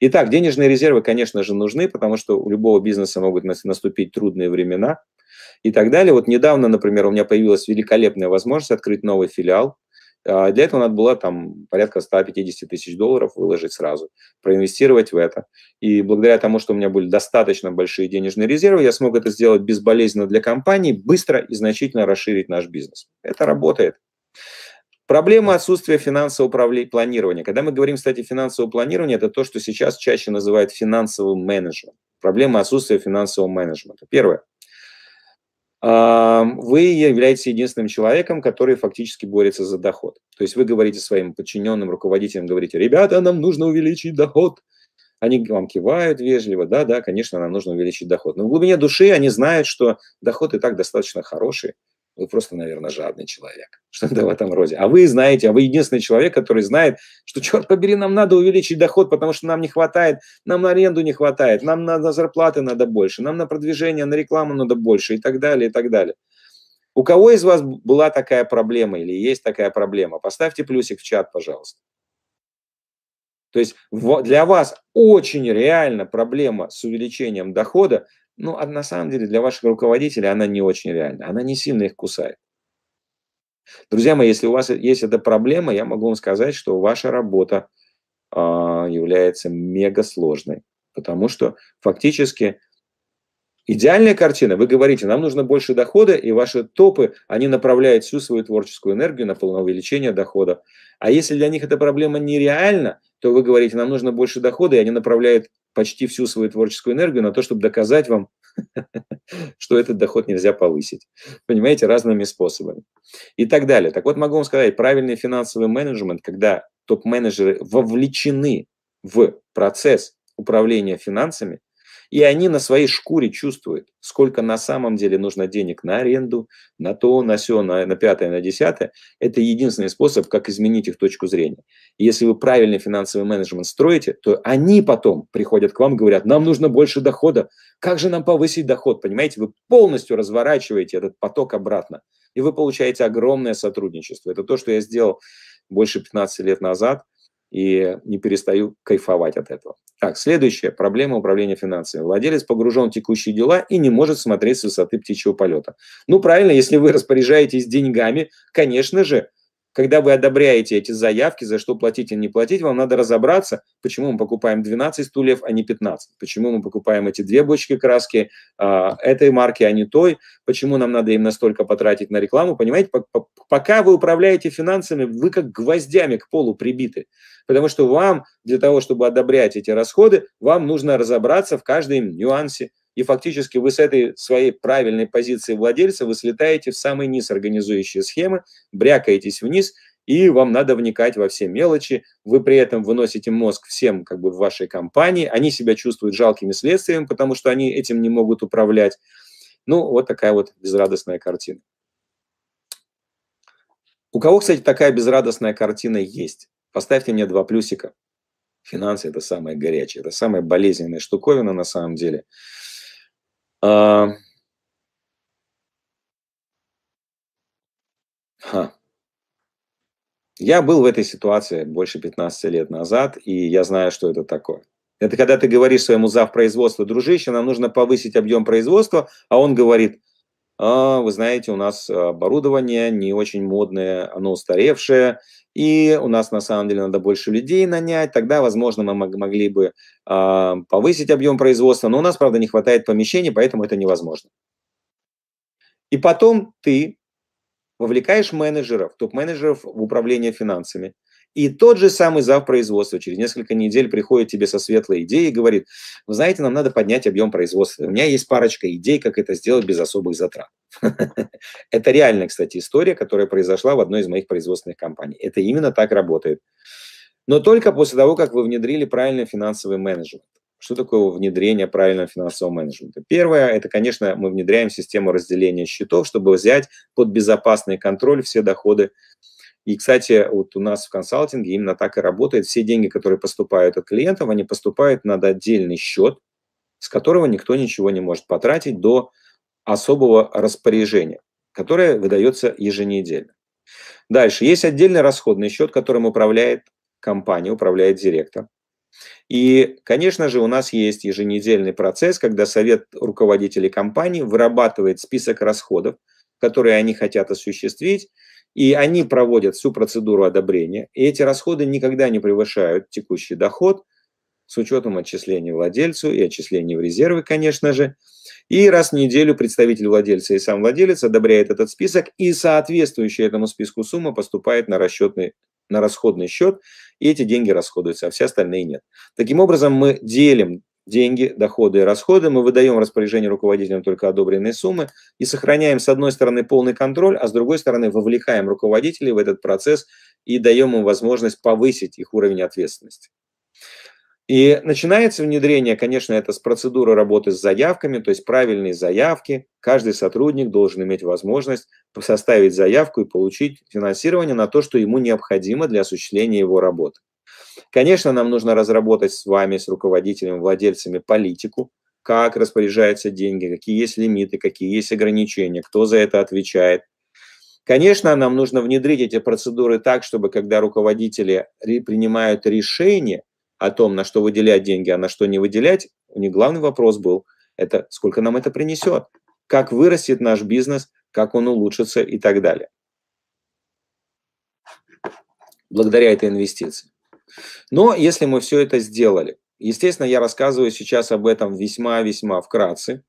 Speaker 1: Итак, денежные резервы, конечно же, нужны, потому что у любого бизнеса могут наступить трудные времена и так далее. Вот недавно, например, у меня появилась великолепная возможность открыть новый филиал. А, для этого надо было там порядка 150 тысяч долларов выложить сразу, проинвестировать в это. И благодаря тому, что у меня были достаточно большие денежные резервы, я смог это сделать безболезненно для компании, быстро и значительно расширить наш бизнес. Это работает. Проблема отсутствия финансового планирования. Когда мы говорим, кстати, финансового планирования, это то, что сейчас чаще называют финансовым менеджером. Проблема отсутствия финансового менеджмента. Первое. А, вы являетесь единственным человеком, который фактически борется за доход. То есть вы говорите своим подчиненным руководителям, говорите, ребята, нам нужно увеличить доход. Они вам кивают вежливо, да, да, конечно, нам нужно увеличить доход. Но в глубине души они знают, что доход и так достаточно хороший, вы просто, наверное, жадный человек. Что-то в этом роде. А вы знаете, а вы единственный человек, который знает, что, черт побери, нам надо увеличить доход, потому что нам не хватает, нам на аренду не хватает, нам на, на зарплаты надо больше, нам на продвижение, на рекламу надо больше и так далее, и так далее. У кого из вас была такая проблема или есть такая проблема? Поставьте плюсик в чат, пожалуйста. То есть для вас очень реально проблема с увеличением дохода, ну, а на самом деле для ваших руководителей она не очень реальна. Она не сильно их кусает. Друзья мои, если у вас есть эта проблема, я могу вам сказать, что ваша работа э, является мега сложной. Потому что фактически идеальная картина, вы говорите, нам нужно больше дохода, и ваши топы, они направляют всю свою творческую энергию на полное увеличение дохода. А если для них эта проблема нереальна, то вы говорите, нам нужно больше дохода, и они направляют почти всю свою творческую энергию на то, чтобы доказать вам, что этот доход нельзя повысить. Понимаете, разными способами. И так далее. Так вот, могу вам сказать, правильный финансовый менеджмент, когда топ-менеджеры вовлечены в процесс управления финансами, и они на своей шкуре чувствуют, сколько на самом деле нужно денег на аренду, на то, на все, на, на пятое, на десятое. Это единственный способ, как изменить их точку зрения. И если вы правильный финансовый менеджмент строите, то они потом приходят к вам и говорят, нам нужно больше дохода, как же нам повысить доход? Понимаете, вы полностью разворачиваете этот поток обратно. И вы получаете огромное сотрудничество. Это то, что я сделал больше 15 лет назад – и не перестаю кайфовать от этого. Так, следующая проблема управления финансами. Владелец погружен в текущие дела и не может смотреть с высоты птичьего полета. Ну, правильно, если вы распоряжаетесь деньгами, конечно же, когда вы одобряете эти заявки, за что платить и не платить, вам надо разобраться, почему мы покупаем 12 стульев, а не 15, почему мы покупаем эти две бочки краски э, этой марки, а не той, почему нам надо им настолько потратить на рекламу. Понимаете, пока вы управляете финансами, вы как гвоздями к полу прибиты. Потому что вам, для того, чтобы одобрять эти расходы, вам нужно разобраться в каждом нюансе. И фактически вы с этой своей правильной позиции владельца вы слетаете в самый низ организующей схемы, брякаетесь вниз, и вам надо вникать во все мелочи. Вы при этом выносите мозг всем как бы в вашей компании. Они себя чувствуют жалкими следствиями, потому что они этим не могут управлять. Ну, вот такая вот безрадостная картина. У кого, кстати, такая безрадостная картина есть? Поставьте мне два плюсика. Финансы – это самое горячее, это самая болезненная штуковина на самом деле. А... Ха. Я был в этой ситуации больше 15 лет назад, и я знаю, что это такое. Это когда ты говоришь своему зав. производства, дружище, нам нужно повысить объем производства, а он говорит, а, вы знаете, у нас оборудование не очень модное, оно устаревшее, и у нас на самом деле надо больше людей нанять, тогда, возможно, мы могли бы а, повысить объем производства, но у нас, правда, не хватает помещений, поэтому это невозможно. И потом ты вовлекаешь менеджеров, топ-менеджеров в управление финансами, и тот же самый зав производства через несколько недель приходит тебе со светлой идеей и говорит, вы знаете, нам надо поднять объем производства. У меня есть парочка идей, как это сделать без особых затрат. Это реальная, кстати, история, которая произошла в одной из моих производственных компаний. Это именно так работает. Но только после того, как вы внедрили правильный финансовый менеджмент. Что такое внедрение правильного финансового менеджмента? Первое, это, конечно, мы внедряем систему разделения счетов, чтобы взять под безопасный контроль все доходы и, кстати, вот у нас в консалтинге именно так и работает. Все деньги, которые поступают от клиентов, они поступают на отдельный счет, с которого никто ничего не может потратить до особого распоряжения, которое выдается еженедельно. Дальше. Есть отдельный расходный счет, которым управляет компания, управляет директор. И, конечно же, у нас есть еженедельный процесс, когда совет руководителей компании вырабатывает список расходов, которые они хотят осуществить, и они проводят всю процедуру одобрения, и эти расходы никогда не превышают текущий доход с учетом отчислений владельцу и отчислений в резервы, конечно же. И раз в неделю представитель владельца и сам владелец одобряет этот список, и соответствующая этому списку сумма поступает на расчетный на расходный счет, и эти деньги расходуются, а все остальные нет. Таким образом, мы делим деньги, доходы и расходы. Мы выдаем распоряжение руководителям только одобренные суммы и сохраняем, с одной стороны, полный контроль, а с другой стороны, вовлекаем руководителей в этот процесс и даем им возможность повысить их уровень ответственности. И начинается внедрение, конечно, это с процедуры работы с заявками, то есть правильные заявки. Каждый сотрудник должен иметь возможность составить заявку и получить финансирование на то, что ему необходимо для осуществления его работы. Конечно, нам нужно разработать с вами, с руководителями, владельцами политику, как распоряжаются деньги, какие есть лимиты, какие есть ограничения, кто за это отвечает. Конечно, нам нужно внедрить эти процедуры так, чтобы когда руководители принимают решение о том, на что выделять деньги, а на что не выделять, у них главный вопрос был, это сколько нам это принесет, как вырастет наш бизнес, как он улучшится и так далее. Благодаря этой инвестиции. Но если мы все это сделали, естественно, я рассказываю сейчас об этом весьма-весьма вкратце,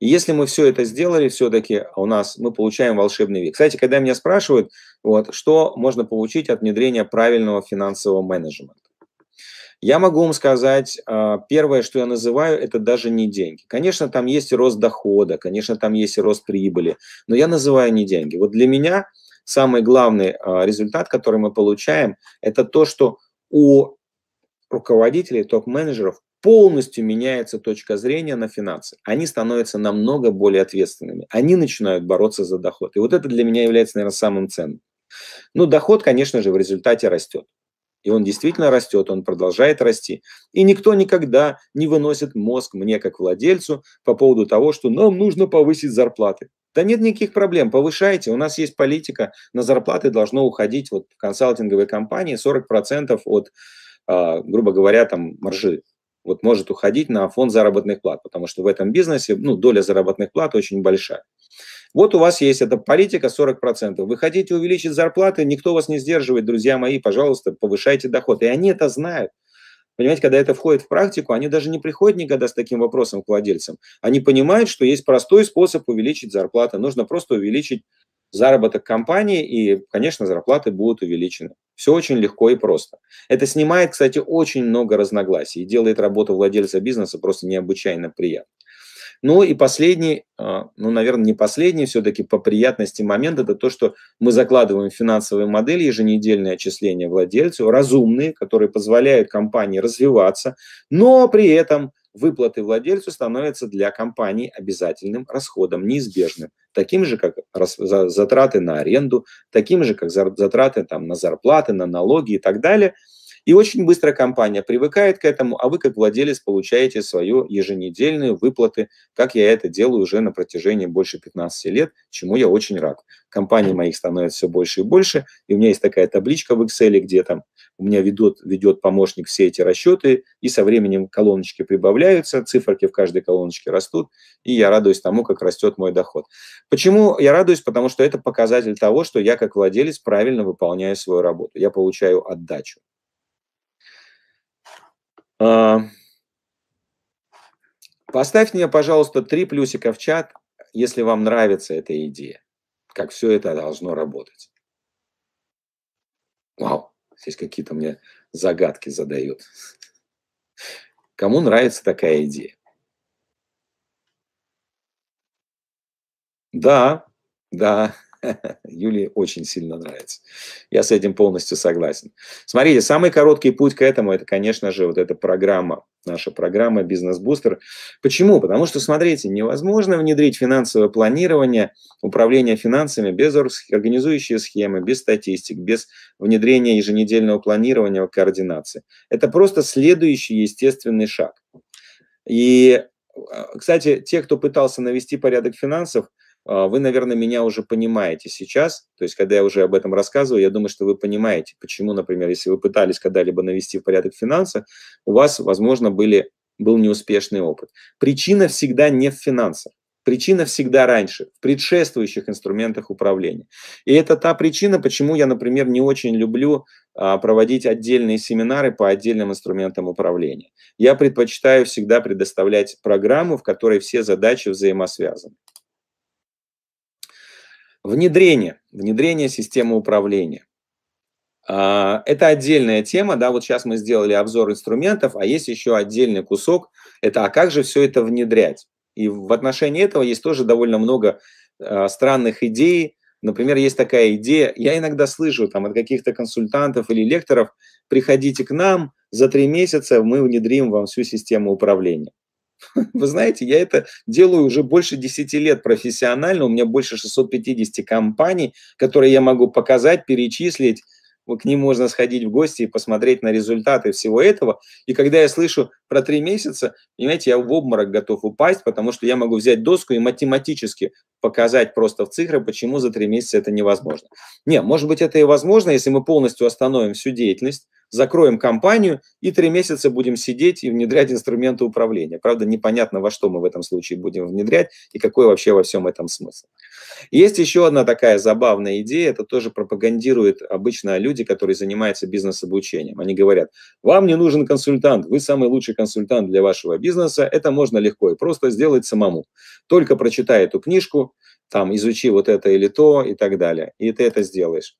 Speaker 1: и если мы все это сделали, все-таки у нас мы получаем волшебный век. Кстати, когда меня спрашивают, вот, что можно получить от внедрения правильного финансового менеджмента, я могу вам сказать, а, первое, что я называю, это даже не деньги. Конечно, там есть рост дохода, конечно, там есть рост прибыли, но я называю не деньги. Вот для меня самый главный а, результат, который мы получаем, это то, что у руководителей, топ-менеджеров полностью меняется точка зрения на финансы. Они становятся намного более ответственными. Они начинают бороться за доход. И вот это для меня является, наверное, самым ценным. Но ну, доход, конечно же, в результате растет. И он действительно растет, он продолжает расти. И никто никогда не выносит мозг мне как владельцу по поводу того, что нам нужно повысить зарплаты. Да нет никаких проблем, повышайте. У нас есть политика, на зарплаты должно уходить вот в консалтинговые компании 40% от, а, грубо говоря, там маржи. Вот может уходить на фонд заработных плат, потому что в этом бизнесе ну, доля заработных плат очень большая. Вот у вас есть эта политика 40%. Вы хотите увеличить зарплаты, никто вас не сдерживает, друзья мои, пожалуйста, повышайте доход. И они это знают. Понимаете, когда это входит в практику, они даже не приходят никогда с таким вопросом к владельцам. Они понимают, что есть простой способ увеличить зарплату. Нужно просто увеличить заработок компании, и, конечно, зарплаты будут увеличены. Все очень легко и просто. Это снимает, кстати, очень много разногласий и делает работу владельца бизнеса просто необычайно приятной. Ну и последний, а, ну, наверное, не последний, все-таки по приятности момент, это то, что мы закладываем финансовые модели еженедельные отчисления владельцу, разумные, которые позволяют компании развиваться, но при этом выплаты владельцу становятся для компании обязательным расходом, неизбежным, таким же, как затраты на аренду, таким же, как затраты там, на зарплаты, на налоги и так далее – и очень быстро компания привыкает к этому, а вы как владелец получаете свою еженедельную выплаты, как я это делаю уже на протяжении больше 15 лет, чему я очень рад. Компаний моих становится все больше и больше, и у меня есть такая табличка в Excel, где то у меня ведет, ведет помощник все эти расчеты, и со временем колоночки прибавляются, циферки в каждой колоночке растут, и я радуюсь тому, как растет мой доход. Почему я радуюсь? Потому что это показатель того, что я как владелец правильно выполняю свою работу, я получаю отдачу. А, Поставьте мне, пожалуйста, три плюсика в чат, если вам нравится эта идея, как все это должно работать. Вау, здесь какие-то мне загадки задают. Кому нравится такая идея? Да, да. Юлии очень сильно нравится. Я с этим полностью согласен. Смотрите, самый короткий путь к этому, это, конечно же, вот эта программа, наша программа «Бизнес-бустер». Почему? Потому что, смотрите, невозможно внедрить финансовое планирование, управление финансами без организующей схемы, без статистик, без внедрения еженедельного планирования, координации. Это просто следующий естественный шаг. И, э, кстати, те, кто пытался навести порядок финансов, а, вы, наверное, меня уже понимаете сейчас, то есть когда я уже об этом рассказываю, я думаю, что вы понимаете, почему, например, если вы пытались когда-либо навести в порядок финансы, у вас, возможно, были, был неуспешный опыт. Причина всегда не в финансах. Причина всегда раньше, в предшествующих инструментах управления. И это та причина, почему я, например, не очень люблю а, проводить отдельные семинары по отдельным инструментам управления. Я предпочитаю всегда предоставлять программу, в которой все задачи взаимосвязаны. Внедрение, внедрение системы управления. А, это отдельная тема, да, вот сейчас мы сделали обзор инструментов, а есть еще отдельный кусок, это а как же все это внедрять? И в отношении этого есть тоже довольно много а, странных идей. Например, есть такая идея, я иногда слышу там от каких-то консультантов или лекторов, приходите к нам, за три месяца мы внедрим вам всю систему управления. Вы знаете, я это делаю уже больше 10 лет профессионально, у меня больше 650 компаний, которые я могу показать, перечислить, к ним можно сходить в гости и посмотреть на результаты всего этого. И когда я слышу про три месяца, понимаете, я в обморок готов упасть, потому что я могу взять доску и математически показать просто в цифрах, почему за три месяца это невозможно. Не, может быть, это и возможно, если мы полностью остановим всю деятельность, закроем компанию и три месяца будем сидеть и внедрять инструменты управления. Правда, непонятно, во что мы в этом случае будем внедрять и какой вообще во всем этом смысл. Есть еще одна такая забавная идея, это тоже пропагандирует обычно люди, которые занимаются бизнес-обучением. Они говорят, вам не нужен консультант, вы самый лучший консультант для вашего бизнеса, это можно легко и просто сделать самому. Только прочитай эту книжку, там, изучи вот это или то и так далее, и ты это сделаешь.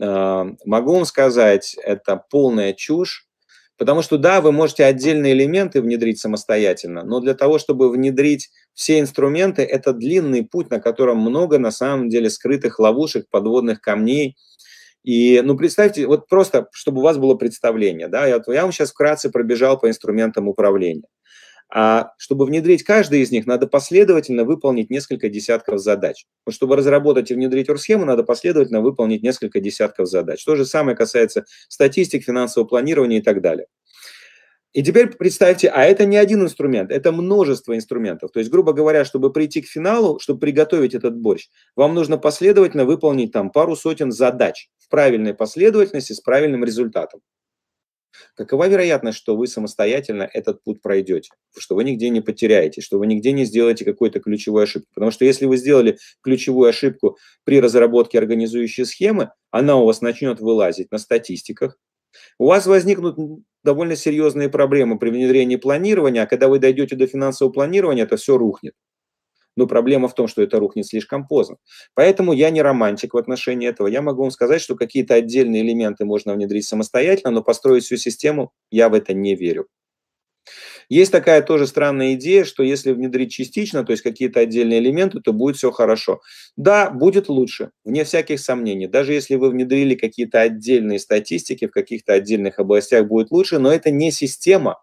Speaker 1: Э, могу вам сказать, это полная чушь, потому что да, вы можете отдельные элементы внедрить самостоятельно, но для того, чтобы внедрить все инструменты, это длинный путь, на котором много на самом деле скрытых ловушек, подводных камней. И, ну, представьте, вот просто, чтобы у вас было представление, да, я, я вам сейчас вкратце пробежал по инструментам управления. А чтобы внедрить каждый из них, надо последовательно выполнить несколько десятков задач. Но чтобы разработать и внедрить ОР-схему, надо последовательно выполнить несколько десятков задач. То же самое касается статистик, финансового планирования и так далее. И теперь представьте, а это не один инструмент, это множество инструментов. То есть, грубо говоря, чтобы прийти к финалу, чтобы приготовить этот борщ, вам нужно последовательно выполнить там пару сотен задач в правильной последовательности с правильным результатом. Какова вероятность, что вы самостоятельно этот путь пройдете, что вы нигде не потеряете, что вы нигде не сделаете какой-то ключевой ошибку? Потому что если вы сделали ключевую ошибку при разработке организующей схемы, она у вас начнет вылазить на статистиках, у вас возникнут довольно серьезные проблемы при внедрении планирования, а когда вы дойдете до финансового планирования, это все рухнет. Но проблема в том, что это рухнет слишком поздно. Поэтому я не романтик в отношении этого. Я могу вам сказать, что какие-то отдельные элементы можно внедрить самостоятельно, но построить всю систему я в это не верю. Есть такая тоже странная идея, что если внедрить частично, то есть какие-то отдельные элементы, то будет все хорошо. Да, будет лучше, вне всяких сомнений. Даже если вы внедрили какие-то отдельные статистики, в каких-то отдельных областях будет лучше, но это не система.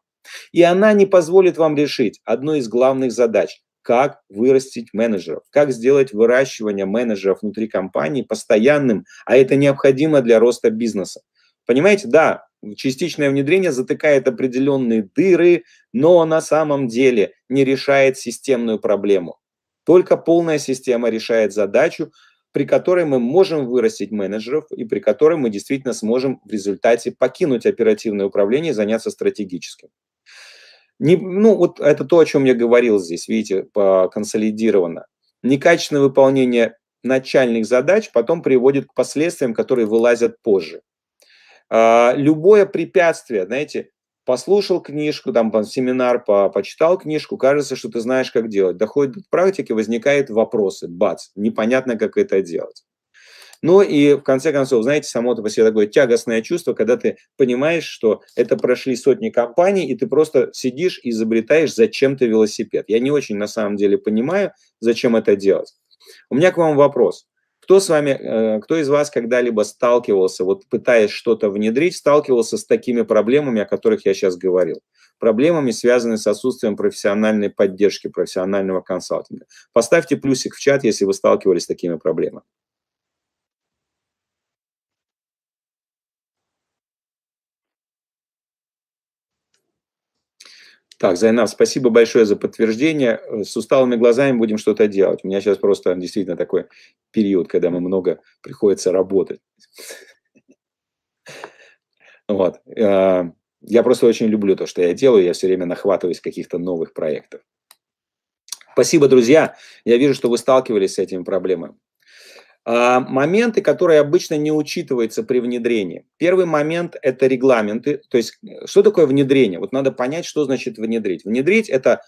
Speaker 1: И она не позволит вам решить одну из главных задач как вырастить менеджеров, как сделать выращивание менеджеров внутри компании постоянным, а это необходимо для роста бизнеса. Понимаете, да, частичное внедрение затыкает определенные дыры, но на самом деле не решает системную проблему. Только полная система решает задачу, при которой мы можем вырастить менеджеров и при которой мы действительно сможем в результате покинуть оперативное управление и заняться стратегическим. Не, ну, вот это то, о чем я говорил здесь, видите, консолидировано. Некачественное выполнение начальных задач потом приводит к последствиям, которые вылазят позже. А, любое препятствие, знаете, послушал книжку, там, семинар, по, почитал книжку, кажется, что ты знаешь, как делать. Доходит до практики, возникают вопросы, бац, непонятно, как это делать. Ну и в конце концов, знаете, само по себе такое тягостное чувство, когда ты понимаешь, что это прошли сотни компаний, и ты просто сидишь и изобретаешь зачем-то велосипед. Я не очень на самом деле понимаю, зачем это делать. У меня к вам вопрос. Кто с вами, э, кто из вас когда-либо сталкивался, вот пытаясь что-то внедрить, сталкивался с такими проблемами, о которых я сейчас говорил? Проблемами, связанными с отсутствием профессиональной поддержки, профессионального консалтинга. Поставьте плюсик в чат, если вы сталкивались с такими проблемами. Так, Зайнав, спасибо большое за подтверждение. Э, с усталыми глазами будем что-то делать. У меня сейчас просто действительно такой период, когда мы много приходится работать. Вот. Э, я просто очень люблю то, что я делаю. Я все время нахватываюсь каких-то новых проектов. Спасибо, друзья. Я вижу, что вы сталкивались с этими проблемами. А, моменты, которые обычно не учитываются при внедрении. Первый момент – это регламенты. То есть, э, что такое внедрение? Вот надо понять, что значит внедрить. Внедрить – это,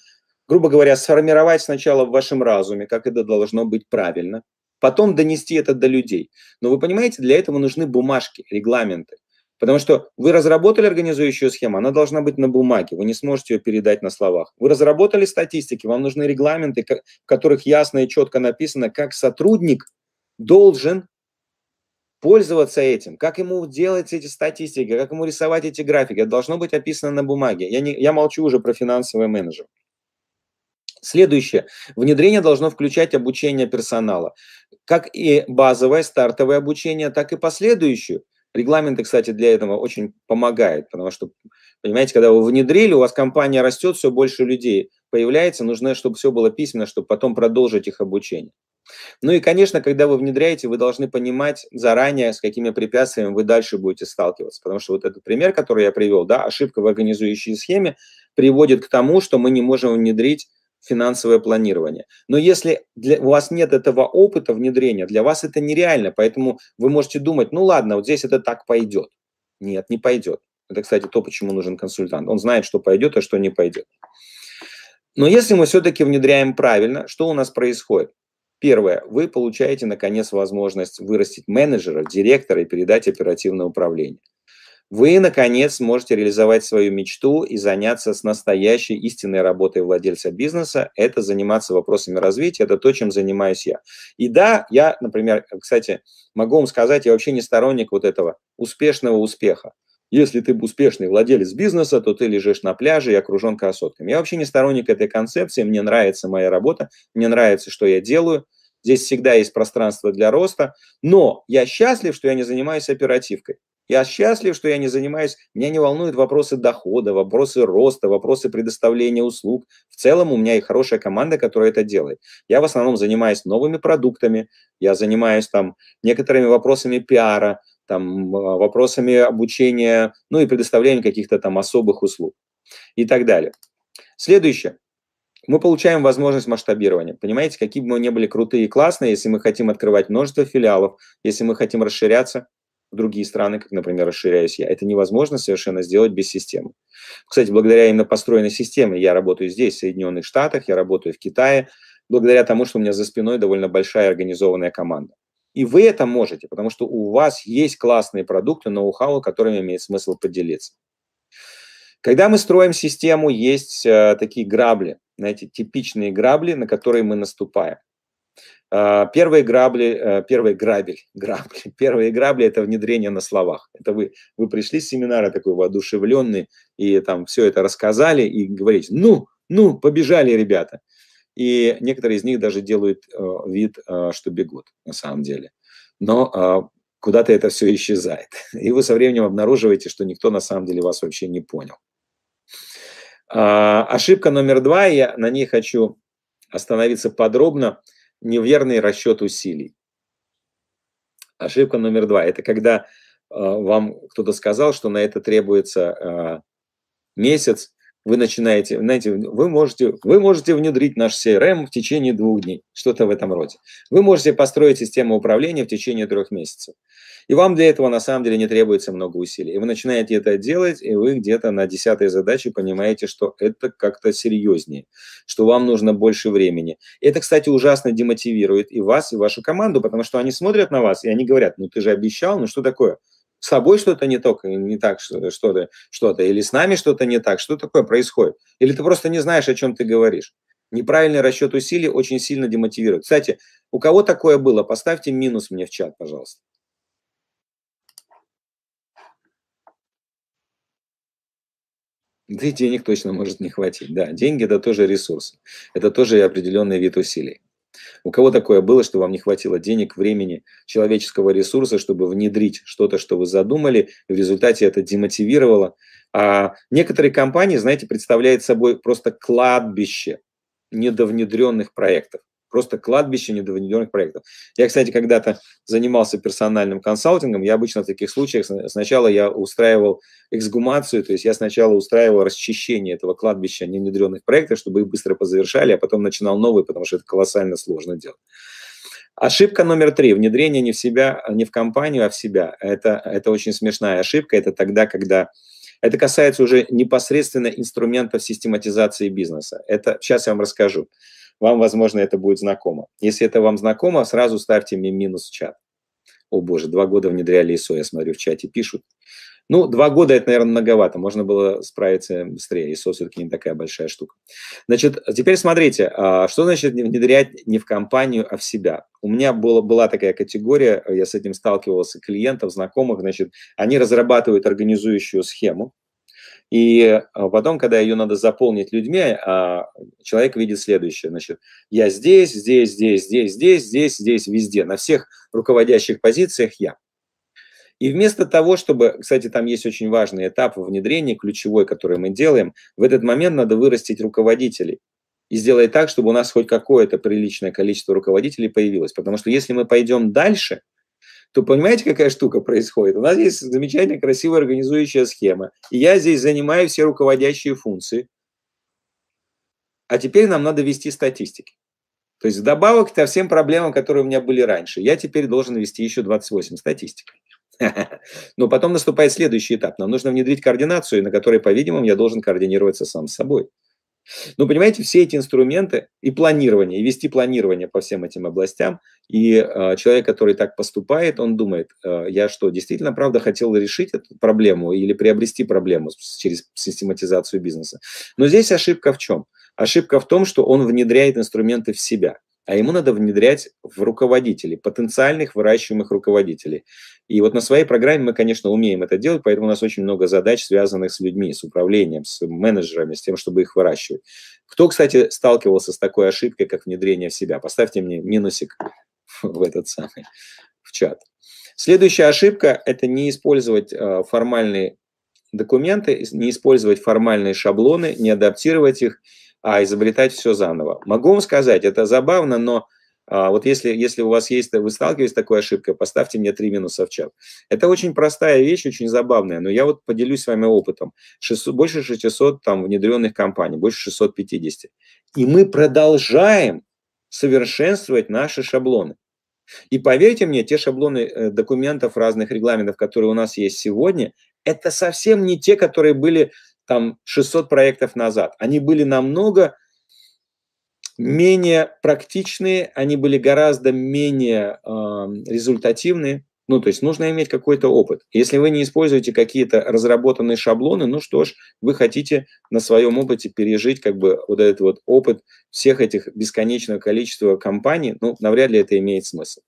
Speaker 1: грубо говоря, сформировать сначала в вашем разуме, как это должно быть правильно, потом донести это до людей. Но вы понимаете, для этого нужны бумажки, регламенты. Потому что вы разработали организующую схему, она должна быть на бумаге, вы не сможете ее передать на словах. Вы разработали статистики, вам нужны регламенты, в которых ясно и четко написано, как сотрудник должен пользоваться этим, как ему делать эти статистики, как ему рисовать эти графики, должно быть описано на бумаге. Я, не, я молчу уже про финансовый менеджер. Следующее. Внедрение должно включать обучение персонала. Как и базовое стартовое обучение, так и последующее. Регламенты, кстати, для этого очень помогают, потому что, понимаете, когда вы внедрили, у вас компания растет, все больше людей появляется, нужно, чтобы все было письменно, чтобы потом продолжить их обучение. Ну и, конечно, когда вы внедряете, вы должны понимать заранее, с какими препятствиями вы дальше будете сталкиваться. Потому что вот этот пример, который я привел, да, ошибка в организующей схеме приводит к тому, что мы не можем внедрить финансовое планирование. Но если для, у вас нет этого опыта внедрения, для вас это нереально, поэтому вы можете думать, ну ладно, вот здесь это так пойдет. Нет, не пойдет. Это, кстати, то, почему нужен консультант. Он знает, что пойдет, а что не пойдет. Но если мы все-таки внедряем правильно, что у нас происходит? Первое. Вы получаете, наконец, возможность вырастить менеджера, директора и передать оперативное управление. Вы, наконец, можете реализовать свою мечту и заняться с настоящей истинной работой владельца бизнеса. Это заниматься вопросами развития, это то, чем занимаюсь я. И да, я, например, кстати, могу вам сказать, я вообще не сторонник вот этого успешного успеха. Если ты успешный владелец бизнеса, то ты лежишь на пляже и окружен красотками. Я вообще не сторонник этой концепции, мне нравится моя работа, мне нравится, что я делаю. Здесь всегда есть пространство для роста, но я счастлив, что я не занимаюсь оперативкой. Я счастлив, что я не занимаюсь, меня не волнуют вопросы дохода, вопросы роста, вопросы предоставления услуг. В целом у меня и хорошая команда, которая это делает. Я в основном занимаюсь новыми продуктами, я занимаюсь там некоторыми вопросами пиара, там, а, вопросами обучения, ну и предоставлением каких-то там особых услуг и так далее. Следующее. Мы получаем возможность масштабирования. Понимаете, какие бы мы ни были крутые и классные, если мы хотим открывать множество филиалов, если мы хотим расширяться в другие страны, как, например, расширяюсь я, это невозможно совершенно сделать без системы. Кстати, благодаря именно построенной системе я работаю здесь, в Соединенных Штатах, я работаю в Китае, благодаря тому, что у меня за спиной довольно большая организованная команда. И вы это можете, потому что у вас есть классные продукты, ноу-хау, которыми имеет смысл поделиться. Когда мы строим систему, есть э, такие грабли, знаете, типичные грабли, на которые мы наступаем. Э, первые грабли, э, первый грабель, грабли, первые грабли – это внедрение на словах. Это вы, вы пришли с семинара такой воодушевленный, и там все это рассказали, и говорите, ну, ну, побежали ребята – и некоторые из них даже делают э, вид, э, что бегут на самом деле. Но а, куда-то это все исчезает. И вы со временем обнаруживаете, что никто на самом деле вас вообще не понял. А, ошибка номер два, я на ней хочу остановиться подробно, неверный расчет усилий. Ошибка номер два – это когда э, вам кто-то сказал, что на это требуется месяц, вы начинаете, знаете, вы можете, вы можете внедрить наш CRM в течение двух дней, что-то в этом роде. Вы можете построить систему управления в течение трех месяцев. И вам для этого на самом деле не требуется много усилий. И вы начинаете это делать, и вы где-то на десятой задаче понимаете, что это как-то серьезнее, что вам нужно больше времени. И это, кстати, ужасно демотивирует и вас, и вашу команду, потому что они смотрят на вас, и они говорят, ну ты же обещал, ну что такое? с собой что-то не только, не так что-то, что-то, что-то, или с нами что-то не так, что такое происходит? Или ты просто не знаешь, о чем ты говоришь? Неправильный расчет усилий очень сильно демотивирует. Кстати, у кого такое было, поставьте минус мне в чат, пожалуйста. Да и денег точно может не хватить. Да, деньги – это тоже ресурс. Это тоже определенный вид усилий. У кого такое было, что вам не хватило денег, времени, человеческого ресурса, чтобы внедрить что-то, что вы задумали, и в результате это демотивировало? А некоторые компании, знаете, представляют собой просто кладбище недовнедренных проектов. Просто кладбище недоведенных проектов. Я, кстати, когда-то занимался персональным консалтингом. Я обычно в таких случаях сначала я устраивал эксгумацию, то есть я сначала устраивал расчищение этого кладбища невнедренных проектов, чтобы их быстро позавершали, а потом начинал новые, потому что это колоссально сложно делать. Ошибка номер три – внедрение не в себя, не в компанию, а в себя. Это, это очень смешная ошибка. Это тогда, когда это касается уже непосредственно инструментов систематизации бизнеса. Это сейчас я вам расскажу вам, возможно, это будет знакомо. Если это вам знакомо, сразу ставьте мне минус в чат. О боже, два года внедряли ИСО, я смотрю, в чате пишут. Ну, два года это, наверное, многовато. Можно было справиться быстрее. ИСО все-таки не такая большая штука. Значит, теперь смотрите, а, что значит внедрять не в компанию, а в себя. У меня была была такая категория, я с этим сталкивался, клиентов, знакомых, значит, они разрабатывают организующую схему, и э, потом, когда ее надо заполнить людьми, а, человек видит следующее. Значит, я здесь, здесь, здесь, здесь, здесь, здесь, здесь, везде. На всех руководящих позициях я. И вместо того, чтобы, кстати, там есть очень важный этап внедрения, ключевой, который мы делаем, в этот момент надо вырастить руководителей и сделать так, чтобы у нас хоть какое-то приличное количество руководителей появилось. Потому что если мы пойдем дальше – то понимаете, какая штука происходит? У нас есть замечательная, красивая организующая схема. И я здесь занимаю все руководящие функции. А теперь нам надо вести статистики. То есть добавок ко всем проблемам, которые у меня были раньше, я теперь должен вести еще 28 статистик. Но потом наступает следующий этап. Нам нужно внедрить координацию, на которой, по-видимому, я должен координироваться сам с собой. Но ну, понимаете, все эти инструменты и планирование, и вести планирование по всем этим областям, и э, человек, который так поступает, он думает, э, я что, действительно, правда, хотел решить эту проблему или приобрести проблему через систематизацию бизнеса. Но здесь ошибка в чем? Ошибка в том, что он внедряет инструменты в себя а ему надо внедрять в руководителей, потенциальных выращиваемых руководителей. И вот на своей программе мы, конечно, умеем это делать, поэтому у нас очень много задач, связанных с людьми, с управлением, с менеджерами, с тем, чтобы их выращивать. Кто, кстати, сталкивался с такой ошибкой, как внедрение в себя? Поставьте мне минусик в этот самый, в чат. Следующая ошибка – это не использовать э, формальные документы, не использовать формальные шаблоны, не адаптировать их – а изобретать все заново. Могу вам сказать, это забавно, но а, вот если, если у вас есть, вы сталкиваетесь с такой ошибкой, поставьте мне три минуса в чат. Это очень простая вещь, очень забавная, но я вот поделюсь с вами опытом. 600, больше 600 там внедренных компаний, больше 650. И мы продолжаем совершенствовать наши шаблоны. И поверьте мне, те шаблоны э, документов, разных регламентов, которые у нас есть сегодня, это совсем не те, которые были там 600 проектов назад. Они были намного менее практичные, они были гораздо менее э, результативные. Ну, то есть нужно иметь какой-то опыт. Если вы не используете какие-то разработанные шаблоны, ну что ж, вы хотите на своем опыте пережить как бы вот этот вот опыт всех этих бесконечного количества компаний, ну, навряд ли это имеет смысл.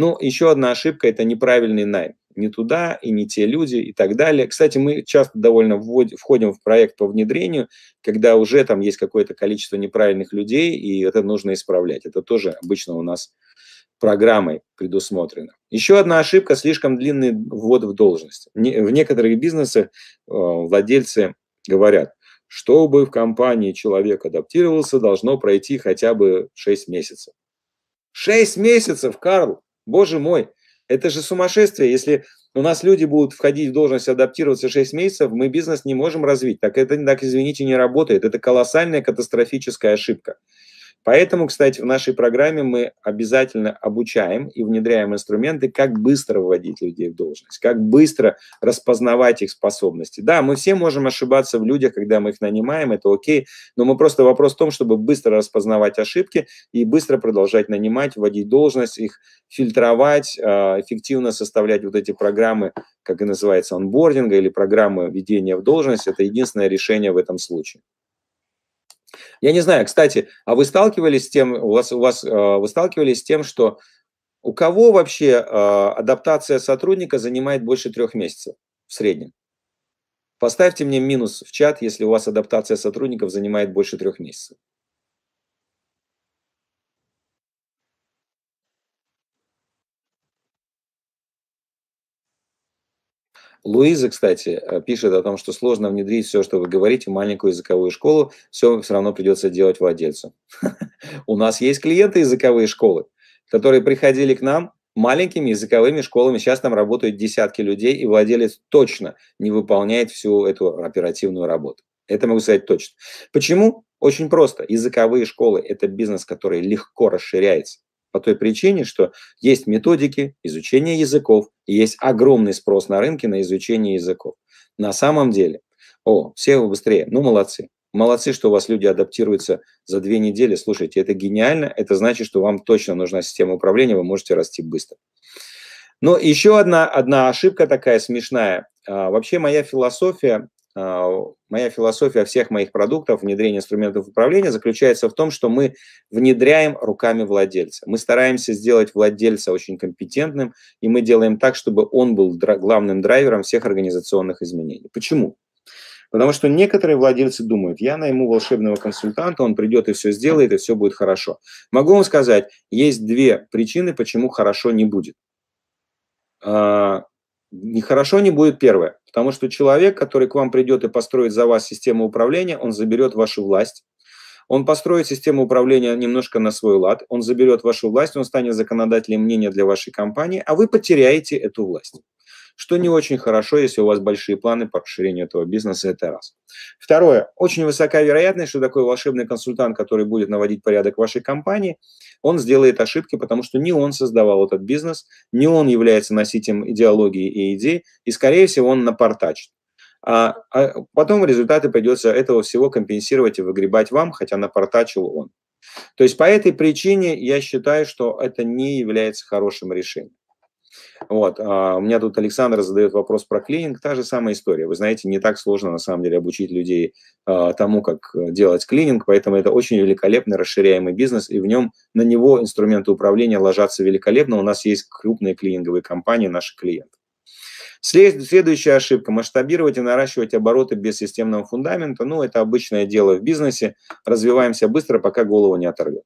Speaker 1: Ну, еще одна ошибка – это неправильный найм. Не туда и не те люди и так далее. Кстати, мы часто довольно входим в проект по внедрению, когда уже там есть какое-то количество неправильных людей, и это нужно исправлять. Это тоже обычно у нас программой предусмотрено. Еще одна ошибка – слишком длинный ввод в должность. В некоторых бизнесах э, владельцы говорят, чтобы в компании человек адаптировался, должно пройти хотя бы 6 месяцев. 6 месяцев, Карл! Боже мой, это же сумасшествие. Если у нас люди будут входить в должность, адаптироваться 6 месяцев, мы бизнес не можем развить. Так это, так извините, не работает. Это колоссальная катастрофическая ошибка. Поэтому, кстати, в нашей программе мы обязательно обучаем и внедряем инструменты, как быстро вводить людей в должность, как быстро распознавать их способности. Да, мы все можем ошибаться в людях, когда мы их нанимаем, это окей, но мы просто вопрос в том, чтобы быстро распознавать ошибки и быстро продолжать нанимать, вводить должность, их фильтровать, а, эффективно составлять вот эти программы, как и называется, онбординга или программы введения в должность. Это единственное решение в этом случае. Я не знаю, кстати, а вы сталкивались с тем, у вас, у вас, а, вы сталкивались с тем, что у кого вообще а, адаптация сотрудника занимает больше трех месяцев в среднем? Поставьте мне минус в чат, если у вас адаптация сотрудников занимает больше трех месяцев. Луиза, кстати, э, пишет о том, что сложно внедрить все, что вы говорите, в маленькую языковую школу, все все равно придется делать владельцу. У нас есть клиенты языковые школы, которые приходили к нам маленькими языковыми школами. Сейчас там работают десятки людей, и владелец точно не выполняет всю эту оперативную работу. Это могу сказать точно. Почему? Очень просто. Языковые школы – это бизнес, который легко расширяется по той причине, что есть методики изучения языков, и есть огромный спрос на рынке на изучение языков. На самом деле, о, все вы быстрее, ну молодцы. Молодцы, что у вас люди адаптируются за две недели. Слушайте, это гениально, это значит, что вам точно нужна система управления, вы можете расти быстро. Но еще одна, одна ошибка такая смешная. А, вообще моя философия а, моя философия всех моих продуктов, внедрения инструментов управления заключается в том, что мы внедряем руками владельца. Мы стараемся сделать владельца очень компетентным, и мы делаем так, чтобы он был главным драйвером всех организационных изменений. Почему? Потому что некоторые владельцы думают, я найму волшебного консультанта, он придет и все сделает, и все будет хорошо. Могу вам сказать, есть две причины, почему хорошо не будет. А, Нехорошо не будет первое, потому что человек, который к вам придет и построит за вас систему управления, он заберет вашу власть, он построит систему управления немножко на свой лад, он заберет вашу власть, он станет законодателем мнения для вашей компании, а вы потеряете эту власть что не очень хорошо, если у вас большие планы по расширению этого бизнеса, это раз. Второе, очень высокая вероятность, что такой волшебный консультант, который будет наводить порядок в вашей компании, он сделает ошибки, потому что не он создавал этот бизнес, не он является носителем идеологии и идей, и, скорее всего, он напортачит. а, а потом результаты придется этого всего компенсировать и выгребать вам, хотя напортачил он. То есть по этой причине я считаю, что это не является хорошим решением. Вот. А, у меня тут Александр задает вопрос про клининг. Та же самая история. Вы знаете, не так сложно на самом деле обучить людей а, тому, как э, делать клининг, поэтому это очень великолепный расширяемый бизнес, и в нем на него инструменты управления ложатся великолепно. У нас есть крупные клининговые компании, наши клиенты. Следующая ошибка – масштабировать и наращивать обороты без системного фундамента. Ну, это обычное дело в бизнесе. Развиваемся быстро, пока голову не оторвет.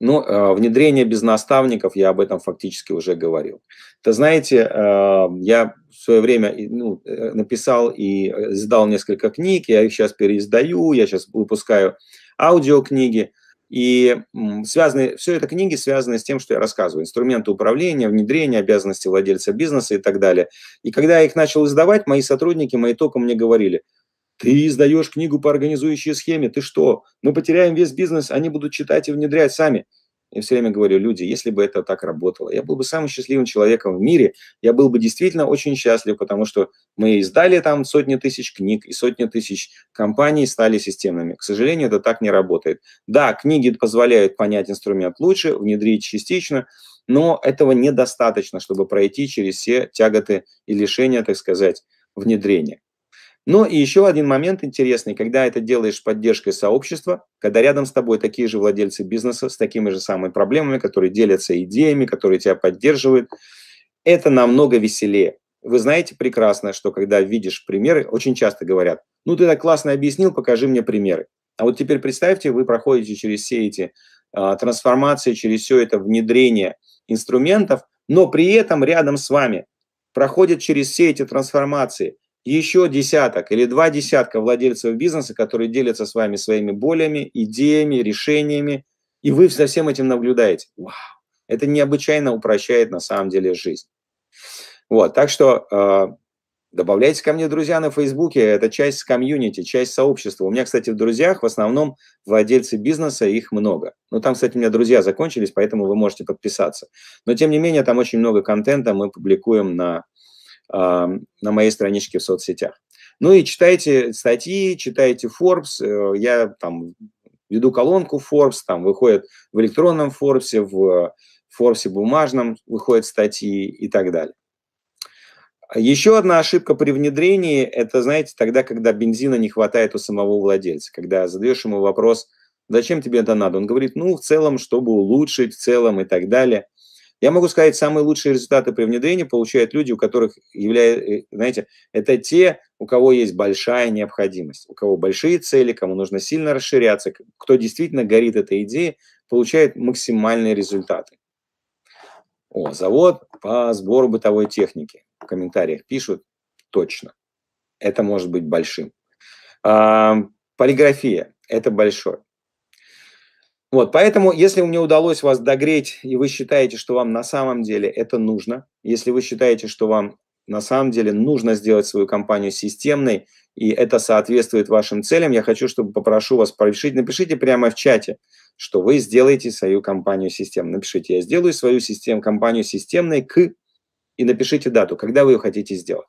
Speaker 1: Ну, э, внедрение без наставников, я об этом фактически уже говорил. Это, знаете, э, я в свое время ну, э, написал и издал несколько книг, я их сейчас переиздаю, я сейчас выпускаю аудиокниги. И связаны, все это книги связаны с тем, что я рассказываю. Инструменты управления, внедрение, обязанности владельца бизнеса и так далее. И когда я их начал издавать, мои сотрудники, мои тока мне говорили – ты издаешь книгу по организующей схеме, ты что? Мы потеряем весь бизнес, они будут читать и внедрять сами. Я все время говорю, люди, если бы это так работало, я был бы самым счастливым человеком в мире, я был бы действительно очень счастлив, потому что мы издали там сотни тысяч книг, и сотни тысяч компаний стали системными. К сожалению, это так не работает. Да, книги позволяют понять инструмент лучше, внедрить частично, но этого недостаточно, чтобы пройти через все тяготы и лишения, так сказать, внедрения но и еще один момент интересный, когда это делаешь с поддержкой сообщества, когда рядом с тобой такие же владельцы бизнеса с такими же самыми проблемами, которые делятся идеями, которые тебя поддерживают, это намного веселее. Вы знаете прекрасно, что когда видишь примеры, очень часто говорят, ну ты так классно объяснил, покажи мне примеры. А вот теперь представьте, вы проходите через все эти э, трансформации, через все это внедрение инструментов, но при этом рядом с вами проходят через все эти трансформации – еще десяток или два десятка владельцев бизнеса, которые делятся с вами своими болями, идеями, решениями, и вы за всем этим наблюдаете. Вау! Это необычайно упрощает на самом деле жизнь. Вот, так что э, добавляйте ко мне друзья на Фейсбуке, это часть комьюнити, часть сообщества. У меня, кстати, в друзьях в основном владельцы бизнеса, их много. Ну, там, кстати, у меня друзья закончились, поэтому вы можете подписаться. Но, тем не менее, там очень много контента мы публикуем на на моей страничке в соцсетях. Ну и читайте статьи, читайте Forbes. Э, я там веду колонку Forbes, там выходит в электронном Forbes, в Forbes бумажном выходят статьи и так далее. Еще одна ошибка при внедрении – это, знаете, тогда, когда бензина не хватает у самого владельца, когда задаешь ему вопрос, зачем тебе это надо, он говорит, ну, в целом, чтобы улучшить, в целом и так далее – я могу сказать, самые лучшие результаты при внедрении получают люди, у которых является, э, знаете, это те, у кого есть большая необходимость, у кого большие цели, кому нужно сильно расширяться, кто действительно горит этой идеей, получает максимальные результаты. О, завод по сбору бытовой техники. В комментариях пишут точно. Это может быть большим. А, полиграфия – это большое. Вот, поэтому, если мне удалось вас догреть, и вы считаете, что вам на самом деле это нужно, если вы считаете, что вам на самом деле нужно сделать свою компанию системной, и это соответствует вашим целям, я хочу, чтобы попрошу вас порешить, напишите прямо в чате, что вы сделаете свою компанию системной. Напишите, я сделаю свою систем компанию системной к, и напишите дату, когда вы ее хотите сделать.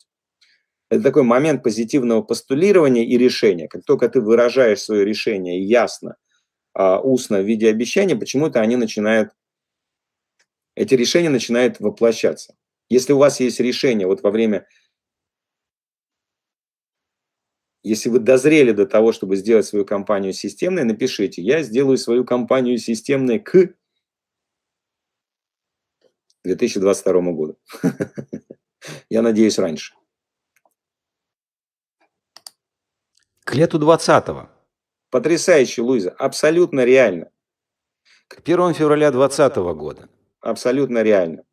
Speaker 1: Это такой момент позитивного постулирования и решения. Как только ты выражаешь свое решение ясно – а, устно в виде обещания, почему-то они начинают, эти решения начинают воплощаться. Если у вас есть решение вот во время, если вы дозрели до того, чтобы сделать свою компанию системной, напишите, я сделаю свою компанию системной к 2022 году. Я надеюсь, раньше. К лету 2020 Потрясающе, Луиза, абсолютно реально. К 1 февраля 2020 года. Абсолютно реально.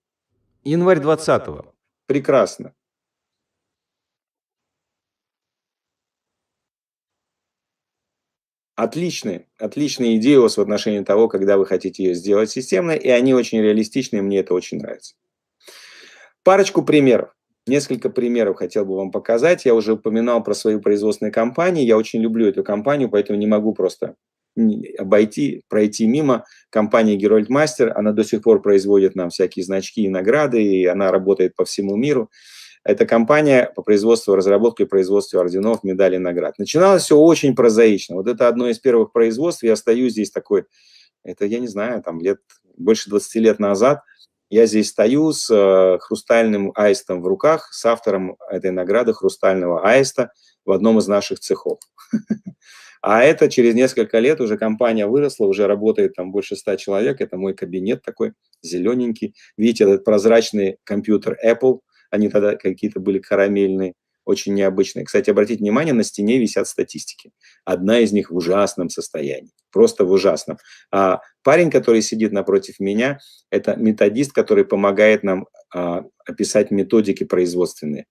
Speaker 1: Январь 2020. Прекрасно. Отличная, отличная идея у вас в отношении того, когда вы хотите ее сделать системной, и они очень реалистичны, и мне это очень нравится. Парочку примеров. Несколько примеров хотел бы вам показать. Я уже упоминал про свою производственную компанию. Я очень люблю эту компанию, поэтому не могу просто обойти, пройти мимо. Компания Герольд Мастер, она до сих пор производит нам всякие значки и награды, и она работает по всему миру. Это компания по производству, разработке и производству орденов, медалей, наград. Начиналось все очень прозаично. Вот это одно из первых производств. Я стою здесь такой, это, я не знаю, там лет, больше 20 лет назад – я здесь стою с э, хрустальным аистом в руках, с автором этой награды хрустального аиста в одном из наших цехов. А это через несколько лет уже компания выросла, уже работает там больше ста человек. Это мой кабинет такой зелененький. Видите, этот прозрачный компьютер Apple, они тогда какие-то были карамельные очень необычные. Кстати, обратите внимание, на стене висят статистики. Одна из них в ужасном состоянии, просто в ужасном. А парень, который сидит напротив меня, это методист, который помогает нам а, описать методики производственные.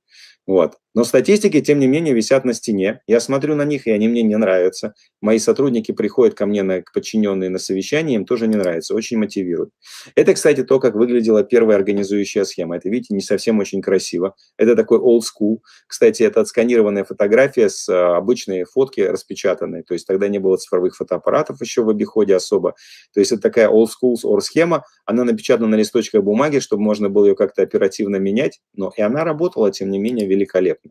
Speaker 1: Вот. Но статистики, тем не менее, висят на стене. Я смотрю на них, и они мне не нравятся. Мои сотрудники приходят ко мне на подчиненные на совещание, им тоже не нравится, очень мотивируют. Это, кстати, то, как выглядела первая организующая схема. Это, видите, не совсем очень красиво. Это такой old school. Кстати, это отсканированная фотография с э, обычной фотки распечатанной. То есть тогда не было цифровых фотоаппаратов еще в обиходе особо. То есть это такая old school or схема. Она напечатана на листочках бумаги, чтобы можно было ее как-то оперативно менять. Но и она работала, тем не менее, великолепно.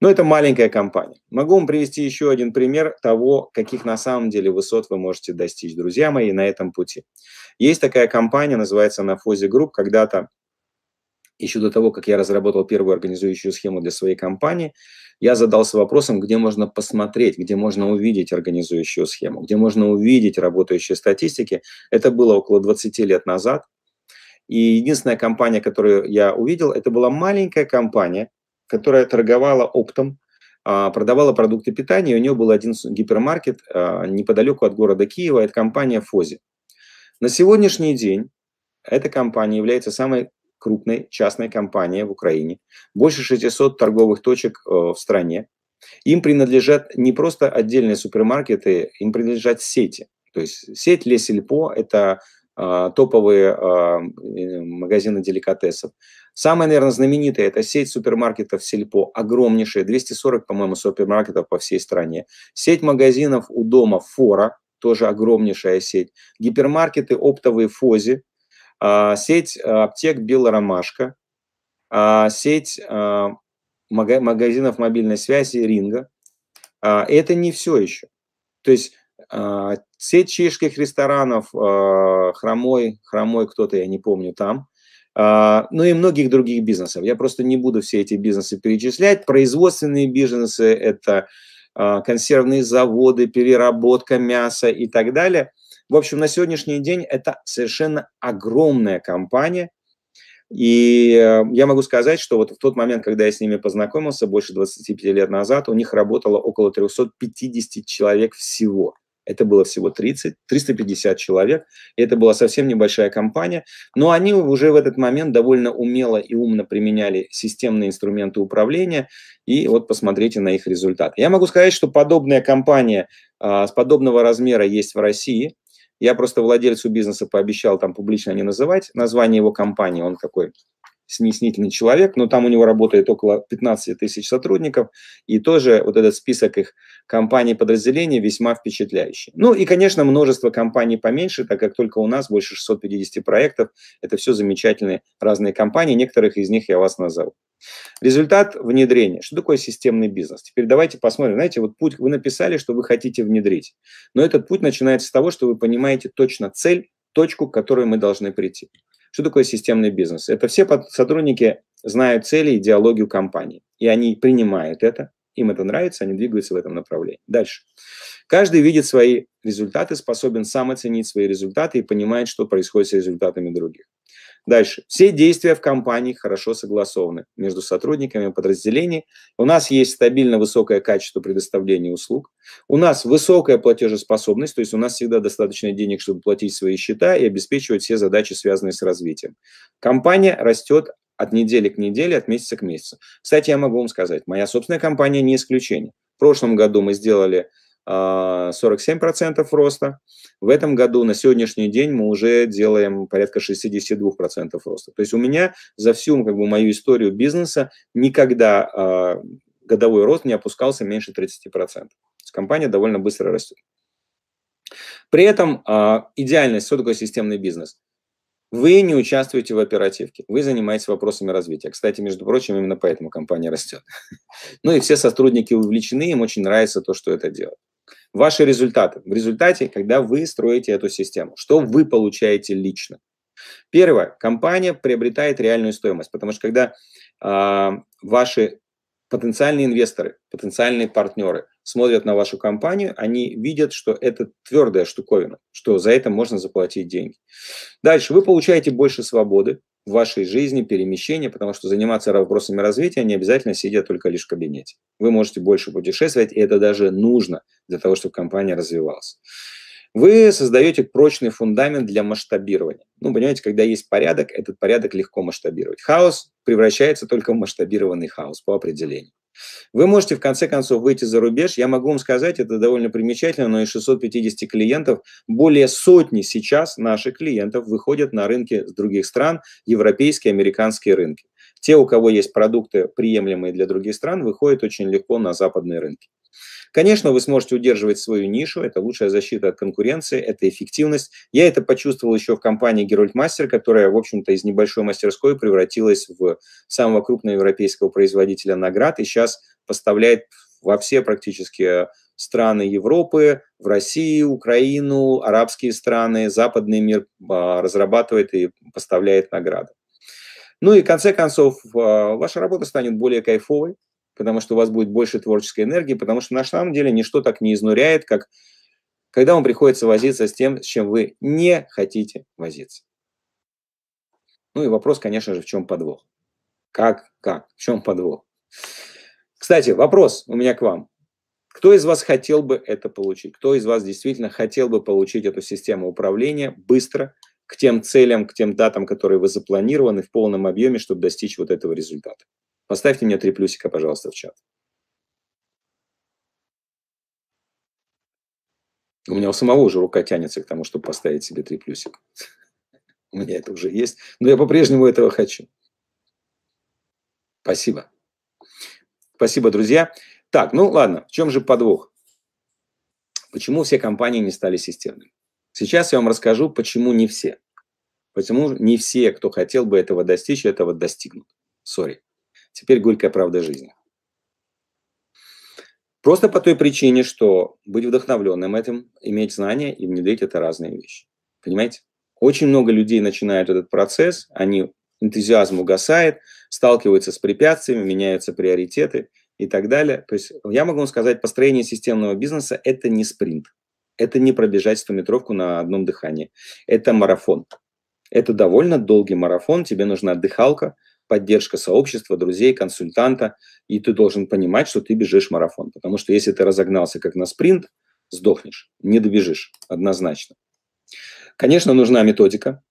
Speaker 1: Но это маленькая компания. Могу вам привести еще один пример того, каких на самом деле высот вы можете достичь, друзья мои, на этом пути. Есть такая компания, называется она Фози Групп. Когда-то, еще до того, как я разработал первую организующую схему для своей компании, я задался вопросом, где можно посмотреть, где можно увидеть организующую схему, где можно увидеть работающие статистики. Это было около 20 лет назад. И единственная компания, которую я увидел, это была маленькая компания, которая торговала оптом, а, продавала продукты питания, и у нее был один гипермаркет а, неподалеку от города Киева, это компания Фози. На сегодняшний день эта компания является самой крупной частной компанией в Украине. Больше 600 торговых точек э, в стране. Им принадлежат не просто отдельные супермаркеты, им принадлежат сети. То есть сеть Лесельпо – это а, топовые э, магазины деликатесов. Самая, наверное, знаменитая – это сеть супермаркетов «Сельпо», огромнейшая, 240, по-моему, супермаркетов по всей стране. Сеть магазинов у дома «Фора», тоже огромнейшая сеть. Гипермаркеты оптовые «Фози», а, сеть а, аптек «Белоромашка», а, сеть магазинов мобильной связи «Ринга». Это не все еще. То есть сеть чешских ресторанов, хромой, хромой кто-то, я не помню, там, а, ну и многих других бизнесов. Я просто не буду все эти бизнесы перечислять. Производственные бизнесы – это а, консервные заводы, переработка мяса и так далее. В общем, на сегодняшний день это совершенно огромная компания. И э, я могу сказать, что вот в тот момент, когда я с ними познакомился, больше 25 лет назад, у них работало около 350 человек всего – это было всего 30, 350 человек. И это была совсем небольшая компания. Но они уже в этот момент довольно умело и умно применяли системные инструменты управления. И вот посмотрите на их результат. Я могу сказать, что подобная компания а, с подобного размера есть в России. Я просто владельцу бизнеса пообещал там публично не называть название его компании. Он какой снисходительный человек, но там у него работает около 15 тысяч сотрудников, и тоже вот этот список их компаний, подразделений весьма впечатляющий. Ну и, конечно, множество компаний поменьше, так как только у нас больше 650 проектов, это все замечательные разные компании, некоторых из них я вас назову. Результат внедрения. Что такое системный бизнес? Теперь давайте посмотрим. Знаете, вот путь вы написали, что вы хотите внедрить. Но этот путь начинается с того, что вы понимаете точно цель, точку, к которой мы должны прийти. Что такое системный бизнес? Это все сотрудники знают цели, идеологию компании, и они принимают это, им это нравится, они двигаются в этом направлении. Дальше. Каждый видит свои результаты, способен сам оценить свои результаты и понимает, что происходит с результатами других. Дальше. Все действия в компании хорошо согласованы между сотрудниками подразделений. У нас есть стабильно высокое качество предоставления услуг. У нас высокая платежеспособность, то есть у нас всегда достаточно денег, чтобы платить свои счета и обеспечивать все задачи, связанные с развитием. Компания растет от недели к неделе, от месяца к месяцу. Кстати, я могу вам сказать, моя собственная компания не исключение. В прошлом году мы сделали 47% а, роста. В этом году на сегодняшний день мы уже делаем порядка 62% роста. То есть у меня за всю как бы, мою историю бизнеса никогда а, годовой рост не опускался меньше 30%. То компания довольно быстро растет. При этом а, идеальность, что такое системный бизнес? Вы не участвуете в оперативке, вы занимаетесь вопросами развития. Кстати, между прочим, именно поэтому компания растет. Ну и все сотрудники увлечены, им очень нравится то, что это делают. Ваши результаты. В результате, когда вы строите эту систему, что вы получаете лично? Первое. Компания приобретает реальную стоимость, потому что когда э, ваши потенциальные инвесторы, потенциальные партнеры смотрят на вашу компанию, они видят, что это твердая штуковина, что за это можно заплатить деньги. Дальше вы получаете больше свободы, в вашей жизни перемещения, потому что заниматься вопросами развития не обязательно сидя только лишь в кабинете. Вы можете больше путешествовать, и это даже нужно для того, чтобы компания развивалась. Вы создаете прочный фундамент для масштабирования. Ну, понимаете, когда есть порядок, этот порядок легко масштабировать. Хаос превращается только в масштабированный хаос по определению. Вы можете, в конце концов, выйти за рубеж. Я могу вам сказать, это довольно примечательно, но из 650 клиентов, более сотни сейчас наших клиентов выходят на рынки с других стран, европейские, американские рынки. Те, у кого есть продукты, приемлемые для других стран, выходят очень легко на западные рынки. Конечно, вы сможете удерживать свою нишу, это лучшая защита от конкуренции, это эффективность. Я это почувствовал еще в компании Герольд Мастер, которая, в общем-то, из небольшой мастерской превратилась в самого крупного европейского производителя наград и сейчас поставляет во все практически страны Европы, в Россию, Украину, арабские страны, западный мир а, разрабатывает и поставляет награды. Ну и в конце концов, а, ваша работа станет более кайфовой, потому что у вас будет больше творческой энергии, потому что на самом деле ничто так не изнуряет, как когда вам приходится возиться с тем, с чем вы не хотите возиться. Ну и вопрос, конечно же, в чем подвох? Как, как, в чем подвох? Кстати, вопрос у меня к вам. Кто из вас хотел бы это получить? Кто из вас действительно хотел бы получить эту систему управления быстро, к тем целям, к тем датам, которые вы запланированы в полном объеме, чтобы достичь вот этого результата. Поставьте мне три плюсика, пожалуйста, в чат. У меня у самого уже рука тянется к тому, чтобы поставить себе три плюсика. У меня это уже есть, но я по-прежнему этого хочу. Спасибо. Спасибо, друзья. Так, ну ладно, в чем же подвох? Почему все компании не стали системными? Сейчас я вам расскажу, почему не все. Почему не все, кто хотел бы этого достичь, этого достигнут. Сори. Теперь горькая правда жизни. Просто по той причине, что быть вдохновленным этим, иметь знания и внедрить – это разные вещи. Понимаете? Очень много людей начинают этот процесс, они энтузиазм угасает, сталкиваются с препятствиями, меняются приоритеты и так далее. То есть я могу вам сказать, построение системного бизнеса – это не спринт – это не пробежать стометровку на одном дыхании. Это марафон. Это довольно долгий марафон, тебе нужна отдыхалка, поддержка сообщества, друзей, консультанта, и ты должен понимать, что ты бежишь марафон. Потому что если ты разогнался как на спринт, сдохнешь, не добежишь однозначно. Конечно, нужна методика,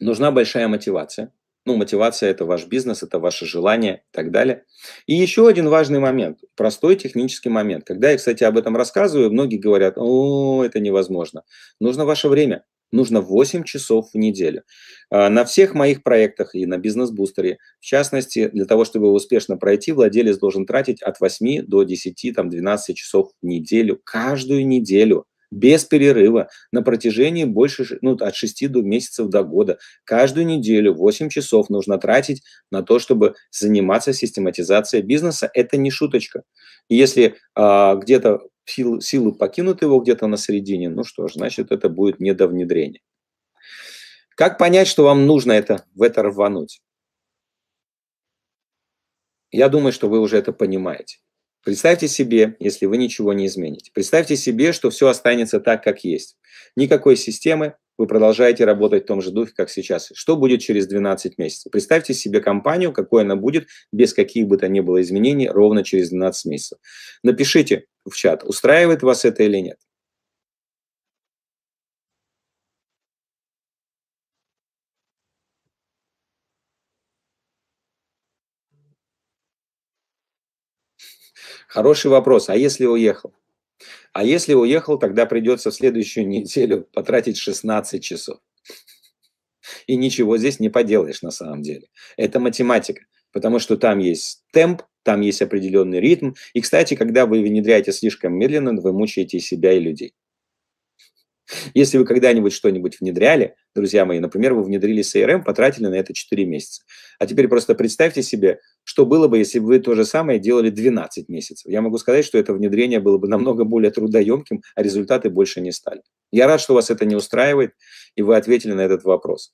Speaker 1: нужна большая мотивация – ну, мотивация – это ваш бизнес, это ваше желание и так далее. И еще один важный момент, простой технический момент. Когда я, кстати, об этом рассказываю, многие говорят, о, это невозможно. Нужно ваше время. Нужно 8 часов в неделю. А, на всех моих проектах и на бизнес-бустере, в частности, для того, чтобы успешно пройти, владелец должен тратить от 8 до 10, там, 12 часов в неделю, каждую неделю – без перерыва на протяжении больше ну, от 6 до месяцев до года. Каждую неделю 8 часов нужно тратить на то, чтобы заниматься систематизацией бизнеса. Это не шуточка. если а, где-то силы, силы покинут его где-то на середине, ну что ж, значит, это будет не до внедрения. Как понять, что вам нужно это, в это рвануть? Я думаю, что вы уже это понимаете. Представьте себе, если вы ничего не измените. Представьте себе, что все останется так, как есть. Никакой системы, вы продолжаете работать в том же духе, как сейчас. Что будет через 12 месяцев? Представьте себе компанию, какой она будет, без каких бы то ни было изменений, ровно через 12 месяцев. Напишите в чат, устраивает вас это или нет. Хороший вопрос, а если уехал? А если уехал, тогда придется в следующую неделю потратить 16 часов. И ничего здесь не поделаешь на самом деле. Это математика, потому что там есть темп, там есть определенный ритм. И, кстати, когда вы внедряете слишком медленно, вы мучаете себя и людей. Если вы когда-нибудь что-нибудь внедряли, друзья мои, например, вы внедрили CRM, потратили на это 4 месяца. А теперь просто представьте себе, что было бы, если бы вы то же самое делали 12 месяцев. Я могу сказать, что это внедрение было бы намного более трудоемким, а результаты больше не стали. Я рад, что вас это не устраивает, и вы ответили на этот вопрос.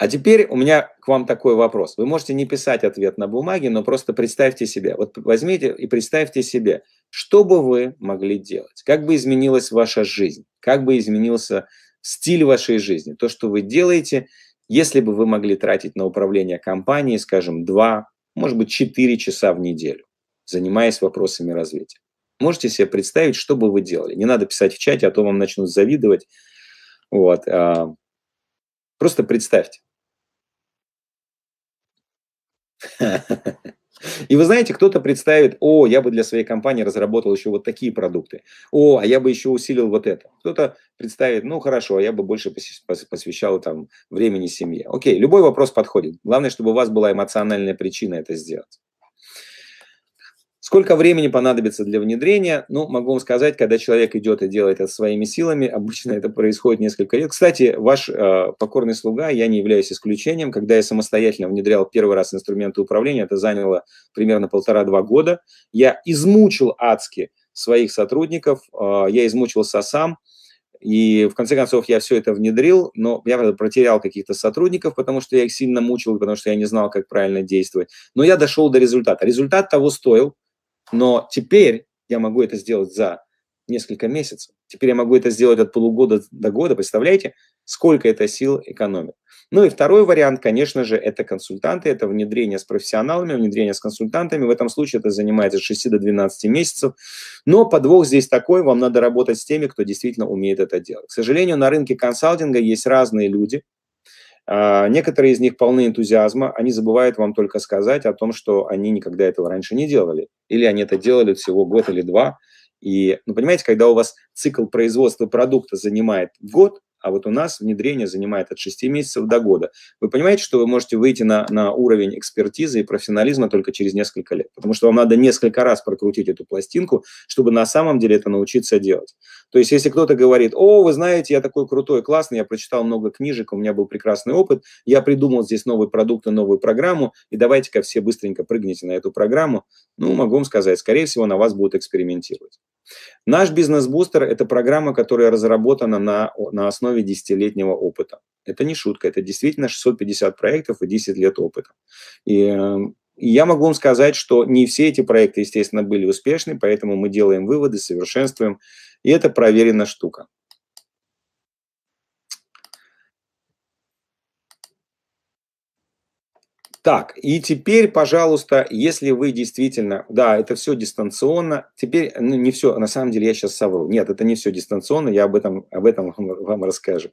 Speaker 1: А теперь у меня к вам такой вопрос. Вы можете не писать ответ на бумаге, но просто представьте себе. Вот возьмите и представьте себе, что бы вы могли делать, как бы изменилась ваша жизнь, как бы изменился стиль вашей жизни, то, что вы делаете, если бы вы могли тратить на управление компанией, скажем, 2, может быть, 4 часа в неделю, занимаясь вопросами развития. Можете себе представить, что бы вы делали. Не надо писать в чате, а то вам начнут завидовать. Вот. А, просто представьте. И вы знаете, кто-то представит, о, я бы для своей компании разработал еще вот такие продукты, о, а я бы еще усилил вот это. Кто-то представит, ну хорошо, а я бы больше посвящал там времени семье. Окей, любой вопрос подходит. Главное, чтобы у вас была эмоциональная причина это сделать. Сколько времени понадобится для внедрения? Ну, могу вам сказать, когда человек идет и делает это своими силами, обычно это происходит несколько лет. Кстати, ваш э, покорный слуга, я не являюсь исключением. Когда я самостоятельно внедрял первый раз инструменты управления, это заняло примерно полтора-два года. Я измучил адски своих сотрудников, э, я измучился сам. И в конце концов я все это внедрил, но я правда, протерял каких-то сотрудников, потому что я их сильно мучил, потому что я не знал, как правильно действовать. Но я дошел до результата. Результат того стоил, но теперь я могу это сделать за несколько месяцев. Теперь я могу это сделать от полугода до года. Представляете, сколько это сил экономит. Ну и второй вариант, конечно же, это консультанты, это внедрение с профессионалами, внедрение с консультантами. В этом случае это занимает от 6 до 12 месяцев. Но подвох здесь такой, вам надо работать с теми, кто действительно умеет это делать. К сожалению, на рынке консалтинга есть разные люди – а, некоторые из них полны энтузиазма, они забывают вам только сказать о том, что они никогда этого раньше не делали. Или они это делали всего год или два. И, ну, понимаете, когда у вас цикл производства продукта занимает год, а вот у нас внедрение занимает от 6 месяцев до года. Вы понимаете, что вы можете выйти на, на уровень экспертизы и профессионализма только через несколько лет, потому что вам надо несколько раз прокрутить эту пластинку, чтобы на самом деле это научиться делать. То есть если кто-то говорит, о, вы знаете, я такой крутой, классный, я прочитал много книжек, у меня был прекрасный опыт, я придумал здесь новый продукт и новую программу, и давайте-ка все быстренько прыгните на эту программу, ну, могу вам сказать, скорее всего, на вас будут экспериментировать. Наш бизнес-бустер – это программа, которая разработана на, на основе десятилетнего опыта. Это не шутка, это действительно 650 проектов и 10 лет опыта. Эм, и я могу вам сказать, что не все эти проекты, естественно, были успешны, поэтому мы делаем выводы, совершенствуем, и это проверенная штука. Так, и теперь, пожалуйста, если вы действительно, да, это все дистанционно, теперь, ну не все, на самом деле я сейчас совру, нет, это не все дистанционно, я об этом, об этом вам, вам расскажу.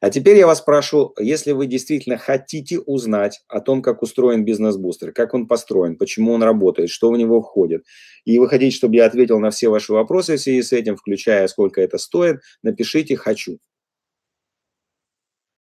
Speaker 1: А теперь я вас прошу, если вы действительно хотите узнать о том, как устроен бизнес-бустер, как он построен, почему он работает, что в него входит, и вы хотите, чтобы я ответил на все ваши вопросы в связи с этим, включая сколько это стоит, напишите «хочу».